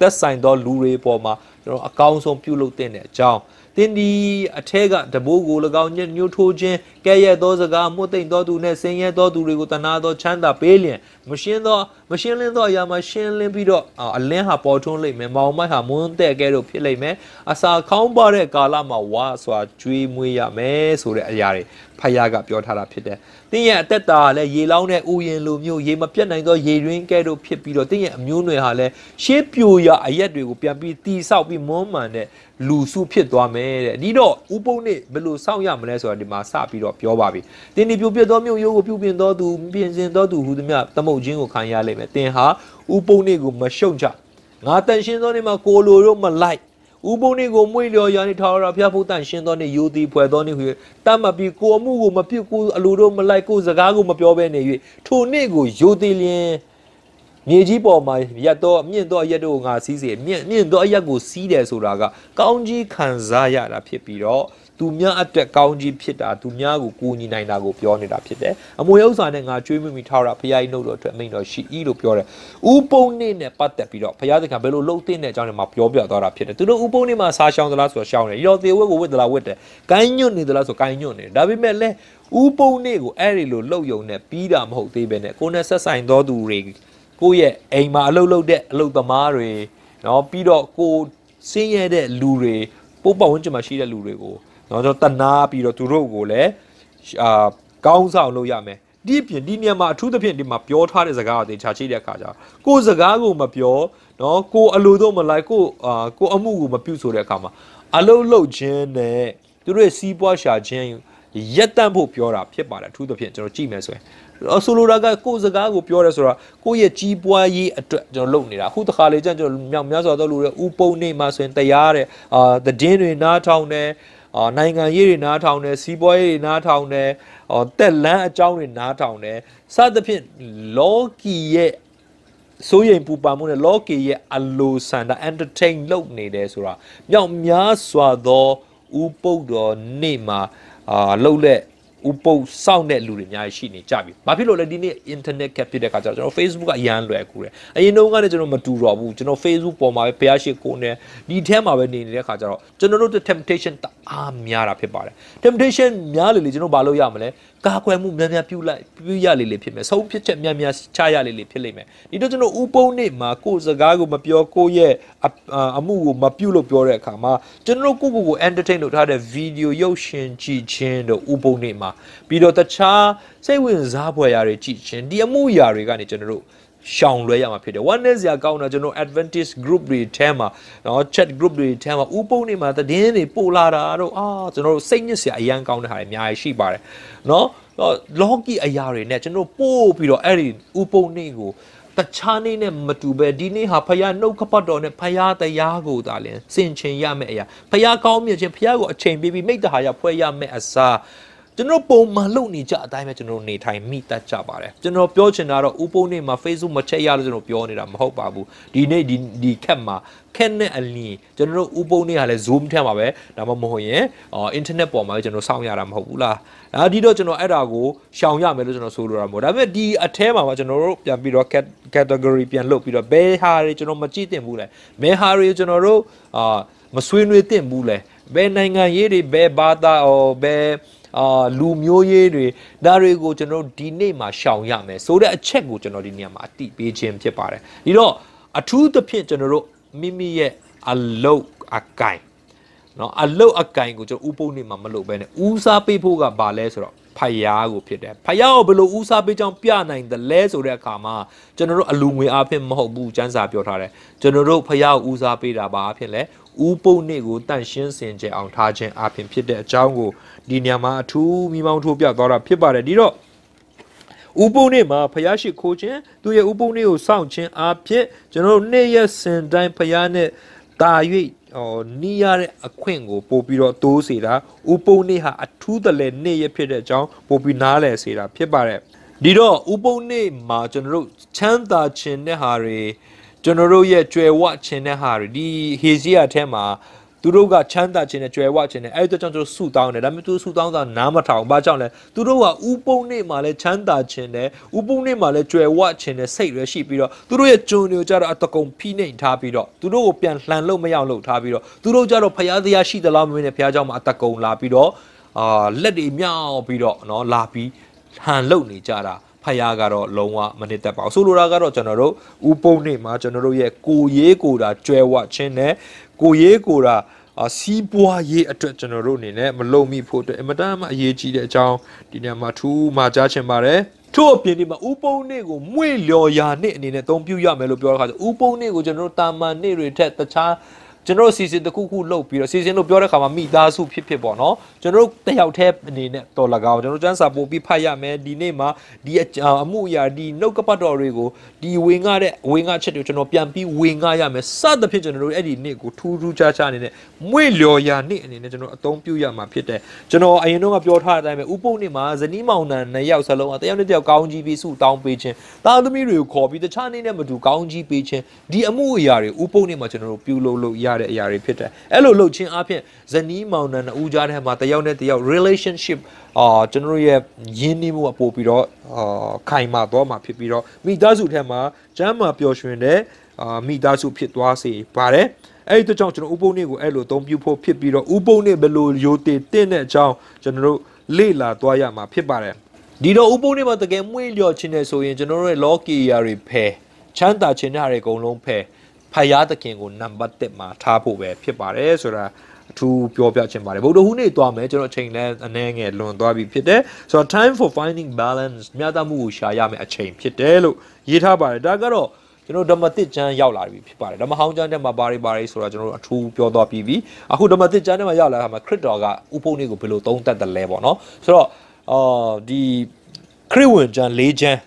သက်ဆိုင်သောလူတွေပေါ်မှာကျွန်တော်အကောင်းဆုံးပြုလုပ်တဲ့အကြောင်းသင်ဒီအထက်ကတဘိုးကို၎င်းညှဉ်းညှိုးထိုးခြင်းကဲ့ရဲ့သောစကားမှုသိမ့်သောသူနှင့်ဆင်းရဲသောသူတွေကိုတနာသောချမ်းသာပေးလျင်မရှင်းသောမရှင်းလင်းသောအရာမှာရှင်းလင်းပြီးတော့အလင်းဟာပေါ်ထွန်းလိမ့်မယ်မောင်မိုက်ဟာမွန်းတဲ့ကဲတို့ဖြစ်လိမ့်မယ်အစာခေါင်းပါတဲ့ကာလမှာဝါစွာကြွေးမွေးရမယ်ဆိုတဲ့အရာတွေဖယားကပြောထားတာဖြစ်တယ်။တင်းရဲ့အသက်တာကလည်းရေလောင်းတဲ့ဥယျာဉ်လိုမျိုးရေမပြတ်နိုင်သောရေရင်းကဲတို့ဖြစ်ပြီးတော့တင်းရဲ့အမျိုးနွယ်ဟာလည်းရှေးပြိုရာအရက်တွေကိုပြန်ပြီးတီဆောက်ပြီးမွန်းမှန်တဲ့လူစုဖြစ်သွားမယ်တဲ့ဒီတော့ဥပုံနဲ့ဘယ်လိုစောင့်ရမလဲဆိုတာဒီမှာစပြီးတော့ပြောပါပြီတင်းဒီပြိုပြက်သောမြို့ရိုးကိုပြုပြင်သောသူပြင်ဆင်သောသူဟူသည်မြသမုတ်ချင်းကိုခံရလိမ့်မယ်တင်ဟာဥပုံနဲ့ကိုမရှုံချငါတန်ရှင်းသောနေ့မှာကိုလိုတို့မလိုက်ဥပုံနေကိုမွေ့လျော်ရာနေထာဝရဘုရားဖို့တန်ရှင်းတော်နေယူသည်ဖွယ်တော်နေဟူတတ်မှတ်ပြီးကိုအမှုကိုမပြုတ်ကိုအလိုတို့မလိုက်ကိုစကားကိုမပြောဘဲနေ၍ထိုနေ့ကိုယူသည်လျင်မြေကြီးပေါ်မှာရက်တော့မြင့်တော့ရက်တို့ငါစီးစေမြင့်မြင့်တော့အရက်ကိုစီးတယ်ဆိုတာကကောင်းကြီးခံစားရတာဖြစ်ပြီးတော့သူများအတွက်ကောင်းကြီးဖြစ်တာသူများကိုကူညီနိုင်တာကိုပြောနေတာဖြစ်တယ်အမွေဥစ္စာနဲ့ငါကြွေးမိမိထားတာဖရာကြီးနှုတ်တော်အတွက်အမိန်တော်ရှိဤလို့ပြောတယ်ဥပုံနေ့နဲ့ပတ်သက်ပြီးတော့ဖရာသခင်ဘယ်လိုလှုပ်သိတဲ့အကြောင်းတွေမှာပြောပြသွားတာဖြစ်တယ်သူတို့ဥပုံနေ့မှာစားရှောင်းသလားဆိုတော့ရှောင်းတယ်ရောသေဝက်ကိုဝစ်သလားဝစ်တယ်ကိုင်းညွတ်နေသလားဆိုကိုင်းညွတ်နေဒါပေမဲ့လည်းဥပုံနေ့ကိုအဲ့ဒီလိုလှုပ်ယုံနဲ့ပြီးတာမဟုတ်သေးပဲနဲ့ကိုနဲ့ဆက်ဆိုင်သောသူတွေကိုယ့်ရဲ့အိမ်မှာအလုပ်လုပ်တဲ့အလုပ်သမားတွေနော်ပြီးတော့ကိုဆင်းရဲတဲ့လူတွေပိုးပတ်ဝန်းကျင်မှာရှိတဲ့လူတွေကိုနော်ကျွန်တော်တနာပြီးတော့သူတို့ကိုလည်းအာကောင်းဆောင်လုပ်ရမယ်ဒီပြင်ဒီနေရာမှာအထူးသဖြင့်ဒီမှာပြောထားတဲ့စကားအသေးချာချိတဲ့အခါကျကိုစကားကိုမပြောနော်ကိုအလိုတော့မလိုက်ကိုအာကိုအမှုကိုမပြုဆိုတဲ့အခါမှာအလုံးလုံးချင်းနဲ့သူတို့ရဲ့စီးပွားရှာခြင်းရက်တန့်ဖို့ပြောတာဖြစ်ပါတယ်အထူးသဖြင့်ကျွန်တော်ကြည့်မယ်ဆိုရင်ဆိုလိုတာကကိုယ်စကားကိုပြောရဲဆိုတာကိုယ့်ရဲ့ကြီးပွားရေးအတွက်ကျွန်တော်လုပ်နေတာအခုတခါလေကျန်ကျွန်တော်မြောက်များစွာသောလူတွေဥပုံနေမှာဆိုရင်တရားတဲ့အာသတင်းတွေနားထောင်တယ်အာနိုင်ငံရေးတွေနားထောင်တယ်စီးပွားရေးတွေနားထောင်တယ်အော်တက်လန်းအကြောင်းတွေနားထောင်တယ်စသဖြင့်လောကီရဲ့စိုးရိမ်ပူပန်မှုနဲ့လောကီရဲ့အလိုဆန္ဒ entertain လုပ်နေတယ်ဆိုတာမြောက်များစွာသောဥပုပ်တော်နေ့မှာအာလှုပ်လက်ဥပုပ်စောင့်တဲ့လူတွေအများကြီးရှိနေကြပြီ။ဘာဖြစ်လို့လဲဒီနေ့ internet cap ဖြစ်တဲ့ခါကျတော့ကျွန်တော် Facebook ကအရန်လွယ်ကူတယ်။အရင်တုန်းကလည်းကျွန်တော်မတူတော့ဘူး။ကျွန်တော် Facebook ပေါ်မှာပဲဘုရားရှိခိုးနေဒီထဲမှာပဲနေနေတဲ့ခါကျတော့ကျွန်တော်တို့ temptation အားများတာဖြစ်ပါတယ် temptation များလေလေကျွန်တော်ဘာလုပ်ရမလဲကာကွယ်မှုများများပြုလိုက်ပြုရလေလေဖြစ်မယ်ဆုံးဖြစ်ချက်များများချရလေလေဖြစ်လိမ့်မယ်ဒီတော့ကျွန်တော်ဥပုံနေ့မှာကိုယ်စကားကိုမပြောကိုယ့်ရဲ့အမှုကိုမပြုလို့ပြောတဲ့အခါမှာကျွန်တော်ကိုယ့်ကိုယ်ကို entertain လုပ်ထားတဲ့ video ရုပ်ရှင်ကြည့်ခြင်းတို့ဥပုံနေ့မှာပြီးတော့တခြားစိတ်ဝင်စားဖွယ်ရာတွေကြည့်ခြင်းဒီအမှုရာတွေကနေကျွန်တော်တို့ရှောင်လွဲရမှာဖြစ်တယ် one နဲ့စရာကောင်းတော့ကျွန်တော် advantage group တွေထဲမှာနော် chat group တွေထဲမှာဥပုံတွေမှာသတင်းတွေပို့လာတာတော့အာကျွန်တော်တို့စိတ်ညစ်စရာအရန်ကောင်းတဲ့ဟာတွေအများကြီးရှိပါတယ်နော်လောကီအရာတွေနဲ့ကျွန်တော်ပို့ပြီးတော့အဲ့ဒီဥပုံနေကိုတခြားနေ့နဲ့မတူပဲဒီနေ့ဟာဖယားနှုတ်ခပတ်တော်နဲ့ဖယားတရားကိုသာလင်စင်ချင်ရမယ့်အရာဖယားကောင်းမြတ်ခြင်းဖယားကိုအချိန်ပေးပြီးမိတ္တဟာရဖွဲ့ရမယ့်အစားကျွန်တော်ပုံမှန်လုပ်နေကြအတိုင်းပဲကျွန်တော်နေထိုင်မိတတ်ကြပါတယ်ကျွန်တော်ပြောချင်တာတော့ဥပုံနေမှာ Facebook မချက်ရလို့ကျွန်တော်ပြောနေတာမဟုတ်ပါဘူးဒီနေ့ဒီဒီခက်မှာခက်နဲ့အလင်းကျွန်တော်ဥပုံနေကလည်း Zoom ထဲမှာပဲဒါမှမဟုတ်ရင်အင်တာနက်ပေါ်မှာကျွန်တော်စောင့်ရတာမဟုတ်ဘူးလားဒါဒီတော့ကျွန်တော်အဲ့ဒါကိုရှောင်ရမယ်လို့ကျွန်တော်ဆိုလိုတာမဟုတ်ဒါပေမဲ့ဒီအထဲမှာပါကျွန်တော်တို့ပြန်ပြီးတော့ category ပြန်လုပ်ပြီးတော့ဘယ်ဟာတွေကျွန်တော်မကြည့်တင်ဘူးလဲဘယ်ဟာတွေကျွန်တော်တို့အာမဆွေးနွေးတင်ဘူးလဲဘယ်နိုင်ငံရေးတွေဘယ်ဘာသာဟောဘယ်အာလူမျိုးရေးတွေဒါတွေကိုကျွန်တော်ဒီနေ့မှာရှောင်ရမယ်ဆိုတဲ့အချက်ကိုကျွန်တော်ဒီနေ့မှာအတိပေးခြင်းဖြစ်ပါတယ်ဒီတော့အထူးသဖြင့်ကျွန်တော်တို့မိမိရဲ့အလုတ်အကိုင်နော်အလုတ်အကင်ကိုကျွန်တော်ဥပုပ်နေမှာမလုပ်ဘဲနဲ့ဦးစားပေးဖို့ကဘာလဲဆိုတော့ဖယားကိုဖြစ်တယ်ဖယားကိုဘယ်လိုဦးစားပေးကြောင်းပြနိုင်တယ်လဲဆိုတဲ့အခါမှာကျွန်တော်တို့အလူငွေအဖြစ်မဟုတ်ဘူးစံစာပြောထားတယ်ကျွန်တော်တို့ဖယားကိုဦးစားပေးတာဘာအဖြစ်လဲဥပုပ်နေ့ကိုတန့်ရှင်းစင်ကြအောင်ထားခြင်းအပြင်ဖြစ်တဲ့အကြောင်းကိုဒီညမှာအထူးမိမောင်းထိုးပြသွားတာဖြစ်ပါတယ်ဒီတော့ဥပုပ်နေ့မှာဖယားရှိခိုးခြင်းသူရဲ့ဥပုပ်နေ့ကိုစောင့်ခြင်းအပြင်ကျွန်တော်တို့နေ့ရက်စင်တိုင်းဖယားနဲ့တာ၍ဟိုနီးရတဲ့အခွင့်ကိုပို့ပြီးတော့တိုးစေတာဥပုံနေ့ဟာအထူးတလဲနေ့ရဖြစ်တဲ့အကြောင်းပို့ပြီးနားလည်စေတာဖြစ်ပါတယ်ဒီတော့ဥပုံနေ့မှာကျွန်တော်တို့ချမ်းသာခြင်းတဲ့ဟာတွေကျွန်တော်တို့ရဲ့ကြွယ်ဝခြင်းတဲ့ဟာတွေဒီဟေစီယာထဲမှာသူတို့ကချမ်းသာခြင်းနဲ့ကြွယ်ဝခြင်းနဲ့အဲ့ဒီတော့ကျွန်တော်တို့ဆူတောင်းတယ်ဒါပေမဲ့သူဆူတောင်းတာနားမထောင်ဘာကြောင့်လဲသူတို့ကဥပုံနေ့မှာလဲချမ်းသာခြင်းနဲ့ဥပုံနေ့မှာလဲကြွယ်ဝခြင်းနဲ့စိတ်ရရှိပြီးတော့သူတို့ရဲ့ဂျုံတွေကိုကြတော့အတကုံဖိနှိမ်ထားပြီးတော့သူတို့ကိုပြန်လှန်လို့မရအောင်လုပ်ထားပြီးတော့သူတို့ကြတော့ဖျားတရားရှိသလားမမင်းနဲ့ဖျားเจ้าမှာအတကုံလာပြီးတော့အာလက်တွေမြောက်ပြီးတော့เนาะလာပြီးဟန်လုံနေကြတာဖယားကတော့လုံးဝမနစ်သက်ပါဘူးဆိုလိုတာကတော့ကျွန်တော်တို့ဥပုံနေမှာကျွန်တော်တို့ရဲ့ကိုရေးကိုတာကြွဲဝချင်းနဲ့ကိုရေးကိုတာစီးပွားရေးအတွက်ကျွန်တော်တို့အနေနဲ့မလုံမိဖို့အတွက်အင်မတန်မှအရေးကြီးတဲ့အကြောင်းဒီညမှာထူးမှကြားချင်ပါတယ်ထို့အပြင်ဒီမှာဥပုံနေ့ကိုမွေလျော်ရာနေ့အနေနဲ့အသုံးပြုရမယ်လို့ပြောတဲ့အခါဆိုဥပုံနေ့ကိုကျွန်တော်တို့တာမန်နေ့တွေထက်တခြားကျွန်တော်တို့စီစဉ်တစ်ခုခုလုပ်ပြီးတော့စီစဉ်လို့ပြောတဲ့ခါမှာမိသားစုဖြစ်ဖြစ်ပေါ့နော်ကျွန်တော်တို့တယောက်တည်းအနေနဲ့တော်လကောင်ကျွန်တော်တို့စမ်းစာပို့ပြီးဖတ်ရမယ်ဒီနေ့မှာဒီအမှုအရာဒီနှုတ်ကပတ်တော်တွေကိုဒီဝင်ငှတဲ့ဝင်ငှချက်တွေကျွန်တော်ပြန်ပြီးဝင်ငှရမယ်စသဖြင့်ကျွန်တော်တို့အဲ့ဒီနေ့ကိုထူးထူးခြားခြားအနေနဲ့မွေလျော်ရာနေ့အနေနဲ့ကျွန်တော်အသုံးပြုရမှာဖြစ်တယ်ကျွန်တော်အရင်တော့ကပြောထားတဲ့အတိုင်းပဲဥပုပ်နေ့မှာဇနီးမောင်နှံနှစ်ယောက်စလုံးကတယောက်နဲ့တယောက်ကောင်းကြီးပြီးစုတောင်းပေးခြင်းတာသမီးတွေကိုခေါ်ပြီးတခြားနေ့နဲ့မတူကောင်းကြီးပေးခြင်းဒီအမှုအရာတွေဥပုပ်နေ့မှာကျွန်တော်တို့ပြုလုပ်လို့ရတဲ့အရာတွေဖြစ်တယ်အဲ့လိုလှုပ်ခြင်းအပြင်ဇနီးမောင်နှံအူးကြားထဲမှာတယောက်နဲ့တယောက် relationship အာကျွန်တော်ရဲ့ရင်းနှီးမှုအပို့ပြီးတော့အာခိုင်မာတော့မှာဖြစ်ပြီးတော့မိသားစုထဲမှာကျမ်းမာပျော်ရွှင်တဲ့အာမိသားစုဖြစ်သွားစေပါတယ်အဲ့ဒီတော့ကြောင့်ကျွန်တော်ဥပုံနေ့ကိုအဲ့လိုအသုံးပြုဖို့ဖြစ်ပြီးတော့ဥပုံနေ့ဘယ်လိုရိုသေတင့်တဲ့အကြောင်းကျွန်တော်တို့လေ့လာသွားရမှာဖြစ်ပါတယ်ဒီတော့ဥပုံနေ့မှာတကယ်မွေ့လျော်ခြင်းနဲ့ဆိုရင်ကျွန်တော်တို့ရဲ့လောကီယာတွေဖယ်ချမ်းသာခြင်းတွေအကုန်လုံးဖယ်ဖယားသခင်ကိုနံပါတ်1မှာထားဖို့ပဲဖြစ်ပါတယ်ဆိုတာအထူးပြောပြချင်ပါတယ်ဗုဒ္ဓဟူးနေ့သွားမယ်ကျွန်တော်အချိန်လဲအနည်းငယ်လွန်သွားပြီဖြစ်တယ်ဆိုတော့ time for finding balance မျှတမှုကိုရှာရမယ်အချိန်ဖြစ်တယ်လို့ရေးထားပါတယ်ဒါကတော့ကျွန်တော်ဓမ္မသစ်ကျမ်းရောက်လာပြီဖြစ်ပါတယ်ဓမ္မဟောင်းကျမ်းထဲမှာပါရီပါရီဆိုတော့ကျွန်တော်အထူးပြောတော့ပြီးပြီအခုဓမ္မသစ်ကျမ်းထဲမှာရောက်လာတာမှာခရစ်တော်ကဥပုံနေ့ကိုဘယ်လိုသုံးသပ်တယ်လဲပေါ့နော်ဆိုတော့အော်ဒီခရစ်ဝင်ကျမ်း၄ကျမ်း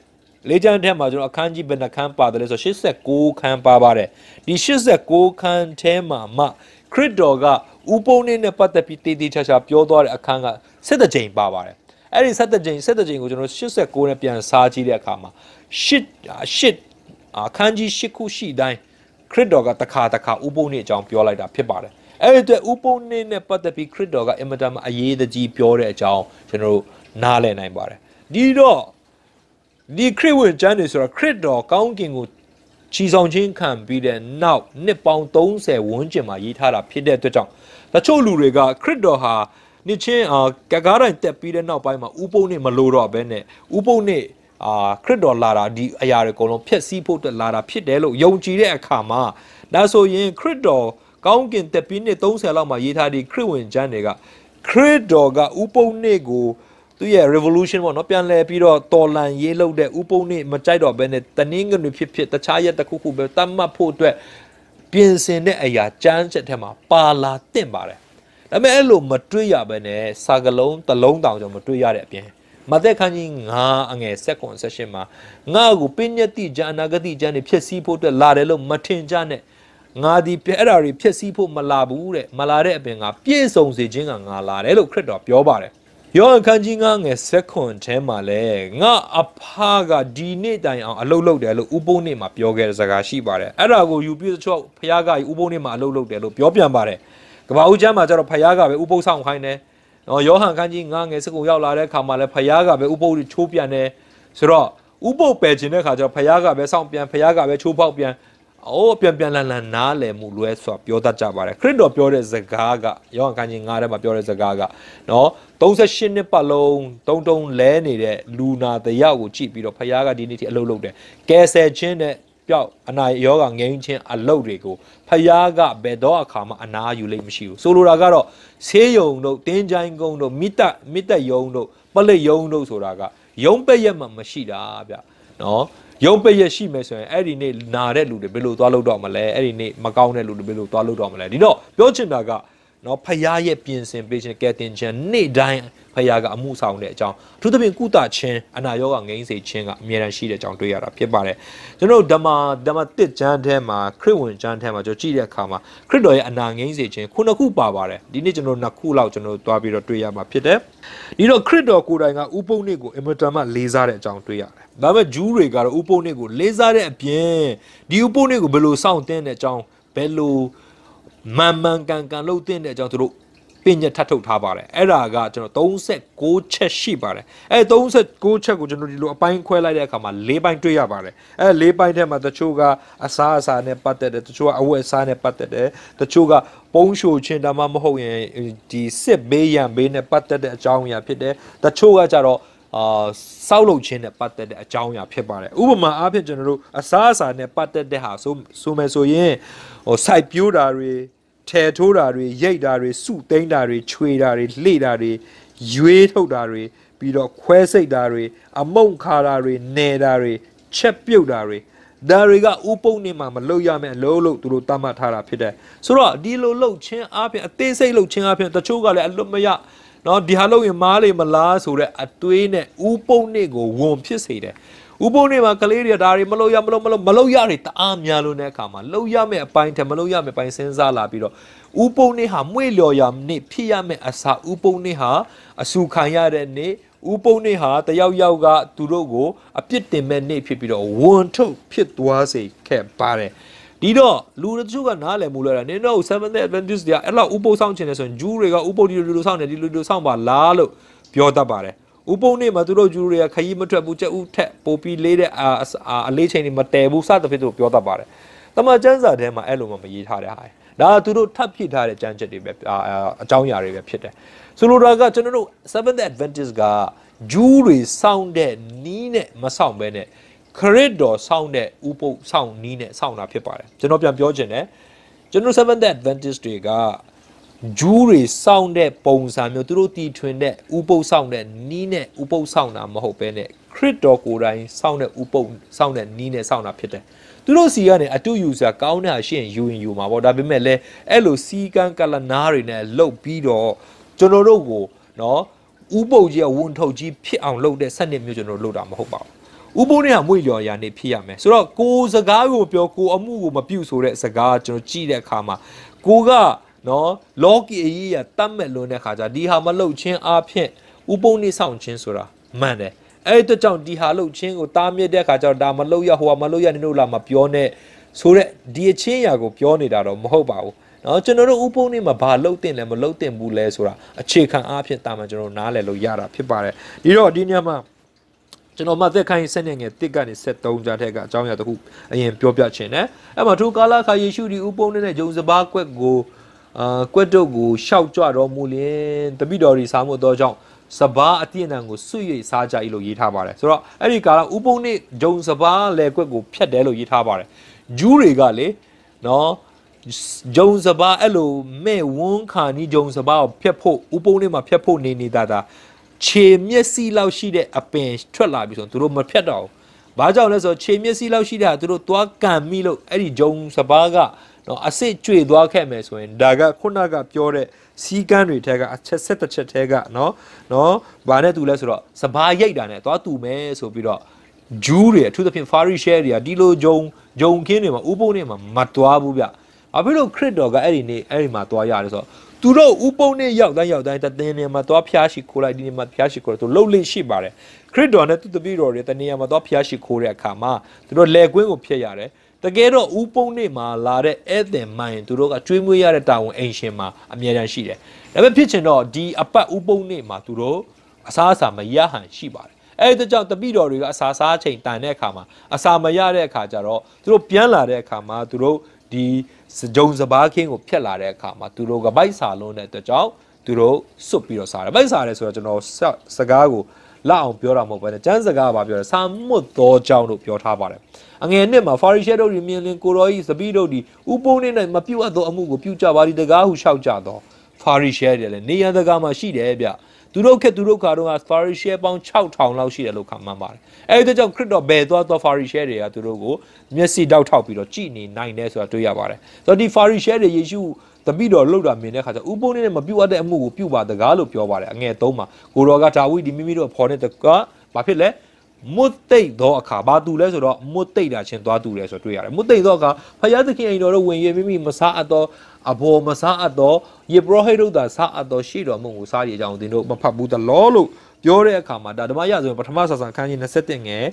လေးချမ်းထဲမှာကျွန်တော်အခန်းကြီးဘယ်နှခန်းပါတယ်လဲဆိုတော့86ခန်းပါပါတယ်ဒီ86ခန်းထဲမှာမှ ခရစ်တော်ကဥပုံနဲ့နဲ့ပတ်သက်ပြီးတည်တည်ချာချာပြောသွားတဲ့အခန်းက7ကြိမ်ပါပါတယ်အဲ့ဒီ7ကြိမ်7ကြိမ်ကိုကျွန်တော်86နဲ့ပြန်စားကြည့်တဲ့အခါမှာ8 8အခန်းကြီး8ခုရှိတိုင်းခရစ်တော်ကတခါတခါဥပုံနဲ့အကြောင်းပြောလိုက်တာဖြစ်ပါတယ်အဲ့ဒီအတွက်ဥပုံနဲ့နဲ့ပတ်သက်ပြီးခရစ်တော်ကအင်မတန်အရေးတကြီးပြောတဲ့အကြောင်းကျွန်တော်နားလည်နိုင်ပါတယ်ဒီတော့ဒီခရစ်ဝင်ကျမ်းတွေဆိုတာခရစ်တော်ကောင်းကင်ကိုချီဆောင်ခြင်းခံပြီးတဲ့နောက်နှစ်ပေါင်း30ဝန်းကျင်မှာရေးထားတာဖြစ်တဲ့အတွက်ကြောင့်တချို့လူတွေကခရစ်တော်ဟာနှစ်ချင်းအာကကားတိုင်းတက်ပြီးတဲ့နောက်ပိုင်းမှာဥပုံနဲ့မလို့တော့ဘဲနဲ့ဥပုံနဲ့အာခရစ်တော်လာတာဒီအရာတွေအကုန်လုံးဖျက်ဆီးဖို့အတွက်လာတာဖြစ်တယ်လို့ယုံကြည်တဲ့အခါမှာဒါဆိုရင် ခရစ်တော်ကောင်းကင်တက်ပြီးနှစ်30လောက်မှာရေးထားတဲ့ခရစ်ဝင်ကျမ်းတွေကခရစ်တော်ကဥပုံနဲ့ကိုသူရဲ့ revolution ပေါ့နော်ပြန်လဲပြီးတော့တော်လန်ရေးလုပ်တဲ့ဥပုံနဲ့မကြိုက်တော့ဘဲနဲ့တနင်းငွေဖြစ်ဖြစ်တခြားရက်တစ်ခုခုပဲတတ်မှတ်ဖို့အတွက်ပြင်ဆင်တဲ့အရာကြမ်းချက်ထဲမှာပါလာတင့်ပါတယ်ဒါပေမဲ့အဲ့လိုမတွေးရဘဲနဲ့စာကလုံးတစ်လုံးတောင်ကြောင့်မတွေးရတဲ့အပြင်မသက်ခန်းကြီးငါအငယ်ဆက်ကွန်ဆက်ရှင်မှာငါကိုပညတိကြအနာဂတိကြနဲ့ဖြစ်စည်းဖို့အတွက်လာတယ်လို့မထင်ကြနဲ့ငါဒီအဲ့ဒါတွေဖြစ်စည်းဖို့မလာဘူးတဲ့မလာတဲ့အပြင်ငါပြည့်စုံစေခြင်းကငါလာတယ်လို့ခရစ်တော်ပြောပါတယ်။ယောဟန်ခန်းကြီး9ငယ်7ထဲမှာလဲငါအဖာကဒီနေ့တိုင်အောင်အလုတ်လုတ်တယ်လို့ဥပုံနေ့မှာပြောခဲ့တဲ့စကားရှိပါတယ်အဲ့ဒါကိုယူပြည့်ချုပ်ဖခင်ကဥပုံနေ့မှာအလုတ်လုတ်တယ်လို့ပြောပြန်ပါတယ်ကဘာဦးကျမ်းမှာကျတော့ဖခင်ကပဲဥပုံဆောင်ခိုင်းတယ်နော်ယောဟန်ခန်းကြီး9ငယ်7ကိုရောက်လာတဲ့ခါမှာလဲဖခင်ကပဲဥပုံချိုးပြန်တယ်ဆိုတော့ဥပုံပယ်ခြင်းတဲ့ခါကျတော့ဖခင်ကပဲဆောင်ပြန်ဖခင်ကပဲချိုးပေါက်ပြန်အိုးပြန်ပြန်လန်လန်နားလည်မှုလွဲဆိုတာပြောတတ်ကြပါတယ်ခရစ်တော်ပြောတဲ့စကားကယောဟန်ခန်းကြီး9ထဲမှာပြောတဲ့စကားကနော်38နှစ်ပတ်လုံးတုံတုံလဲနေတဲ့လူနာတယောက်ကိုကြည့်ပြီးတော့ဖခင်ကဒီနေ့ထိအလုပ်လုပ်တယ်ကယ်ဆယ်ခြင်းနဲ့ပြောက်အနာယောဂငိမ့်ချင်းအလုပ်တွေကိုဖယားကဘယ်တော့အခါမှအနာယူလိမ့်မရှိဘူးဆိုလိုတာကတော့ဆေးရုံတို့တင်းချိုင်းကုန်းတို့မိတမိတယုံတို့ပလိယုံတို့ဆိုတာကယုံပက်ရက်မှမရှိတာဗျနော်ရုံးပိတ်ရရှိမယ်ဆိုရင်အဲ့ဒီနေ့နာတဲ့လူတွေဘယ်လိုသွားလုပ်တော့မလဲအဲ့ဒီနေ့မကောင်းတဲ့လူတွေဘယ်လိုသွားလုပ်တော့မလဲဒီတော့ပြောချင်တာကနော်ဖရားရဲ့ပြင်ဆင်ပေးခြင်းကဲတင်ခြင်းနေ့တိုင်းဖရားကအမှုဆောင်တဲ့အကြောင်းအထူးသဖြင့်ကုသခြင်းအနာရောဂါငိမ့်စေခြင်းကအမြဲတမ်းရှိတဲ့အကြောင်းတွေ့ရတာဖြစ်ပါတယ်ကျွန်တော်ဓမ္မဓမ္မတစ်ကျမ်းထဲမှာခရစ်ဝင်ကျမ်းထဲမှာကျွန်တော်ကြည့်တဲ့အခါမှာခရစ်တော်ရဲ့အနာငိမ့်စေခြင်းခုနှစ်ခုပါပါတယ်ဒီနေ့ကျွန်တော်နှစ်ခုလောက်ကျွန်တော်သွားပြီးတော့တွေ့ရမှာဖြစ်တယ်ဒီတော့ခရစ်တော်ကိုယ်တိုင်ကဥပုံနေ့ကိုအင်မတန်မှလေးစားတဲ့အကြောင်းတွေ့ရတယ်ဒါပေမဲ့ဂျူးတွေကတော့ဥပုံနစ်ကိုလေးစားတဲ့အပြင်ဒီဥပုံနစ်ကိုဘယ်လိုစောင့်တင်းတဲ့အကြောင်းဘယ်လိုမန်မန်ကန်ကန်လှုပ်တင်းတဲ့အကြောင်းသူတို့ပညာထပ်ထုတ်ထားပါတယ်အဲ့ဒါကကျွန်တော်36ချက်ရှိပါတယ်အဲ့36ချက်ကိုကျွန်တော်ဒီလိုအပိုင်းခွဲလိုက်တဲ့အခါမှာ၄ပိုင်းတွေ့ရပါတယ်အဲ့၄ပိုင်းထဲမှာတချို့ကအစားအစာနဲ့ပတ်သက်တယ်တချို့ကအဝတ်အစားနဲ့ပတ်သက်တယ်တချို့ကပုံရှိုခြင်းဒါမှမဟုတ်ရင်ဒီစစ်ဘေးရန်ဘေးနဲ့ပတ်သက်တဲ့အကြောင်းအရာဖြစ်တယ်တချို့ကကြတော့အာစောက်လုပ်ခြင်းနဲ့ပတ်သက်တဲ့အကြောင်းအရာဖြစ်ပါတယ်ဥပမာအားဖြင့်ကျွန်တော်တို့အစားအစာနဲ့ပတ်သက်တဲ့ဟာဆိုဆိုမယ်ဆိုရင်ဟိုစိုက်ပျိုးတာတွေထယ်ထိုးတာတွေရိတ်တာတွေစုသိမ်းတာတွေခြွေတာတွေလှေတာတွေရွေးထုတ်တာတွေပြီးတော့ခွဲစိတ်တာတွေအမုံခါတာတွေနေတာတွေချက်ပြုတ်တာတွေဒါတွေကဥပုံနေမှာမလုပ်ရမယ့်အလုံးလို့သူတို့တတ်မှတ်ထားတာဖြစ်တယ်ဆိုတော့ဒီလိုလှုပ်ချင်းအားဖြင့်အသေးစိတ်လှုပ်ချင်းအားဖြင့်တချို့ကလည်းအလွတ်မရနော်ဒီဟာလုပ်ရင်မားလေမလားဆိုတဲ့အတွေးနဲ့ဥပုံနစ်ကိုဝန်ဖြစ်စေတယ်ဥပုံနေမှာကလေးတွေကဒါတွေမလုပ်ရမလုပ်မလုပ်မလုပ်ရတွေတအားများလို့တဲ့အခါမှာလုပ်ရမယ့်အပိုင်းတည်းမလုပ်ရမယ့်အပိုင်းစဉ်းစားလာပြီးတော့ဥပုံနေဟာမွေလျော်ရနေဖြစ်ရမယ့်အစာဥပုံနေဟာအဆူခံရတဲ့နေ့ဥပုံနေဟာတယောက်ယောက်ကသူတို့ကိုအပြစ်တင်မဲ့နေ့ဖြစ်ပြီးတော့ဝန်ထုတ်ဖြစ်သွားစေခဲ့ပါတယ်။ဒီတော့လူတချို့ကနားလည်မှုလွယ်တာနင်တို့ Seventh Adventist တွေကအဲ့လောက်ဥပုပ်ဆောင်ချင်တယ်ဆိုရင်ဂျူးတွေကဥပုပ်ဒီလိုလိုဆောင်တယ်ဒီလိုလိုဆောင်ပါလားလို့ပြောတတ်ပါတယ်ဥပုံနဲ့မသူတို့ဂျူတွေကခရီးမထွက်ဘူးကြက်ဥထက်ပိုပြီးလေးတဲ့အလေးချိန်တွေမတည်ဘူးစသဖြင့်သူပြောတတ်ပါတယ်။တမန်ကျမ်းစာထဲမှာအဲ့လိုမှမရေးထားတဲ့ဟာ။ဒါကသူတို့ထပ်ဖြစ်ထားတဲ့ကျမ်းချက်တွေပဲအကြောင်းအရာတွေပဲဖြစ်တယ်။ဆိုလိုတာကကျွန်တော်တို့ Seventh Adventist ကဂျူးတွေစောင့်တဲ့နီးနဲ့မဆောင်ဘဲနဲ့ခရစ်တော်စောင့်တဲ့ဥပုပ်စောင့်နီးနဲ့စောင့်တာဖြစ်ပါတယ်ကျွန်တော်ပြန်ပြောချင်တယ်ကျွန်တော် Seventh Adventist တွေကဂျူးတွေစောင့်တဲ့ပုံစံမျိုးသူတို့တီထွင်တဲ့ဥပုပ်စောင့်တဲ့နီးနဲ့ဥပုပ်စောင့်တာမဟုတ်ဘဲနဲ့ခရစ်တော်ကိုယ်တိုင်စောင့်တဲ့ဥပုပ်စောင့်တဲ့နီးနဲ့စောင့်တာဖြစ်တယ်သူတို့စီကနေအတူယူစရာကောင်းတာရှိရင်ယူရင်ယူမှာပေါ့ဒါပေမဲ့လည်းအဲ့လိုစီကန်းကလနာတွေနဲ့လှုပ်ပြီးတော့ကျွန်တော်တို့ကိုနော်ဥပုပ်ကြီးကဝန်ထုတ်ကြီးဖြစ်အောင်လုပ်တဲ့စနစ်မျိုးကျွန်တော်တို့လုပ်တာမဟုတ်ပါဘူးဥပိုးနဲ့ကမွေလျော်ရာနေဖြစ်ရမယ်ဆိုတော့ကိုစကားကိုပြောကိုအမှုကိုမပြုတ်ဆိုတဲ့စကားကျွန်တော်ကြည့်တဲ့အခါမှာကိုကနော်လောကီအရေးရတတ်မဲ့လွန်တဲ့ခါကျဒီဟာမလှုပ်ချင်းအဖြစ်ဥပုံနေဆောင်ချင်းဆိုတာမှန်တယ်အဲ့အတွက်ကြောင့်ဒီဟာလှုပ်ချင်းကိုတားမြစ်တဲ့ခါကျတော့ဒါမလှုပ်ရဟိုကမလှုပ်ရနင်တို့လာမပြောနဲ့ဆိုတော့ဒီအချင်းရာကိုပြောနေတာတော့မဟုတ်ပါဘူးနော်ကျွန်တော်တို့ဥပုံနေမှာဘာလှုပ်တင်လဲမလှုပ်တင်ဘူးလဲဆိုတာအခြေခံအဖြစ်တာမှကျွန်တော်နားလည်လို့ရတာဖြစ်ပါတယ်ဒီတော့ဒီညမှာကျွန်တော်မှသက်ခိုင်းဆက်နေငယ်တစ်ကနေ73ကြားထက်ကအကြောင်းအရာတစ်ခုအရင်ပြောပြချင်တယ်အဲ့မှာထိုကာလခါယေရှုဒီဥပုံနဲ့ဂျုံစပါးကွက်ကိုအာကွက်တို့ကိုရှောက်ကြတော်မူလျင်တပိတော်ရီစာမှုတော်ကြောင့်စဘာအတိအနံကိုဆွ၍စားကြ၏လို့ရေးထားပါတယ်ဆိုတော့အဲ့ဒီကာလဥပုံနဲ့ဂျုံစဘာလဲကွက်ကိုဖျက်တယ်လို့ရေးထားပါတယ်ဂျူးတွေကလေနော်ဂျုံစဘာအဲ့လိုမဲ့ဝန်းခါနီးဂျုံစဘာကိုဖျက်ဖို့ဥပုံနဲ့မှာဖျက်ဖို့နေနေတာဒါခြေမျက်စိလောက်ရှိတဲ့အပင်ထွက်လာပြီဆိုရင်သူတို့မဖြတ်တော့ဘူး။ဘာကြောင့်လဲဆိုတော့ခြေမျက်စိလောက်ရှိတဲ့ဟာသူတို့သွားကန်မိလို့အဲ့ဒီဂျုံစပားကနော်အစစ်ကျွေသွားခဲ့မယ်ဆိုရင်ဒါကခုနကပြောတဲ့စီကန်းတွေထဲကအချက်ဆက်တစ်ချက်ထဲကနော်နော်ဘာနဲ့တူလဲဆိုတော့စပားရိုက်တာနဲ့သွားတူမယ်ဆိုပြီးတော့ဂျူးတွေအထူးသဖြင့် Fari share တွေကဒီလိုဂျုံဂျုံခင်းတွေမှာဥပုံတွေမှာမသွားဘူးဗျ။ဘာဖြစ်လို့ခရစ်တော်ကအဲ့ဒီနေ့အဲ့ဒီမှာသွားရတယ်ဆိုတော့သူတို့ဥပုံနဲ့ရောက်တိုင်းရောက်တိုင်းတသင်းနေမှာသွားဖျားရှိခိုးလိုက်ဒီနေမှာဖျားရှိခိုးတယ်သူလှုပ်လိရှိပါတယ်ခရစ်တော်နဲ့သူတပည့်တော်တွေတနေရာမှာသွားဖျားရှိခိုးတဲ့အခါမှာသူတို့လက်ကွင်းကိုဖျက်ရတယ်တကယ်တော့ဥပုံနေမှာလာတဲ့ဧည့်သည်မိုင်သူတို့ကကျွေးမွေးရတဲ့တာဝန်အိမ်ရှင်မှာအမြဲတမ်းရှိတယ်ဒါပေမဲ့ဖြစ်ချင်တော့ဒီအပတ်ဥပုံနေမှာသူတို့အစားအစာမရဟန်ရှိပါတယ်အဲ့ဒါကြောင့်တပိတော်တွေကအစာစားချိန်တန်တဲ့အခါမှာအစာမရတဲ့အခါကျတော့သူတို့ပြန်လာတဲ့အခါမှာသူတို့ဒီဂျုံစပားခင်းကိုဖျက်လာတဲ့အခါမှာသူတို့ကပိုက်စာလုံးတဲ့အတွက်ကြောင့်သူတို့စွတ်ပြီးတော့စားတယ်ပိုက်စာတယ်ဆိုတော့ကျွန်တော်စကားကိုလောက်အောင်ပြောတာမဟုတ်ဘဲနဲ့ကျန်းစကားပါပြောတယ်စာမွတ်သောကြောင့်လို့ပြောထားပါတယ်အငယ်နှစ်မှာဖာရီရှဲတို့ဒီမြင်လင်ကိုရောဤစပိတို့ဒီဥပုံနေ၌မပြုတ်အပ်သောအမှုကိုပြုတ်ကြပါသည်တကားဟုလျှောက်ကြသောဖာရီရှဲတယ်လည်းနေရန်တကားမှာရှိတယ်ဗျသူတို့ခက်သူတို့ခါတော့ဖာရီရှဲပေါင်း6000လောက်ရှိတယ်လို့ခန့်မှန်းပါတယ်အဲဒီကြောင့်ခရစ်တော်ဘယ်သွားသွားဖာရီရှဲတွေကသူတို့ကိုမျက်စိတောက်ထောက်ပြီးတော့ကြည်နေနိုင်တယ်ဆိုတာတွေ့ရပါတယ်ဆိုတော့ဒီဖာရီရှဲတွေယေရှုတပိတော်လှုပ်တာမြင်တဲ့ခါကျဥပုံနဲ့မပြုတ်အပ်တဲ့အမှုကိုပြုတ်ပါတကားလို့ပြောပါတယ်အငယ်၃မှာကိုတော်ကဒါဝိဒီမိမိတို့ဖော်တဲ့တကဘာဖြစ်လဲမွတ်သိပ်သောအခါဘာတူလဲဆိုတော့မွတ်သိပ်တာချင်းသွားတူတယ်ဆိုတွေ့ရတယ်မွတ်သိပ်သောအခါဖယားသခင်အိမ်တော်တို့ဝင်ရမိမိမစားအပ်သောအဘောမစားအပ်သောယေဘရဟိတုသာစားအပ်သောရှိတော်မူကိုစားရည်အကြောင်းသင်တို့မဖတ်ဘူးတလောလို့ပြောတဲ့အခါမှာဒါဓမ္မရဆိုရင်ပထမဆာဆန်ခန်းကြီး27ငယ်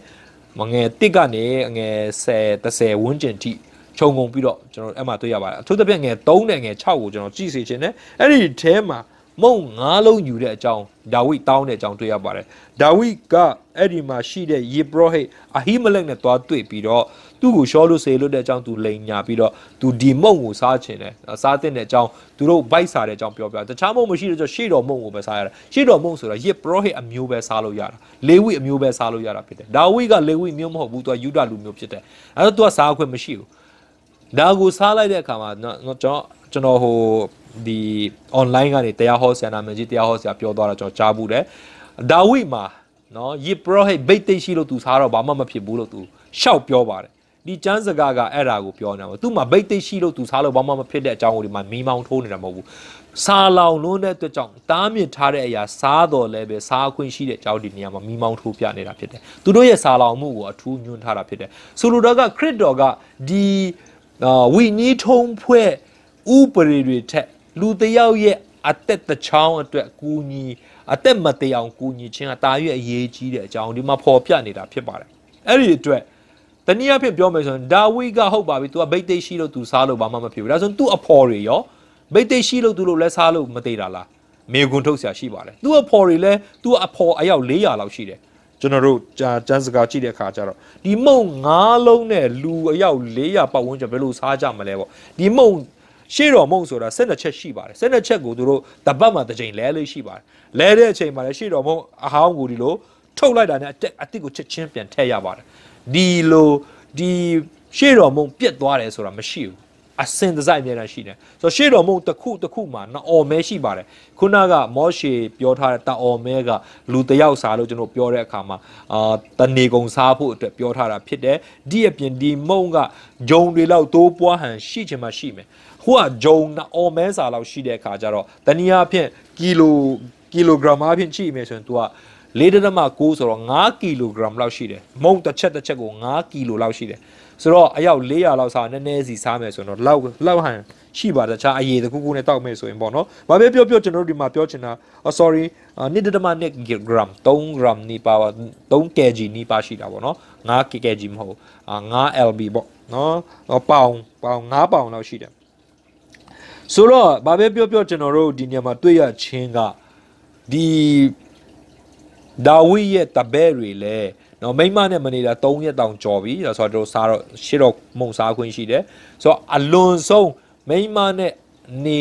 မငယ်1ကနေငယ်10 30ဝန်းကျင်ထိခြုံငုံပြီးတော့ကျွန်တော်အဲ့မှာတွေ့ရပါတယ်အထူးသဖြင့်ငယ်3နဲ့ငယ်6ကိုကျွန်တော်ကြည့်စီခြင်းနဲ့အဲ့ဒီထဲမှာမုံ၅လုံးယူတဲ့အကြောင်းဒါဝိတောင်းတဲ့အကြောင်းတွေ့ရပါတယ်ဒါဝိကအဲ့ဒီမှာရှိတဲ့ယေဘရဟိတ်အဟိမလက်နဲ့သွားတွေ့ပြီးတော့သူ့ကိုရှော့လို့စေလို့တဲ့အကြောင်းသူလိန်ညာပြီးတော့သူဒီမုံကိုစားချင်တယ်စားတင်တဲ့အကြောင်းသူတို့ဘိုက်စားတဲ့အကြောင်းပြောပြတခြားမုံမရှိတော့ကျရှေ့တော်မုံကိုပဲစားရတာရှေ့တော်မုံဆိုတော့ရစ်ပရောဟိတ်အမျိုးပဲစားလို့ရတာလေဝိအမျိုးပဲစားလို့ရတာဖြစ်တယ်ဒါဝိကလေဝိမျိုးမဟုတ်ဘူးသူကယူဒလူမျိုးဖြစ်တယ်အဲတော့သူကစားခွင့်မရှိဘူးဒါကိုစားလိုက်တဲ့အခါမှာကျွန်တော်ကျွန်တော်ဟိုဒီ online ကနေတရားဟောဆရာနာမည်ကြီးတရားဟောဆရာပြောသွားတာကျွန်တော်ကြားဘူးတယ်ဒါဝိမှာနော်ယေပရောဟိတ်ဘိတ်သိရှိလို့သူစားတော့ဘာမှမဖြစ်ဘူးလို့သူရှောက်ပြောပါတယ်ဒီကျမ်းစကားကအဲ့ဒါကိုပြောနေတာပေါ့သူ့မှာဗိတ်သိရှိလို့သူစားလို့ဘာမှမဖြစ်တဲ့အကြောင်းကိုဒီမှာမီးမောင်းထိုးနေတာမဟုတ်ဘူးစားလောင်လုံးတဲ့အတွက်ကြောင့်တားမြစ်ထားတဲ့အရာစားတော်လည်းပဲစားခွင့်ရှိတဲ့အကြောင်းဒီနေရာမှာမီးမောင်းထိုးပြနေတာဖြစ်တယ်သူတို့ရဲ့စားလောင်မှုကိုအထူးညွှန်းထားတာဖြစ်တယ်ဆိုလိုတော့ကခရစ်တော်ကဒီဝိနည်းထုံးဖွဲ့ဥပရေတွေထက် လူတယောက်ရဲ့အသက်တစ်ချောင်းအတွက်ကူညီအသက်မတရားကူညီခြင်းကတာရွေ့အရေးကြီးတဲ့အကြောင်းဒီမှာပေါ်ပြနေတာဖြစ်ပါတယ်အဲ့ဒီအတွက်တနည်းအားဖြင့်ပြောမယ်ဆိုရင်ဒါဝိကဟုတ်ပါပြီ तू ကဘိတ်သိက်ရှိလို့ तू စားလို့ဘာမှမဖြစ်ဘူးဒါဆိုရင် तू အဖော်တွေရောဘိတ်သိက်ရှိလို့ तू လို့လဲစားလို့မသေးတာလားမေကွန်ထုတ်ဆရာရှိပါတယ် तू အဖော်တွေလဲ तू အဖော်အယောက်400လောက်ရှိတယ်ကျွန်တော်တို့ကျန်းစကာကြည့်တဲ့အခါကျတော့ဒီမုံ၅လုံးနဲ့လူအယောက်400ပတ်ဝန်းကျင်ဘယ်လိုစားကြမလဲပေါ့ဒီမုံရှေ့တော်မုံဆိုတာ12ချက်ရှိပါတယ်12ချက်ကိုတို့တပတ်မှာတစ်ချိန်လဲလို့ရှိပါတယ်လဲတဲ့အချိန်မှာလည်းရှေ့တော်မုံအဟောင်းကိုဒီလိုထုတ်လိုက်တာနဲ့အတက်အတစ်ကိုချက်ချင်းပြန်ထည့်ရပါတယ်ဒီလိုဒီရှေ့တော်မုံပြက်သွားတယ်ဆိုတာမရှိဘူးအစင်တစိုက်အများကြီးရှိတယ်ဆိုတော့ရှေ့တော်မုံတစ်ခုတစ်ခုမှာနော်အော်မဲရှိပါတယ်ခုနကမောရှေပြောထားတဲ့တအော်မဲကလူတယောက်စားလို့ကျွန်တော်ပြောတဲ့အခါမှာအာတနေကုံစားဖို့အတွက်ပြောထားတာဖြစ်တယ်ဒီအပြင်ဒီမုံကဂျုံတွေလောက်တိုးပွားဟန်ရှိချင်မှရှိမယ်ဟိုကဂျုံနော်အော်မဲစားလောက်ရှိတဲ့အခါကျတော့တနည်းအားဖြင့်ကီလိုကီလိုဂရမ်အားဖြင့်ကြည့်မယ်ဆိုရင် तू က4.6ဆိုတော့5ကီလိုဂရမ်လောက်ရှိတယ်မုံတစ်ချက်တစ်ချက်ကို5ကီလိုလောက်ရှိတယ်ဆိုတော့အယောက်400လောက်စားနည်းနည်းစီစားမယ်ဆိုတော့လောက်လောက်ဟန်ရှိပါတခြားအရေးတခုခုနဲ့တောက်မယ်ဆိုရင်ပေါ့နော်။ဘာပဲပြောပြောကျွန်တော်တို့ဒီမှာပြောချင်တာအ sorry 1.2 g 3 g နီးပါပါ3 kg နီးပါရှိတာပေါ့နော်။5 kg မဟုတ်5 lb ပေါ့နော်။ပေါင်ပေါင်5ပေါင်လောက်ရှိတယ်။ဆိုတော့ဘာပဲပြောပြောကျွန်တော်တို့ဒီနေရာမှာတွေ့ရချင်းကဒီဒါဝိရဲ့တပည့်တွေလည်းနော်မိမနဲ့မနေတာ၃ရက်တောင်ကြော်ပြီဆိုတော့တို့စားတော့ရှေ့တော့မုံစားခွင့်ရှိတယ်ဆိုတော့အလွန်ဆုံးမိမနဲ့နေ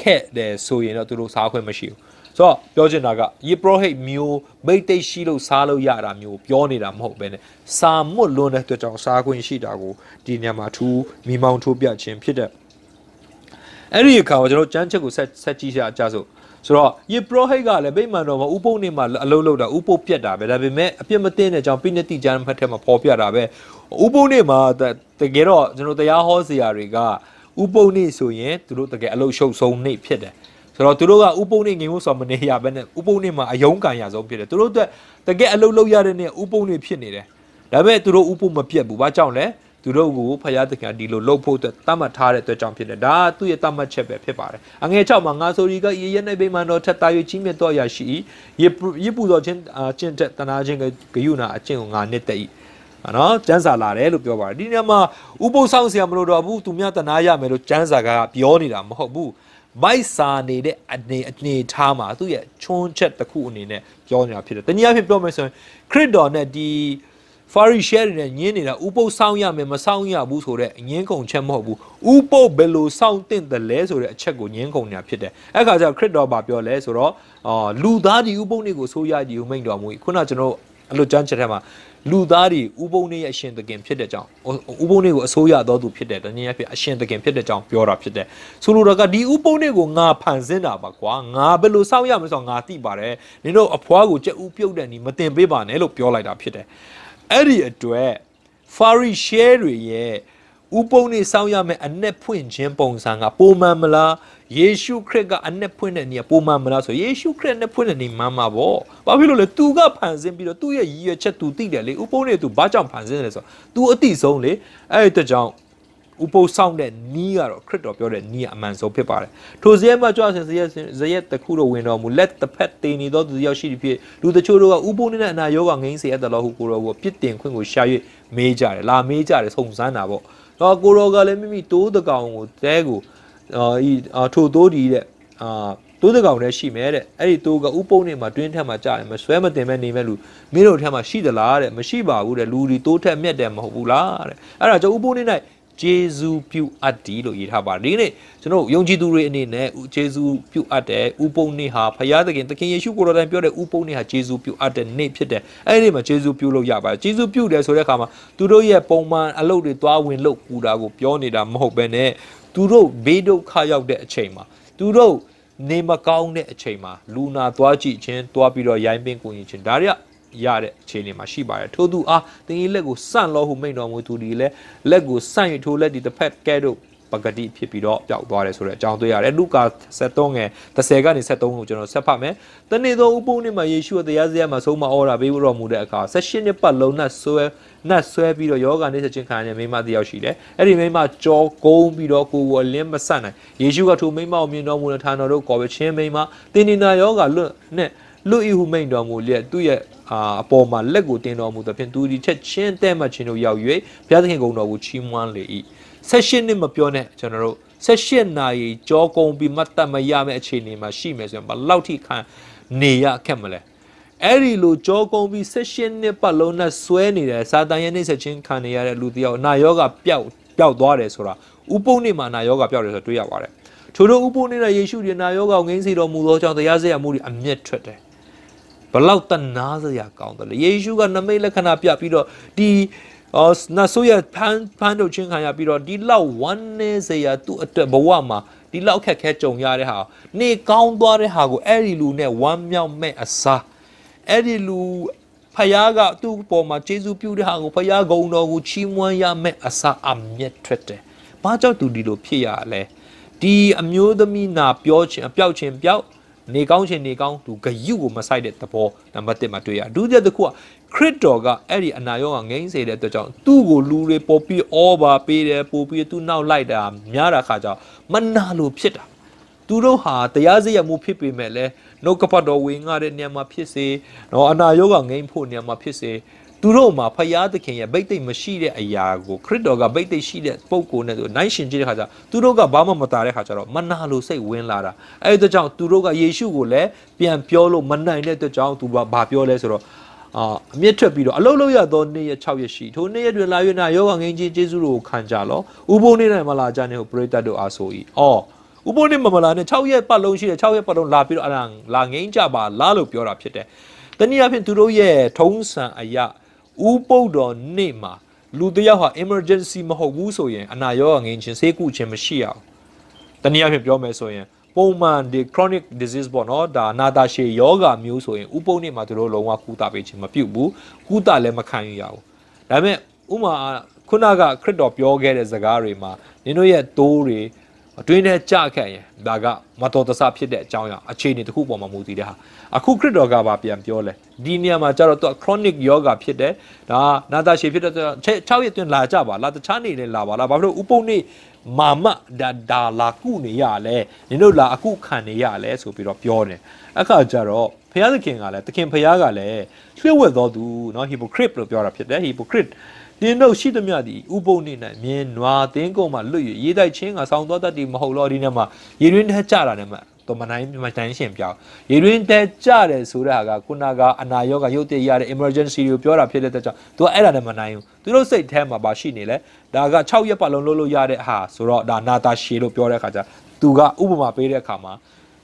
ခဲ့တယ်ဆိုရင်တော့သူတို့စားခွင့်မရှိဘူးဆိုတော့ပြောချင်တာကယေပရဟိတ်မျိုးမိတ်သိရှိလို့စားလို့ရတာမျိုးပြောနေတာမဟုတ်ပဲねစာမွတ်လွန်းတဲ့အတွက်ကြောင့်စားခွင့်ရှိတာကိုဒီနေရာမှာထူးမိမောင်းထိုးပြခြင်းဖြစ်တဲ့အဲ့ဒီအခါမှာကျွန်တော်ကျမ်းချက်ကိုဆက်ဆက်ကြည့်ရကြဆို့ဆိုတော့ယေပရောဟိတ်ကလည်းဗိမာန်တော်မှာဥပုပ်နေမှာအလုပ်လုပ်တာဥပုပ်ပြက်တာပဲဒါပေမဲ့အပြစ်မတင်တဲ့ကြောင့်ပိနတိကျမ်းဖတ်ထဲမှာပေါ်ပြတာပဲဥပုပ်နေမှာတကယ်တော့ကျွန်တော်တရားဟောစရာတွေကဥပုပ်နေဆိုရင်သူတို့တကယ်အလုပ်ရှုပ်ဆုံးနေဖြစ်တယ်ဆိုတော့သူတို့ကဥပုံနေငိမ်ဖို့ဆိုမနေရဘဲနဲ့ဥပုံနေမှာအယုံကံရဆုံးဖြစ်တယ်သူတို့အတွက်တကယ်အလုပ်လုပ်ရတဲ့နေ့ဥပုံနေဖြစ်နေတယ်ဒါပေမဲ့သူတို့ဥပုံမပြတ်ဘူးဘာကြောင့်လဲသူတို့ကိုဖယားသခင်ကဒီလိုလှုပ်ဖို့အတွက်တတ်မှတ်ထားတဲ့အတွက်ကြောင့်ဖြစ်တယ်ဒါသူ့ရဲ့တတ်မှတ်ချက်ပဲဖြစ်ပါတယ်အငယ်6မှာငါဆိုရီကယေရဲ့နေဗိမာန်တော်ထက်တာ၍ကြီးမြတ်တော်ရာရှိ၏ယေပူတော်ချင်းအချင်းတက်တနာချင်းဂယုနာအချင်းကိုငါနှစ်သက်၏နော်ကျန်းစာလာတယ်လို့ပြောပါတယ်ဒီနေရာမှာဥပုသ်ဆောင်ဆရာမလို့တော့ဘူးသူများတနာရမယ်လို့ကျန်းစာကပြောနေတာမဟုတ်ဘူးမိုက်စာနေတဲ့အနေအနေထားမှာသူ့ရဲ့ချွန်းချက်တစ်ခုအနေနဲ့ပြောနေတာဖြစ်တယ်တနည်းအားဖြင့်ပြောမယ်ဆိုရင်ခရစ်တော်နဲ့ဒီဖာရီရှဲတွေနဲ့ညင်းနေတာဥပုပ်ဆောင်ရမယ်မဆောင်ရဘူးဆိုတဲ့အငင်းကုန်ချက်မဟုတ်ဘူးဥပုပ်ဘယ်လိုဆောင်တင့်တယ်လဲဆိုတဲ့အချက်ကိုညင်းကုန်နေတာဖြစ်တယ်အဲ့ခါကျခရစ်တော်ဘာပြောလဲဆိုတော့လူသားဒီဥပုပ်နေကိုဆိုးရကြည်ဦးမိန်တော်မူခုနကျွန်တော်အလွတ်ကျမ်းချက်ထဲမှာလူသားတွေဥပုံနေရဲ့အရှင်သခင်ဖြစ်တဲ့ကြောင်းဥပုံနေကိုအစိုးရတော်သူဖြစ်တဲ့တနည်းအားဖြင့်အရှင်သခင်ဖြစ်တဲ့ကြောင်းပြောတာဖြစ်တဲ့ဆိုလိုတာကဒီဥပုံနေကိုငါဖန်ဆင်းတာပါကွာငါဘယ်လိုစောင့်ရမလဲဆိုတော့ငါသိပါတယ်နင်တို့အဖွားကိုကြက်ဥပြုတ်တဲ့နီမတင်ပေးပါနဲ့လို့ပြောလိုက်တာဖြစ်တယ်အဲ့ဒီအတွက် fairy share တွေရဲ့ဥပုံနေဆောင်ရမယ်အနက်ဖွင့်ခြင်းပုံစံကပုံမှန်မလားယေရှုခရစ်ကအနက်ဖွင့်တဲ့နေရာပုံမှန်မလားဆိုယေရှုခရစ်နဲ့ဖွင့်တဲ့နေမှန်မှာပေါ့။ဘာဖြစ်လို့လဲ။ तू ကဖန်ဆင်းပြီးတော့သူ့ရဲ့ရည်ရွယ်ချက် तू သိတယ်လေ။ဥပုံနေ तू ဘာကြောင့်ဖန်ဆင်းတယ်လဲဆိုတော့ तू အတိဆုံးလေ။အဲ့ဒီတကြောင်ဥပုပ်ဆောင်တဲ့နီးကတော့ခရစ်တော်ပြောတဲ့နီးကအမှန်ဆုံးဖြစ်ပါတယ်ထိုဇရက်မှာကြွဆင်ဇရက်ဇရက်တစ်ခုတော့ဝင်တော်မူလက်တစ်ဖက်တည်နေသောသူတယောက်ရှိသည်ဖြစ်လူတချို့တို့ကဥပုပ်နေတဲ့အနာရောဂါငိမ့်စေရသလိုဟုကိုရောကိုပြစ်တင်ခွင့်ကိုရှာ၍မေးကြတယ်လာမေးကြတယ်စုံစမ်းတာပေါ့တော့ကိုရောကလည်းမိမိတိုးတကောင်ကိုတဲကိုအာဤထိုတိုးဒီတဲ့အာတိုးတကောင်လည်းရှိမယ်တဲ့အဲ့ဒီတိုးကဥပုံနေမှာတွင်းထက်မှာကြာတယ်မဆွဲမတင်မဲ့နေမဲ့လူမင်းတို့ထက်မှာရှိသလားတဲ့မရှိပါဘူးတဲ့လူဒီတိုးထက်မြက်တယ်မဟုတ်ဘူးလားတဲ့အဲ့ဒါကြောင့်ဥပုံနေ၌ကျေးဇူးပြုအပ်သည်လို့ရေးထားပါတယ်ဒီနေ့ကျွန်တော်ယုံကြည်သူတွေအနေနဲ့ကျေးဇူးပြုအပ်တဲ့ဥပုံနေ့ဟာဖရာသခင်သခင်ယေရှုကိုယ်တော်တိုင်ပြောတဲ့ဥပုံနေ့ဟာကျေးဇူးပြုအပ်တဲ့နေ့ဖြစ်တယ်အဲ့ဒီမှာကျေးဇူးပြုလို့ရပါတယ်ကျေးဇူးပြုတယ်ဆိုတဲ့အခါမှာသူတို့ရဲ့ပုံမှန်အလုပ်တွေသွားဝင်လုပ်ကူတာကိုပြောနေတာမဟုတ်ဘဲနဲ့သူတို့ဘေးဒုက္ခရောက်တဲ့အချိန်မှာသူတို့နေမကောင်းတဲ့အချိန်မှာလူနာသွားကြည့်ခြင်းသွားပြီးတော့ရိုင်းပင်ကူညီခြင်းဒါတွေကရတဲ့အခြေအနေမှာရှိပါတယ်ထို့သူအားသင်၏လက်ကိုဆန့်လို့ဟုမိန့်တော်မူသူသည်လည်းလက်ကိုဆန့်၍ထိုလက်ဒီတစ်ဖက်ကဲ့သို့ပဂတိဖြစ်ပြီးတော့ပျောက်သွားတယ်ဆိုတဲ့အကြောင်းတွေ့ရတယ်။လူကာ73ငယ်30ကနေ73ကိုကျွန်တော်ဆက်ဖတ်မယ်။တနေ့သောဥပုပ်နေ့မှာယေရှုကတရားစရာမှာဆုံးမဩရာပေးဖို့တော်မူတဲ့အခါ16နှစ်ပတ်လုံးနဲ့ဆွဲနဲ့ဆွဲပြီးတော့ယောဂာနေဆက်ချင်းခံရတဲ့မိမတယောက်ရှိတယ်။အဲ့ဒီမိမကြောကုန်းပြီးတော့ကိုယ်ကိုအလင်းမဆက်နိုင်။ယေရှုကထိုမိမကိုမြင်တော်မူတဲ့ဌာနတော်တို့ကော်ပချင်းမိမသင်္နေနာယောဂာလွတ်နဲ့လူဤဟုမိန်တော်မူလျက်သူ့ရဲ့အပေါ်မှာလက်ကိုတင်တော်မူသဖြင့်သူဒီချက်ချင်းတဲ့မှချင်းတို့ရောက်၍ဘုရားသခင်ကုံတော်ကိုချီးမွမ်းလေ၏16နှစ်မပြောနဲ့ကျွန်တော်တို့16နာရီကြောကုံပြီးမတ်တမရမယ့်အခြေအနေမှာရှိမယ်ဆိုရင်ဘလောက်ထိခံနေရခက်မလဲအဲ့ဒီလိုကြောကုံပြီး16နှစ်ပတ်လုံးနဲ့ဆွဲနေတယ်စာတန်ရဲ့နှိမ့်ဆက်ခြင်းခံနေရတဲ့လူတယောက်နာယောဂပျောက်ပျောက်သွားတယ်ဆိုတာဥပုံနေမှာနာယောဂပျောက်တယ်ဆိုတာတွေ့ရပါတယ်ထို့သောဥပုံနေတဲ့ယေရှုရဲ့နာယောဂကိုငိမ့်စီတော်မူသောကြောင့်တရားစရာမှုတွေအမျက်ထွက်တယ်။ဘလောက်တနာစရာကောင်းတယ်လေယေရှုကနမိတ်လက္ခဏာပြပြီးတော့ဒီအော်နဆိုးရဖန်ဖန်တို့ချင်းခံရပြီးတော့ဒီလောက်ဝမ်းနေစရာသူ့အတွက်ဘဝမှာဒီလောက်ခက်ခဲကြုံရတဲ့ဟာနေကောင်းသွားတဲ့ဟာကိုအဲ့ဒီလူနဲ့ဝမ်းမြောက်မဲ့အစားအဲ့ဒီလူဖယားကသူ့ပေါ်မှာကျေးဇူးပြုတဲ့ဟာကိုဖယားဂုံတော်ကိုချီးမွမ်းရမဲ့အစားအမျက်ထွက်တယ်။ဘာကြောင့်သူဒီလို ဖြစ်ရလဲ။ဒီအမျိုးသမီးနာပြောခြင်းအပြောက်ခြင်းပြောက်နေကောင်းချင်းနေကောင်းသူဂယုကိုမဆိုင်တဲ့သဘောနံပါတ်1မှာတွေ့ရဒုတိယတစ်ခုကခရစ်တော်ကအဲ့ဒီအနာရောဂါငိမ့်စေတဲ့အတွက်ကြောင့်သူ့ကိုလူတွေပေါ်ပြီးဩဘာပေးတယ်ပို့ပြီးသူ့နောက်လိုက်တာများတာခါကြောင့်မနာလို့ဖြစ်တာသူတို့ဟာတရားစရမှုဖြစ်ပေမဲ့လည်းနှုတ်ကပတ်တော်ဝင်ငါတဲ့နေရာမှာဖြစ်စေနော်အနာရောဂါငိမ့်ဖို့နေရာမှာဖြစ်စေသူတို့မှာဖယားသခင်ရဲ့ဗိတ်သိက်မရှိတဲ့အရာကိုခရစ်တော်ကဗိတ်သိက်ရှိတဲ့ပုံကိုနဲ့ဆိုနိုင်ရှင်ကြည့်တဲ့ခါကျသူတို့ကဘာမှမတားတဲ့ခါကျတော့မနာလိုစိတ်ဝင်လာတာအဲဒီတကြောင်သူတို့ကယေရှုကိုလည်းပြန်ပြောလို့မနိုင်တဲ့တကြောင်သူကဘာပြောလဲဆိုတော့အာအမြင့်ထွက်ပြီးတော့အလုလုရသောနေ့ရ6ရက်ရှိထိုနေ့ရတွင်လာ၍နာယောဂငင်းချင်းကျေးဇူးတော်ကိုခံကြလောဥပုံနေ့၌မလာကြနှင့်ဟုပရိသတ်တို့အားဆို၏အော်ဥပုံနေ့မမလာနဲ့6ရက်ပတ်လုံးရှိတယ်6ရက်ပတ်လုံးလာပြီးတော့အလားလာငင်းကြပါလားလို့ပြောတာဖြစ်တယ်တနည်းအားဖြင့်သူတို့ရဲ့ထုံးစံအရာဥပုပ်တော်နေ့မှာလူတယောက်ဟာ emergency မဟုတ်ဘူးဆိုရင်အနာရောဂါငင်းချင်းဆေးကုချင်းမရှိရအောင်တနည်းအားဖြင့်ပြောမယ်ဆိုရင် ပုံမှန်ဒီ chronic disease ပေါ့နော်ဒါနာတာရှည်ယောဂါမျိုးဆိုရင်ဥပုံနေ့မှာသူတို့လုံးဝကုသပေးခြင်းမပြုဘူးကုသလည်းမခံရရဘူးဒါပေမဲ့ဥမာခုနကခရစ်တော်ပြောခဲ့တဲ့ဇာတ်ကားတွေမှာနင်တို့ရဲ့တိုးတွေအတွင်းထဲကြခဲ့ရင်ဒါကမတော်တဆဖြစ်တဲ့အကြောင်းအရာအခြေအနေတစ်ခုပေါ်မှာမူတည်တဲ့ဟာအခုခရစ်တော်ကပါပြန်ပြောလဲဒီနေရာမှာကျတော့သူက chronic yoga ဖြစ်တယ်ဒါနာတာရှည်ဖြစ်တဲ့6ရက်အတွင်းလာကြပါလားတခြားနေလဲလာပါလားဘာဖြစ်လို့ဥပုံနေမာမဒါဒါလာကုနေရလဲနင်တို့လာအခုခံနေရလဲဆိုပြီးတော့ပြောတယ်အခါကျတော့ဘုရားသခင်ကလည်းသခင်ဘုရားကလည်းလျှို့ဝှက်တော်သူเนาะ hypocrite လို့ပြောတာဖြစ်တယ် hypocrite နင်းတို့ရှိသမျှသည်ဥပုံနေ၌မြင်နွားသင်းကုန်မှလွတ်၍ရေးတိုက်ချင်းကဆောင်းတော်တတ်သည်မဟုတ်တော့ဒီနေ့မှာရေရင်းထဲကြတာနဲ့မှတော်မနိုင်မတိုင်းရှင်ပြောင်းရေရင်းတဲကြတယ်ဆိုတာကခုနကအနာရောဂါရုပ်တည်ရတဲ့ emergency ကိုပြောတာဖြစ်တဲ့အတွက်ကြောင့် तू အဲ့ဒါနဲ့မနိုင်ဘူးသူတို့စိတ်ထဲမှာပါရှိနေလဲဒါက6ရက်ပတ်လုံးလုပ်လို့ရတဲ့ဟာဆိုတော့ဒါနာတာရှည်လို့ပြောတဲ့အခါကျ तू ကဥပမာပေးတဲ့အခါမှာ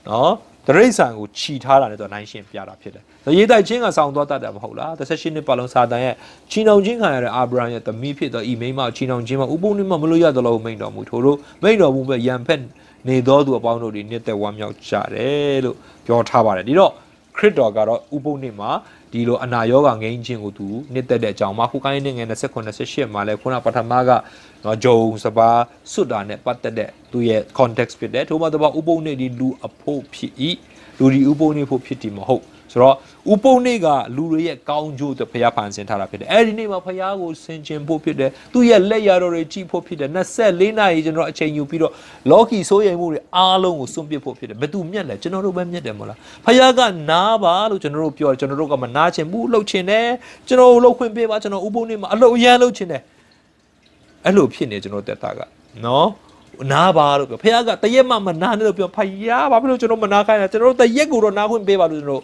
နော်တရိษံကိုခြိထားတာလည်းသူနိုင်ရှင်ပြတာဖြစ်တယ်။ရေးတိုက်ချင်းကဆောင်းသွားတတ်တယ်မဟုတ်လား။18နှစ်ပတ်လုံးစာတန်ရဲ့ချီနှောင်ချင်းခံရတဲ့အာဗြဟံရဲ့သမီးဖြစ်သောဤမိန်းမချီနှောင်ချင်းမှာဥပုံနှိမမလို့ရသလိုမိန်တော်မူထို့လိုမိန်တော်မူပဲရန်ဖက်နေသောသူအပေါင်းတို့ဒီနှစ်သက်ဝမ်းမြောက်ကြတယ်လို့ပြောထားပါတယ်။ဒီတော့ခရစ်တော်ကတော့ဥပုပ်နေ့မှာဒီလိုအနာရောဂါငိမ့်ခြင်းကိုသူနှစ်သက်တဲ့အကြောင်းမှာခုကိုင်းနိုင်ငံ28မှာလဲခုနပထမကနော်ဂျုံစပါဆွတ်တာနဲ့ပတ်သက်တဲ့သူရဲ့ context ဖြစ်တယ်ထို့မှာတပါဥပုံနေဒီလူအဖို့ဖြစ်ဤလူဒီဥပုံနေဖို့ဖြစ်ဒီမဟုတ်ဆိုတော့ဥပုံနေကလူတွေရဲ့ကောင်းကျိုးတဲ့ဖရားဖန်ဆင်းထားတာဖြစ်တယ်အဲဒီနေ့မှာဖရားကိုဆင်ခြင်ဖို့ဖြစ်တယ်သူရဲ့လက်ရတော်တွေကြည့်ဖို့ဖြစ်တယ်24နာရီကျွန်တော်အချိန်ယူပြီးတော့လော်ကီစိုးရိမ်မှုတွေအားလုံးကိုစွန့်ပစ်ဖို့ဖြစ်တယ်ဘသူမြတ်လဲကျွန်တော်တို့ပဲမြတ်တယ်မဟုတ်လားဖရားကနားပါလို့ကျွန်တော်တို့ပြောကျွန်တော်တို့ကမနာချင်ဘူးလှုပ်ချင်တယ်ကျွန်တော်လှုပ်ခွင့်ပေးပါကျွန်တော်ဥပုံနေမှာအလှုပ်အရန်လှုပ်ချင်တယ်အဲ့လိုဖြစ်နေကျွန်တော်တက်တာကနော်နာပါလို့ပြောဖခင်ကတရက်မှမနာနဲ့လို့ပြောဖခင်ဘာဖြစ်လို့ကျွန်တော်မနာခိုင်းလဲကျွန်တော်တရက်ကိုတော့နာခွင့်ပေးပါလို့ကျွန်တော်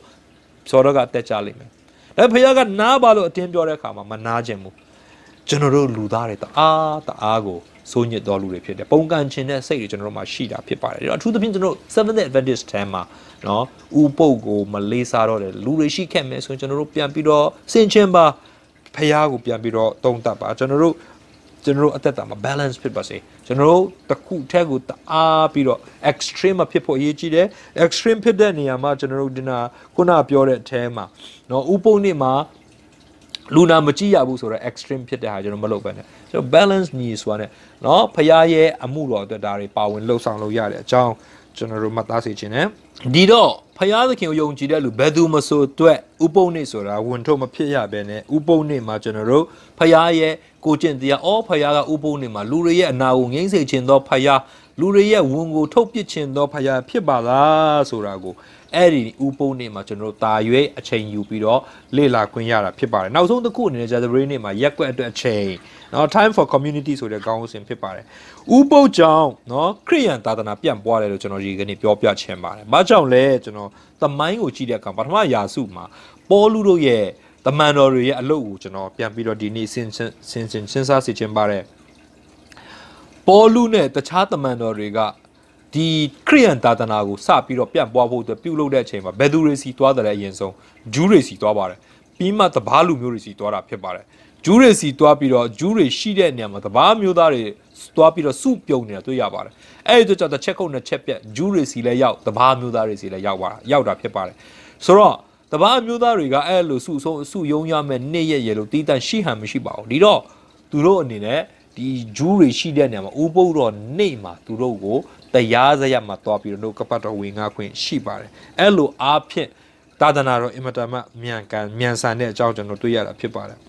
စောတော့ကတက်ကြလိမ့်မယ်ဒါဖခင်ကနာပါလို့အတင်းပြောတဲ့အခါမှာမနာခြင်းဘူးကျွန်တော်တို့လူသားတွေတအားတအားကိုစိုးညစ်တော်လူတွေဖြစ်တယ်ပုံကန်ခြင်းတဲ့စိတ်တွေကျွန်တော်တို့မှာရှိတာဖြစ်ပါတယ်အထူးသဖြင့်ကျွန်တော် Seventh Adventist တန်းမှာနော်ဥပုပ်ကိုမလေးစားတော့တယ်လူတွေရှိခဲ့မယ်ဆိုရင်ကျွန်တော်တို့ပြန်ပြီးတော့ဆင်ခြင်ပါဖះကိုပြန်ပြီးတော့တုံးတက်ပါကျွန်တော်တို့ကျွန်တော်တို့အသက်တာမှာ balance ဖြစ်ပါစေကျွန်တော်တို့တစ်ခုအထက်ကိုတအားပြီးတော့ extreme မဖြစ်ဖို့အရေးကြီးတယ် extreme ဖြစ်တဲ့နေရာမှာကျွန်တော်တို့ဒီနာခုနပြောတဲ့အထဲမှာเนาะဥပုံနေ့မှာလူနာမကြည့်ရဘူးဆိုတော့ extreme ဖြစ်တဲ့ဟာကျွန်တော်မလုပ်ပဲနဲ့ကျွန်တော် balance ညီဆိုတာ ਨੇ เนาะဖရားရဲ့အမှုတော်အတွက်ဒါတွေပါဝင်လှုပ်ဆောင်လို့ရတဲ့အကြောင်းကျွန်တော်တို့မှတ်သားစေချင်တယ်ဒီတော့ဖယားသခင်ကိုယုံကြည်တဲ့လူဘယ်သူမဆိုအတွက်ဥပုံနေဆိုတာဝင်ထုတ်မဖြစ်ရဘဲနဲ့ဥပုံနေမှာကျွန်တော်တို့ဖယားရဲ့ကိုကျင့်တရားအော်ဖယားကဥပုံနေမှာလူတွေရဲ့အနာကိုငြိမ့်စေခြင်းသောဖယားလူတွေရဲ့ဝန်ကိုထုတ်ပစ်ခြင်းသောဖယားဖြစ်ပါလားဆိုတာကိုအဲ့ဒီဥပုံနေမှာကျွန်တော်တို့တာရွေးအချိန်ယူပြီးတော့လေ့လာခွင့်ရတာဖြစ်ပါတယ်နောက်ဆုံးတစ်ခုအနေနဲ့ဂျာသပရေးနေမှာရက်ွက်အတွက်အချိန်နော် time for community ဆိုတဲ့ခေါင်းစဉ်ဖြစ်ပါတယ်ဥပုပ်ကြောင့်နော်ခရိယန်သာသနာပြန့်ပွားတယ်လို့ကျွန်တော်ဒီကနေ့ပြောပြချင်ပါတယ်ဘာကြောင့်လဲကျွန်တော်သမိုင်းကိုကြည့်တဲ့အခါပထမရာစုမှာပေါလုတို့ရဲ့တမန်တော်တွေရဲ့အလုပ်ကိုကျွန်တော်ပြန်ပြီးတော့ဒီနေ့ဆင်ဆင်ဆင်စဉ်းစားစီခြင်းပါတယ်ပေါလုနဲ့တခြားတမန်တော်တွေကဒီခရိယန်သာသနာကိုစပြီးတော့ပြန့်ပွားဖို့အတွက်ပြုလုပ်တဲ့အချိန်မှာဘယ်သူတွေစီသွားတယ်လဲအရင်ဆုံးဂျူးတွေစီသွားပါတယ်ပြီးမှတဘာလူမျိုးတွေစီသွားတာဖြစ်ပါတယ်ဂျူးတွေစီတွားပြီးတော့ဂျူးတွေရှိတဲ့နေရာမှာတဘာမျိုးသားတွေတွားပြီးတော့စုပြုံနေတာတွေ့ရပါတယ်အဲ့ဒီတော့တစ်ချက်ကုန်တစ်ချက်ပြက်ဂျူးတွေစီလည်းရောက်တဘာမျိုးသားတွေစီလည်းရောက်ပါရောက်တာဖြစ်ပါတယ်ဆိုတော့တဘာမျိုးသားတွေကအဲ့လိုစုဆုံးစုယုံရမယ်နေ့ရက်ရေလို့တီးတန့်ရှိဟန်မရှိပါဘူးဒီတော့သူတို့အနေနဲ့ဒီဂျူးတွေရှိတဲ့နေရာမှာဥပုပ်တော်နေ့မှာသူတို့ကိုတရားစရမှာတွားပြီးတော့ကပတ်တော်ဝင်ငါခွင့်ရှိပါတယ်အဲ့လိုအားဖြင့်သာသနာတော်အင်မတန်မှမြန်ကန်မြန်ဆန်တဲ့အကြောင်းကျွန်တော်တွေ့ရတာဖြစ်ပါတယ်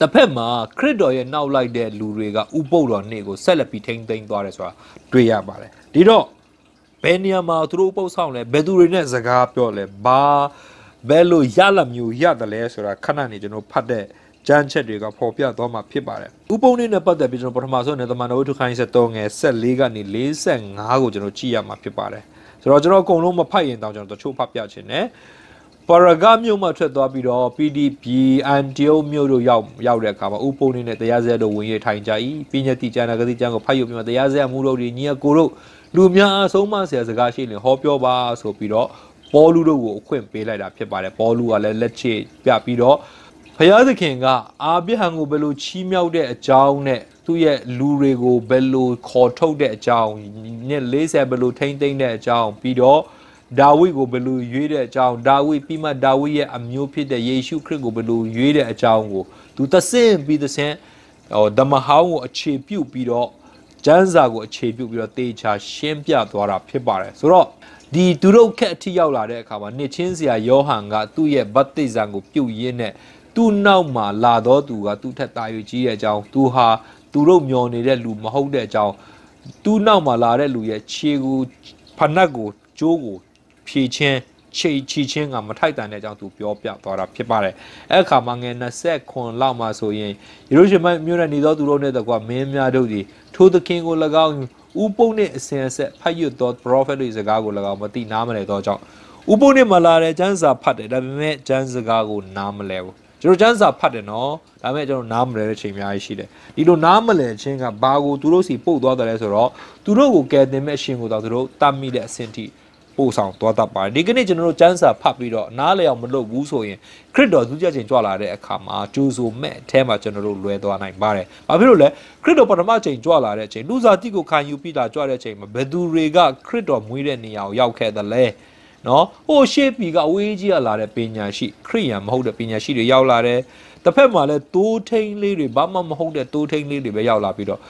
တစ်ဖက်မှာခရစ်တော်ရဲ့နောက်လိုက်တဲ့လူတွေကဥပုပ်တော် နေ့ကိုဆက်လက်ပြီးထိမ့်သိမ်းသွားတယ်ဆိုတာတွေ့ရပါတယ်ဒီတော့ဘယ်နေရာမှာသူတို့ဥပုပ်ဆောင်လဲဘယ်သူတွေနဲ့စကားပြောလဲဘာဘယ်လိုရလမျိုးရတယ်လဲဆိုတာခဏနေကျွန်တော်ဖတ်တဲ့ကြမ်းချက်တွေကပေါ်ပြသွားမှာဖြစ်ပါတယ်ဥပုံနဲ့ပတ်သက်ပြီးကျွန်တော်ပထမဆုံးနေသမန်တော်ဝိထုခိုင်း73ငယ်74ကနေ45ကိုကျွန်တော်ကြည့်ရမှာဖြစ်ပါတယ်ဆိုတော့ကျွန်တော်အကုန်လုံးမဖတ်ရင်တောင်ကျွန်တော်တချို့ဖတ်ပြချင်တယ်ပါရာဂမြို့မှထွက်သွားပြီးတော့ PDB အန်တီယိုမြို့တို့ရောက်ရောက်တဲ့အခါမှာဥပုံနေနဲ့တရားစရာတို့ဝင်ရထိုင်ကြ၏ပြညတိကျမ်းနာဂတိကျမ်းကိုဖတ်ယူပြီးမှတရားစရာမှုတို့ဒီညီအကိုတို့လူများအဆုံးမဆရာစကားရှိရင်ဟောပြောပါဆိုပြီးတော့ပေါ်လူတို့ကိုအခွင့်ပေးလိုက်တာဖြစ်ပါတယ်ပေါ်လူကလည်းလက်ချေပြပြီးတော့ဖယားသခင်က အာဗြဟံကိုဘယ်လိုချီးမြှောက်တဲ့အကြောင်းနဲ့သူ့ရဲ့လူတွေကိုဘယ်လိုခေါ်ထုတ်တဲ့အကြောင်းနဲ့40ဘယ်လိုထိမ့်သိမ့်တဲ့အကြောင်းပြီးတော့ဒါဝိကိုဘယ်လိုရွေးတဲ့အကြောင်းဒါဝိပြီးမှဒါဝိရဲ့အမျိုးဖြစ်တဲ့ယေရှုခရစ်ကိုဘယ်လိုရွေးတဲ့အကြောင်းကိုသူသစင်ပြီးသစင်ဟိုဓမ္မဟောင်းကိုအခြေပြုပြီးတော့ကျမ်းစာကိုအခြေပြုပြီးတော့တေချာရှင်းပြသွားတာဖြစ်ပါတယ်ဆိုတော့ဒီသူတို့ခက်အထိရောက်လာတဲ့အခါမှာနှစ်ချင်းစရာယောဟန်ကသူ့ရဲ့ဗတ္တိဇံကိုပြုတ်ရင်းနဲ့သူ့နောက်မှာလာတော့သူကသူ့ထက်တာရွေကြီးတဲ့အကြောင်းသူဟာသူတို့မျောနေတဲ့လူမဟုတ်တဲ့အကြောင်းသူ့နောက်မှာလာတဲ့လူရဲ့ခြေကိုဖနက်ကိုကျိုးကိုဖြည့်ချင်းချိန်ချီချင်းကမထိုက်တန်တဲ့အကြောင်းသူပြောပြသွားတာဖြစ်ပါတယ်အဲ့အခါမှာငယ်29လောက်မှာဆိုရင်ယေရုရှလင်မြို့နဲ့နေသောသူတို့နဲ့တကွမင်းများတို့သည်ထိုသခင်ကို၎င်းဥပုပ်နှင့်အစဉ်အဆက်ဖတ်ရွတ်သော prophet ၏စကားကို၎င်းမသိနားမလည်သောကြောင့်ဥပုပ်နှင့်မလာတဲ့ကျမ်းစာဖတ်တယ်ဒါပေမဲ့ကျမ်းစကားကိုနားမလည်ဘူးကျွန်တော်ကျန်းစာဖတ်တယ်နော်ဒါပေမဲ့ကျွန်တော်နားမလဲတဲ့ချိန်များကြီးရှိတယ်ဒီလိုနားမလဲခြင်းကဘာကိုသူတို့စီပုတ်သွားတယ်လဲဆိုတော့သူတို့ကိုကယ်တင်မဲ့ရှင်ကိုတော့သူတို့တတ်မိတဲ့အဆင့်ထိပို့ဆောင်သွားတတ်ပါတယ်ဒီကနေ့ကျွန်တော်တို့စံစာဖတ်ပြီးတော့နားလည်အောင်မလုပ်ဘူးဆိုရင်ခရစ်တော်သူကြချင်းကြွလာတဲ့အခါမှာကြိုးဆိုမဲ့အထဲမှာကျွန်တော်တို့လွဲသွားနိုင်ပါတယ်ဘာဖြစ်လို့လဲခရစ်တော်ပထမချိန်ကြွလာတဲ့အချိန်လူစားတိကိုခံယူပြီးတာကြွတဲ့အချိန်မှာဘယ်သူတွေကခရစ်တော်မွေးတဲ့နေရာကိုရောက်ခဲ့သလဲနော်ဟိုရှေ့ပီကအဝေးကြီးကလာတဲ့ပညာရှိခရိယံမဟုတ်တဲ့ပညာရှိတွေရောက်လာတယ်တစ်ဖက်မှာလည်းတိုးထိန်လေးတွေဘာမှမဟုတ်တဲ့တိုးထိန်လေးတွေပဲရောက်လာပြီးတော့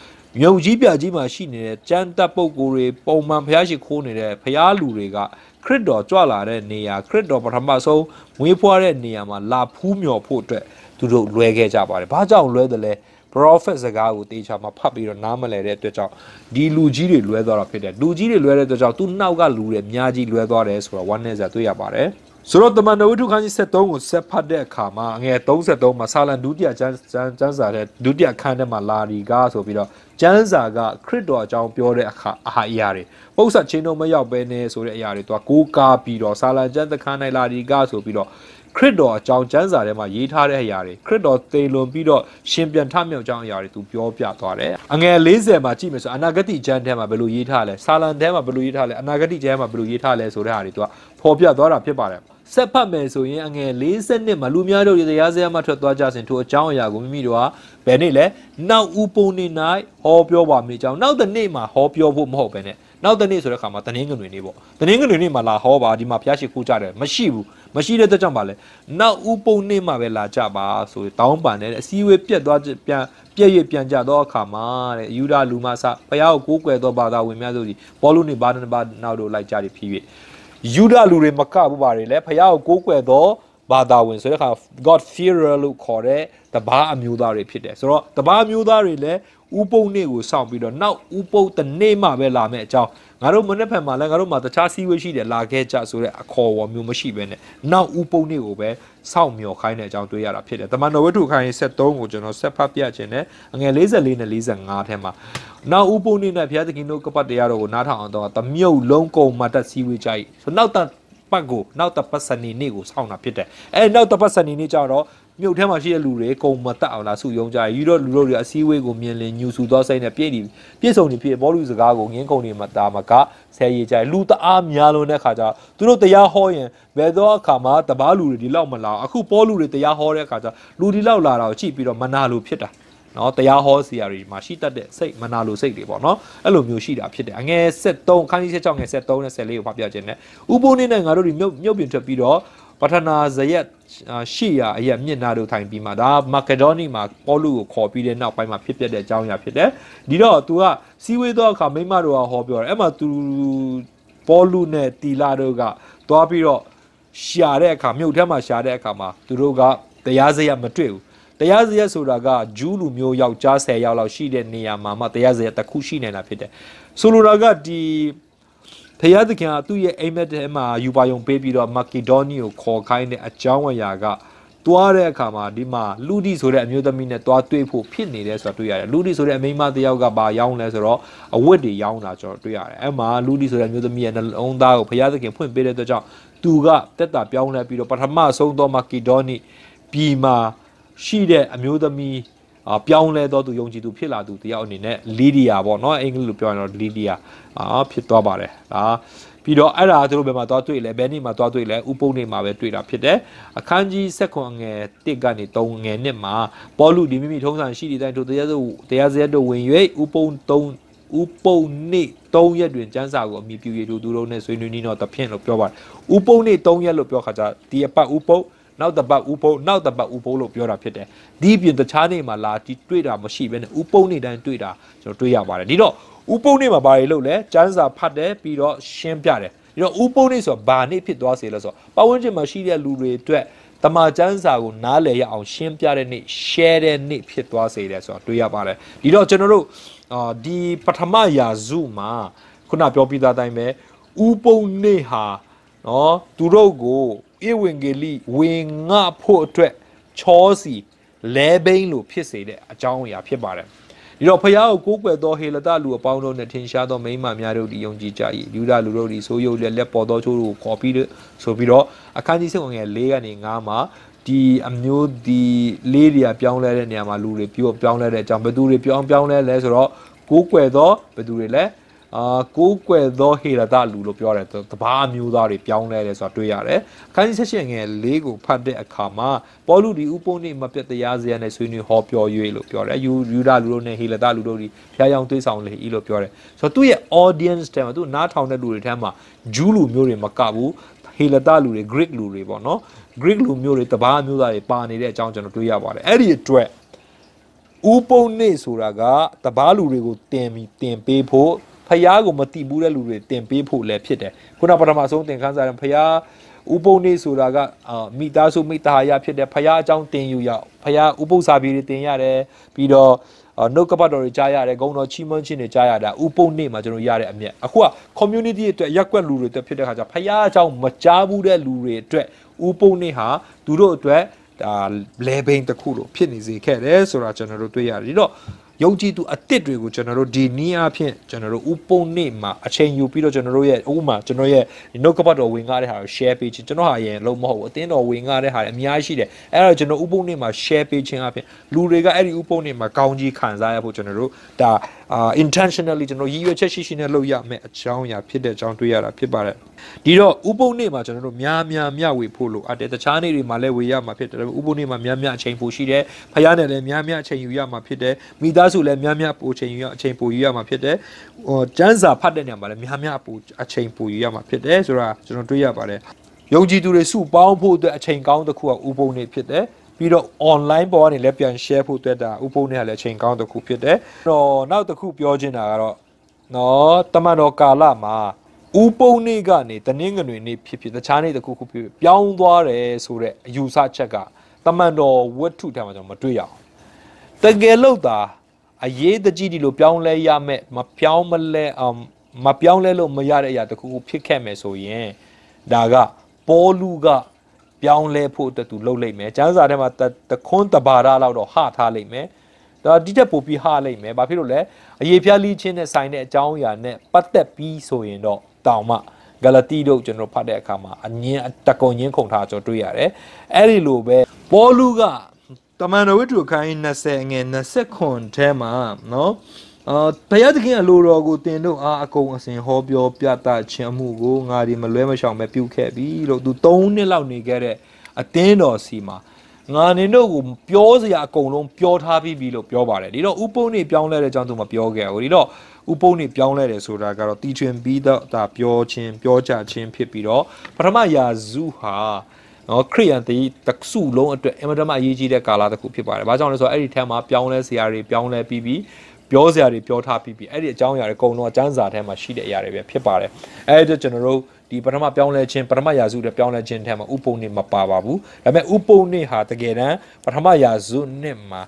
မြုပ်ကြီးပြကြီးမှာရှိနေတဲ့ကျမ်းတပ်ပုဂ္ဂိုလ်တွေပုံမှန်ဖျားရှိခိုးနေတဲ့ဖျားလူတွေကခရစ်တော်ကြွလာတဲ့နေရာခရစ်တော်ပထမဆုံးမွေးဖွားတဲ့နေရာမှာလာဖူးမြော်ဖို့အတွက်သူတို့လွဲခဲ့ကြပါတယ်။ဘာကြောင့်လွဲတယ်လဲ။ prophet စကားကိုတေချာမှာဖတ်ပြီးတော့နားမလည်တဲ့အတွက်ကြောင့်ဒီလူကြီးတွေလွဲသွားတာဖြစ်တယ်။လူကြီးတွေလွဲတဲ့အတွက်ကြောင့်သူ့နောက်ကလူတွေအများကြီးလွဲသွားတယ်ဆိုတော့ဝမ်းနည်းစရာတွေ့ရပါတယ်။ဆိုတော့တမန်တော်ဝိထုခန်းကြီး73ကိုဆက်ဖတ်တဲ့အခါမှာငွေ33မှာဆာလန်ဒုတိယကျမ်းကျမ်းစာတဲ့ဒုတိယခန်းထဲမှာလာရီကဆိုပြီးတော့ကျမ်းစာကခရစ်တော်အကြောင်းပြောတဲ့အခါအဟာအရာတွေပု္ပ္ပချင်းတော့မရောက်ပဲနဲ့ဆိုတဲ့အရာတွေသူကကိုးကားပြီးတော့ဆာလန်ကျမ်းသခန်း၌လာရီကဆိုပြီးတော့ခရစ်တော်အကြောင်းကျမ်းစာထဲမှာရေးထားတဲ့အရာတွေခရစ်တော်သေလွန်ပြီးတော့ရှင်ပြန်ထမြောက်ကြောင်းအရာတွေသူပြောပြသွားတယ်။အငယ်40မှာကြည့်မယ်ဆိုအနာဂတိကျမ်းထဲမှာဘယ်လိုရေးထားလဲ။ဆာလံထဲမှာဘယ်လိုရေးထားလဲ။အနာဂတိကျမ်းမှာဘယ်လိုရေးထားလဲဆိုတဲ့ဟာတွေသူကဖော်ပြသွားတာဖြစ်ပါတယ်။ဆက်ဖတ်မယ်ဆိုရင်အငယ်40နှစ်မှာလူများတို့တရားစရာမှထွက်သွားကြစဉ်ထိုအကြောင်းအရာကိုမိမိတို့ဟာဘယ်နေ့လဲနောက်ဥပုံနေ၌ဟောပြောပါမိကြောင်းနောက်တစ်နေ့မှာဟောပြောဖို့မဟုတ်ပဲနဲ့နောက်တစ်နေ့ဆိုတဲ့ခါမှာတနင်္ဂနွေနေ့ပေါ့တနင်္ဂနွေနေ့မှာလာဟောပါဒီမှာဘုရားရှိခိုးကြတယ်မရှိဘူးမရှိတဲ့အတွက်ကြောင့်ပါလဲနောက်ဥပုံနေ့မှာပဲလာကြပါဆိုတောင်းပန်တယ်အစည်းအဝေးပြက်သွားပြန်ပြည့်ရပြန်ကြတော့အခါမှာတဲ့ယူဒလူမဆဘုရားကိုကိုးကွယ်သောဘာသာဝင်များတို့ဒီပေါ်လို့နေဘာနာဘာနောက်တို့လိုက်ကြပြီးဖြစ်၍ယူဒလူတွေမကဘူးပါတွေလဲဖယားကိုကိုးကွယ်သောဘာသာဝင်ဆိုတဲ့အခါ God fearer လို့ခေါ်တဲ့တဘာအမျိုးသားတွေဖြစ်တယ်ဆိုတော့တဘာအမျိုးသားတွေလည်းဥပုပ်နေ့ကိုစောင့်ပြီးတော့နောက်ဥပုပ်တနေ့မှပဲလာမယ့်အကြောင်းငါတို့မနေ့ဖက်မှာလည်းငါတို့မှာတခြားစည်းဝေးရှိတယ်လာခဲ့ကြဆိုတဲ့အခေါ်အဝေါ်မျိုးမရှိဘဲနဲ့နောက်ဥပုပ်နေ့ကိုပဲစောင့်မျှော်ခိုင်းတဲ့အကြောင်းတွေ့ရတာဖြစ်တယ်တမန်တော်ဝိတ္ထုခိုင်း73ကိုကျွန်တော်ဆက်ဖတ်ပြခြင်းနဲ့အငယ်44နဲ့45ထဲမှာနောက်ဥပုန်နေနဲ့ဘုရားသခင်တို့ကပတ်တရားတော်ကိုနားထောင်အောင်တော့တမြုပ်လုံးကုန်မတက်စည်းဝေးကြ၏ဆိုနောက်တပတ်ကိုနောက်တပတ်စနေနေ့ကိုစောင့်တာဖြစ်တယ်အဲနောက်တပတ်စနေနေ့ကျတော့မြုပ်ထဲမှာရှိတဲ့လူတွေကုန်မတက်အောင်လားစုယုံကြရယူတော့လူတို့တွေအစည်းအဝေးကိုမြင်လင်ညူဆူသောစိတ်နဲ့ပြည့်ပြီးပြည့်စုံနေဖြစ်ဘောလူစကားကိုငင်းကုန်နေမှတာမကဆဲရည်ကြလူတအားများလုံးတဲ့ခါကျသူတို့တရားဟောရင်ဘယ်သောအခါမှာတပားလူတွေဒီလောက်မလာအခုပေါ်လူတွေတရားဟောတဲ့ခါကျလူဒီလောက်လာတာကိုကြည့်ပြီးတော့မနာလို့ဖြစ်တာနော်တရားဟောစရာတွေမှာရှိတတ်တဲ့စိတ်မနာလိုစိတ်တွေပေါ့နော်အဲ့လိုမျိုးရှိတာဖြစ်တယ်အငယ်73ခန်းကြီး76ငယ်73နဲ့74ကိုဖော်ပြခြင်းနဲ့ဥပိုးနေနဲ့ငါတို့တွေမြုပ်မြုပ်ပြင်ထွက်ပြီးတော့ပထနာဇရက်ရှိရာအရက်မြင့်နာတို့ထိုင်ပြီးမှဒါမာကက်ဒိုနီမှာပေါလုကိုခေါ်ပြီးတဲ့နောက်ပိုင်းမှာဖြစ်ပျက်တဲ့အကြောင်းအရာဖြစ်တယ်ဒီတော့ तू ကစီဝေးတော့အခါမိမတို့ကဟောပြောတယ်အဲ့မှာ तू ပေါလုနဲ့တီလာတို့ကသွားပြီးတော့ရှာတဲ့အခါမြုပ်ထဲမှာရှာတဲ့အခါမှာသူတို့ကတရားစရာမတွေ့ဘူးတရားစရက်ဆိုတာကဂျူးလူမျိုးယောက်ျား10ယောက်လောက်ရှိတဲ့နေရာမှာမှတရားစရက်တစ်ခုရှိနေတာဖြစ်တယ်ဆိုလိုတာကဒီဖယားသခင်ကသူ့ရဲ့အိမ်မက်ထဲမှာယူပါယုံ ပေးပြီးတော့မာကီဒိုနီကိုခေါ်ခိုင်းတဲ့အကြောင်းအရာကသွားတဲ့အခါမှာဒီမှာလူဒီဆိုတဲ့အမျိုးသမီးနဲ့သွားတွေ့ဖို့ဖြစ်နေတယ်ဆိုတာတွေ့ရတယ်လူဒီဆိုတဲ့အမိမတယောက်ကဘာရောင်းလဲဆိုတော့အဝတ်တွေရောင်းတာကျွန်တော်တွေ့ရတယ်အဲ့မှာလူဒီဆိုတဲ့အမျိုးသမီးရဲ့နှလုံးသားကိုဖယားသခင်ဖွင့်ပေးတဲ့အတွက်ကြောင့်သူကတက်တာပြောင်းလဲပြီးတော့ပထမဆုံးသောမာကီဒိုနီပြည်မှာရှိတဲ့အမျိုးသမီးအာပြောင်းလဲတော့သူယုံကြည်သူဖြစ်လာသူတယောက်အနေနဲ့လီဒီယာပေါ့နော်အင်္ဂလိပ်လိုပြောရင်တော့လီဒီယာအာဖြစ်သွားပါတယ်ဒါပြီးတော့အဲ့ဒါသူတို့ဘယ်မှာသွားတွေ့လဲဘယ်နေ့မှာသွားတွေ့လဲဥပုံနေမှာပဲတွေ့တာဖြစ်တယ်အခန်းကြီးဆက်ခွန်ငယ်1ကနေ3ငယ်နှစ်မှာပေါလုဒီမိမိထုံးစံရှိတဲ့သူတရားစုတရားစရက်တို့ဝင်၍ဥပုံ3ဥပုံနေ့3ရက်တွင်ကျမ်းစာကိုအမိပြု၍သူတို့နဲ့ဆွေးနွေးနေတော့တဖြင့်လို့ပြောပါတယ်ဥပုံနေ့3ရက်လို့ပြောခါကြဒီအပတ်ဥပုံနောက်တစ်ပတ်ဥပုံနောက်တစ်ပတ်ဥပုံလို့ပြောတာဖြစ်တယ်ဒီပြင်တခြားနေမှာလာဒီတွေ့တာမရှိဘဲနဲ့ဥပုံနေတိုင်းတွေ့တာကျွန်တော်တွေ့ရပါတယ်ဒီတော့ဥပုံနေမှာဘာတွေလုပ်လဲစန်းစာဖတ်တယ်ပြီးတော့ရှင်းပြတယ်ဒီတော့ဥပုံနေဆိုတော့ဘာနေဖြစ်သွားစေလဲဆိုတော့ပတ်ဝန်းကျင်မှာရှိတဲ့လူတွေအတွက်တမာကျန်းစာကိုနားလည်ရအောင် ရှင်းပြတဲ့နေ့ share တဲ့နေ့ဖြစ်သွားစေတယ်ဆိုတာတွေ့ရပါတယ်ဒီတော့ကျွန်တော်တို့အာဒီပထမရာစုမှာ ခုနပြောပြသားတိုင်းပဲဥပုံနေ့ဟာနော်သူတို့ကိုဧဝံဂေလိဝင်ငှဖို့အတွက်ချောစီလဲဘိန်းလိုဖြစ်စေတဲ့အကြောင်းအရာဖြစ်ပါတယ်ဒီတော့ဖျားကိုကိုးကွယ်သောဟေလတလူအပေါင်းတို့နဲ့ထင်ရှားသောမိမများတို့ဒီယုံကြည်ကြ၏ယူဒလူတို့ဒီဆိုးရုပ်လက်လက်ပေါ်သောချိုးတို့ကိုခေါ်ပြီးဆိုပြီးတော့အခန်းကြီး7ငယ်၄ကနေ9မှာဒီအမျိုးဒီလေးတွေကပြောင်းလဲတဲ့နေရာမှာလူတွေပြောင်းလဲတဲ့အကြောင်းဘသူတွေပြောင်းပြောင်းလဲလဲဆိုတော့ကိုးကွယ်သောဘသူတွေလဲအာကိုးကွယ်သောဟေရတလူလို့ပြောတယ်တဘာမျိုးသားတွေပြောင်းလဲတယ်ဆိုတာတွေ့ရတယ်အခန်းကြီးဆက်ရှင်ငယ်၄ကိုဖတ်တဲ့အခါမှာပေါလုဒီဥပုံနေမပြတ်တရားစရာနဲ့ဆွေးနွေးဟောပြော၍လို့ပြောတယ်ယူယူဒလူတို့နဲ့ဟေရတလူတို့ဒီဖျားယောင်သွေးဆောင်လေဤလို့ပြောတယ်ဆိုတော့သူ့ရဲ့ audience ထဲမှာသူနားထောင်တဲ့လူတွေထဲမှာဂျူးလူမျိုးတွေမကဘူးဟေလတလူတွေ Greek လူတွေပေါ့နော် Greek လူမျိုးတွေတဘာမျိုးသားတွေပါနေတဲ့အကြောင်းကျွန်တော်တွေ့ရပါတယ်အဲ့ဒီအတွက်ဥပုံနေဆိုတာကတဘာလူတွေကိုတင်ပြီးတင်ပေးဖို့ဖျားကိုမတိဘူးတဲ့လူတွေတင်ပေးဖို့လည်းဖြစ်တယ်ခုနပထမဆုံးသင်ခန်းစာရင်ဖျားဥပုံနေဆိုတာကမိသားစုမိသားအရဖြစ်တဲ့ဖျားအကြောင်းတင်ယူရဖျားဥပု္ပ္ပစာပြေတွေတင်ရတယ်ပြီးတော့နှုတ်ကပတ်တော်တွေကြားရတယ်ဂုံတော်ချီးမွမ်းခြင်းတွေကြားရတာဥပုံနေမှာကျွန်တော်ရတဲ့အမြတ်အခုက community အတွက်ရက်ွက်လူတွေအတွက်ဖြစ်တဲ့ခါကျဖျားအကြောင်းမကြားဘူးတဲ့လူတွေအတွက်ဥပုံနေဟာသူတို့အတွက်ဒါလဲဘိန်းတစ်ခုလို့ဖြစ်နေစေခဲ့တယ်ဆိုတာကျွန်တော်တို့တွေ့ရတယ်ဒီတော့ယုံကြည်သူအစ်စ်တွေကိုကျွန်တော်တို့ဒီနည်းအားဖြင့်ကျွန်တော်တို့ဥပုံနေ့မှာအချိန်ယူပြီးတော့ကျွန်တော်တို့ရဲ့ဥပမာကျွန်တော်ရဲ့နှုတ်ကပတ်တော်ဝင်ကားတဲ့ဟာကို share ပေးခြင်းကျွန်တော်ဟာရင်လုံးမဟုတ်ဘူးအသင်းတော်ဝင်ကားတဲ့ဟာလည်းအများကြီးရှိတယ်အဲ့တော့ကျွန်တော်ဥပုံနေ့မှာ share ပေးခြင်းအပြင်လူတွေကအဲ့ဒီဥပုံနေ့မှာကောင်းကြီးခံစားရဖို့ကျွန်တော်တို့ဒါအာ intentionally ကျွန်တော်ရည်ရွယ်ချက်ရှိရှိနဲ့လုပ်ရမယ်အကြောင်းအရာဖြစ်တဲ့အကြောင်းတွေ့ရတာဖြစ်ပါတယ်ဒီတော့ဥပုံနေ့မှာကျွန်တော်တို့များများမျှဝေဖို့လို့အတဲတခြားနေ့တွေမှာလည်းဝေရမှာဖြစ်တယ်ဥပုံနေ့မှာများများအချိန်ပိုရှိတယ်ဖခင်နဲ့လည်းများများအချိန်ယူရမှာဖြစ်တယ်မိသားစုလည်းများများပိုအချိန်ယူရအချိန်ပိုယူရမှာဖြစ်တယ်ဟိုကျန်းစာဖတ်တဲ့နေရာမှာလည်းများများပိုအချိန်ပိုယူရမှာဖြစ်တယ်ဆိုတာကျွန်တော်တွေ့ရပါတယ်ယုံကြည်သူတွေစုပေါင်းဖို့အတွက်အချိန်ကောင်းတစ်ခုကဥပုံနေ့ဖြစ်တယ်ပြီးတော့ online ပေါ်ကနေလည်းပြန် share ဖို့အတွက်ဒါဥပုံနဲ့လည်းအချိန်ကောင်းတစ်ခုဖြစ်တယ်။တော့နောက်တစ်ခုပြောချင်တာကတော့နော်တမန်တော်ကာလမှာဥပုံနေ့ကနေတနင်္ဂနွေနေ့ဖြစ်ဖြစ်တခြားနေ့တစ်ခုခုဖြစ်ဖြစ်ပြောင်းသွားတယ်ဆိုတဲ့အယူဆချက်ကတမန်တော်ဝတ္ထုထဲမှာကျွန်တော်မတွေ့ရအောင်။တကယ်လို့သာ အရေးတကြီးဒီလိုပြောင်းလဲရမယ်မပြောင်းမလဲအောင်မပြောင်းလဲလို့မရတဲ့အရာတစ်ခုခုဖြစ်ခဲ့မယ်ဆိုရင်ဒါကပေါ်လူကပြောင်းလဲဖို့အတွက်သူလှုပ်လိုက်မယ်ကျမ်းစာထဲမှာတခွန်းတဘာရလောက်တော့ဟထားလိုက်မယ်ဒါတိတက်ပို့ပြီးဟလိုက်မယ်ဘာဖြစ်လို့လဲအရေးပြားလိချင်းနဲ့ဆိုင်တဲ့အကြောင်းအရာနဲ့ပတ်သက်ပြီးဆိုရင်တော့တောင်မှဂလတိတို့ကျွန်တော်ဖတ်တဲ့အခါမှာအငင်းတကုံငင်းခုန်ထားကျွန်တော်တွေ့ရတယ်အဲ့ဒီလိုပဲပေါလုကတမန်တော်ဝိတ္ထုအခန်း20ငွေ29ထဲမှာနော်အာဘုရားသခင်အလိုတော်ကိုတင်တို့အားအကုန်အစဉ်ဟောပြောပြသခြင်းမှုကိုငါဒီမလွဲမရှောင်ပဲပြုခဲ့ပြီလို့သူ3နှစ်လောက်နေခဲ့တဲ့အသင်းတော်စီမှာငါနေတို့ကိုပြောစရာအကုန်လုံးပြောထားပြီးပြီလို့ပြောပါတယ်ဒီတော့ဥပုံနေပြောင်းလဲတဲ့အကြောင်းသူမပြောခဲ့ဘူးဒီတော့ဥပုံနေပြောင်းလဲတယ်ဆိုတာကတော့တီထွင်ပြီးတော့ဒါပြောခြင်းပြောကြခြင်းဖြစ်ပြီးတော့ပထမရာစုဟာနော်ခရိယန်တီတဆုလုံးအတွက်အင်မတန်အရေးကြီးတဲ့ကာလတစ်ခုဖြစ်ပါတယ်။ဘာကြောင့်လဲဆိုတော့အဲ့ဒီထက်မှာပြောင်းလဲစရာတွေပြောင်းလဲပြီးပြီးပြောစရာတွေပြောထားပြီးပြီအဲ့ဒီအကြောင်းအရာတွေအကုန်လုံးအကျမ်းစာထဲမှာရှိတဲ့အရာတွေပဲဖြစ်ပါတယ်အဲ့ဒီကျွန်တော်တို့ဒီပထမပြောင်းလဲခြင်းပထမရာစုတဲ့ပြောင်းလဲခြင်းထဲမှာဥပုံနေမပါပါဘူးဒါပေမဲ့ဥပုံနေဟာတကယ်တမ်းပထမရာစုနှစ်မှာ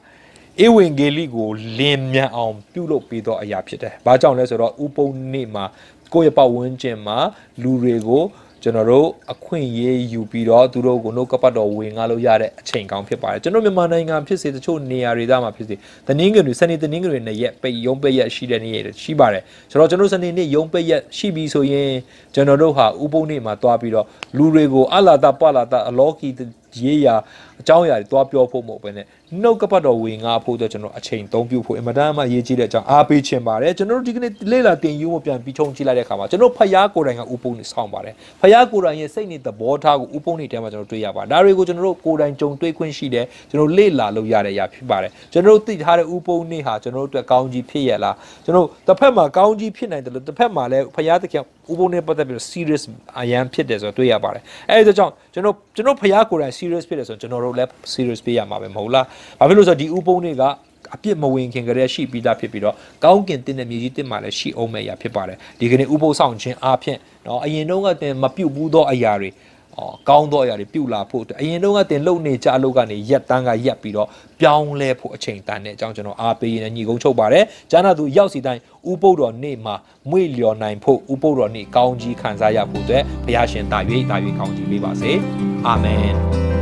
ဧဝံဂေလိကိုလင်းမြန်အောင်ပြုလုပ်ပေးသောအရာဖြစ်တယ်။ဘာကြောင့်လဲဆိုတော့ဥပုံနေမှာကိုယ့်ရဲ့ပတ်ဝန်းကျင်မှာလူတွေကိုကျွန်တော်တို့အခွင့်အရေးယူပြီးတော့သူတို့ကိုနှုတ်ကပတ်တော်ဝင်ငါလို့ရတဲ့အချိန်ကောင်းဖြစ်ပါတယ်ကျွန်တော်မြန်မာနိုင်ငံဖြစ်စေတချို့နေရာတွေသားမှာဖြစ်စေတနင်္ဂနွေစနေတနင်္ဂနွေနေ့ရက်ပိတ်ရုံးပိတ်ရက်ရှိတဲ့နေ့ရက်ရှိပါတယ်ဆိုတော့ကျွန်တော်စနေနေ့ရုံးပိတ်ရက်ရှိပြီဆိုရင် ကျွန်တော်တို့ဟာဥပုံနေ့မှာတွားပြီးတော့လူတွေကိုအလာတာပလာတာအလောကီရေးရာအကြောင်းအရာတွေတွားပြောဖို့မဟုတ်ဘဲနဲ့နှုတ်ကပတ်တော်ဝင်ငါဖို့အတွက်ကျွန်တော်အချိန်သုံးပြုဖို့အင်မတန်မှအရေးကြီးတဲ့အကြောင်းအားပေးချင်ပါတယ်ကျွန်တော်တို့ဒီကနေ့လေ့လာသင်ယူမှုပြန်ပြီးထုံကြည့်လိုက်တဲ့အခါမှာကျွန်တော်ဖယားကိုယ်တိုင်ကဥပုံနေဆောင်ပါတယ်ဖယားကိုယ်တိုင်ရဲ့စိတ်နေသဘောထားကိုဥပုံနေတဲမှာကျွန်တော်တွေ့ရပါတယ်ဒါတွေကိုကျွန်တော်တို့ကိုယ်တိုင်ကြုံတွေ့ခွင့်ရှိတယ်ကျွန်တော်လေ့လာလို့ရတဲ့အရာဖြစ်ပါတယ်ကျွန်တော်တို့သိထားတဲ့ဥပုံနေဟာကျွန်တော်တို့အတွက်ကောင်းကြီးဖြစ်ရလားကျွန်တော်တစ်ဖက်မှာကောင်းကြီးဖြစ်နိုင်တယ်လို့တစ်ဖက်မှာလည်းဖယားသခင်ဥပုံနဲ့ပတ်သက်ပြီး serious အရန်ဖြစ်တယ်ဆိုတော့တွေ့ရပါတယ်အဲဒီကြောင့်ကျွန်တော်ကျွန်တော်ဖယားကိုယ်တိုင် serious ဖြစ်တယ်ဆိုတော့ကျွန်တော်တို့လည်း serious ပေးရမှာပဲမဟုတ်လားဘာဖြစ်လို့ဆိုတော့ဒီဥပုံတွေကအပြစ်မဝင်ခင်ကတည်းကရှိပြီးသားဖြစ်ပြီးတော့ကောင်းကင်တင်းတဲ့မြေကြီးတင်းမှာလည်းရှိအောင်မဲ့ရာဖြစ်ပါတယ်ဒီကနေ့ဥပုံဆောင်ခြင်းအဖြစ်เนาะအရင်တုန်းကတင်မပြုတ်ဘူးသောအရာတွေအော်ကောင်းသောအရာတွေပြုတ်လာဖို့အတွက်အရင်တုန်းကတင်လုံနေကြအလုပ်ကနေရက်တန်းကရက်ပြီးတော့ပြောင်းလဲဖို့အချိန်တန်တဲ့အကြောင်းကျွန်တော်အားပေးရင်းနဲ့ညီကုန်းချုပ်ပါတယ်။ဂျာနာသူရောက်စီတိုင်းဥပုပ်တော်နေ့မှာမွေလျော်နိုင်ဖို့ဥပုပ်တော်နေ့ကောင်းကြီးခံစားရဖို့အတွက်ဘုရားရှင်တာ၍တာ၍ကောင်းကြီးပေးပါစေ။အာမင်။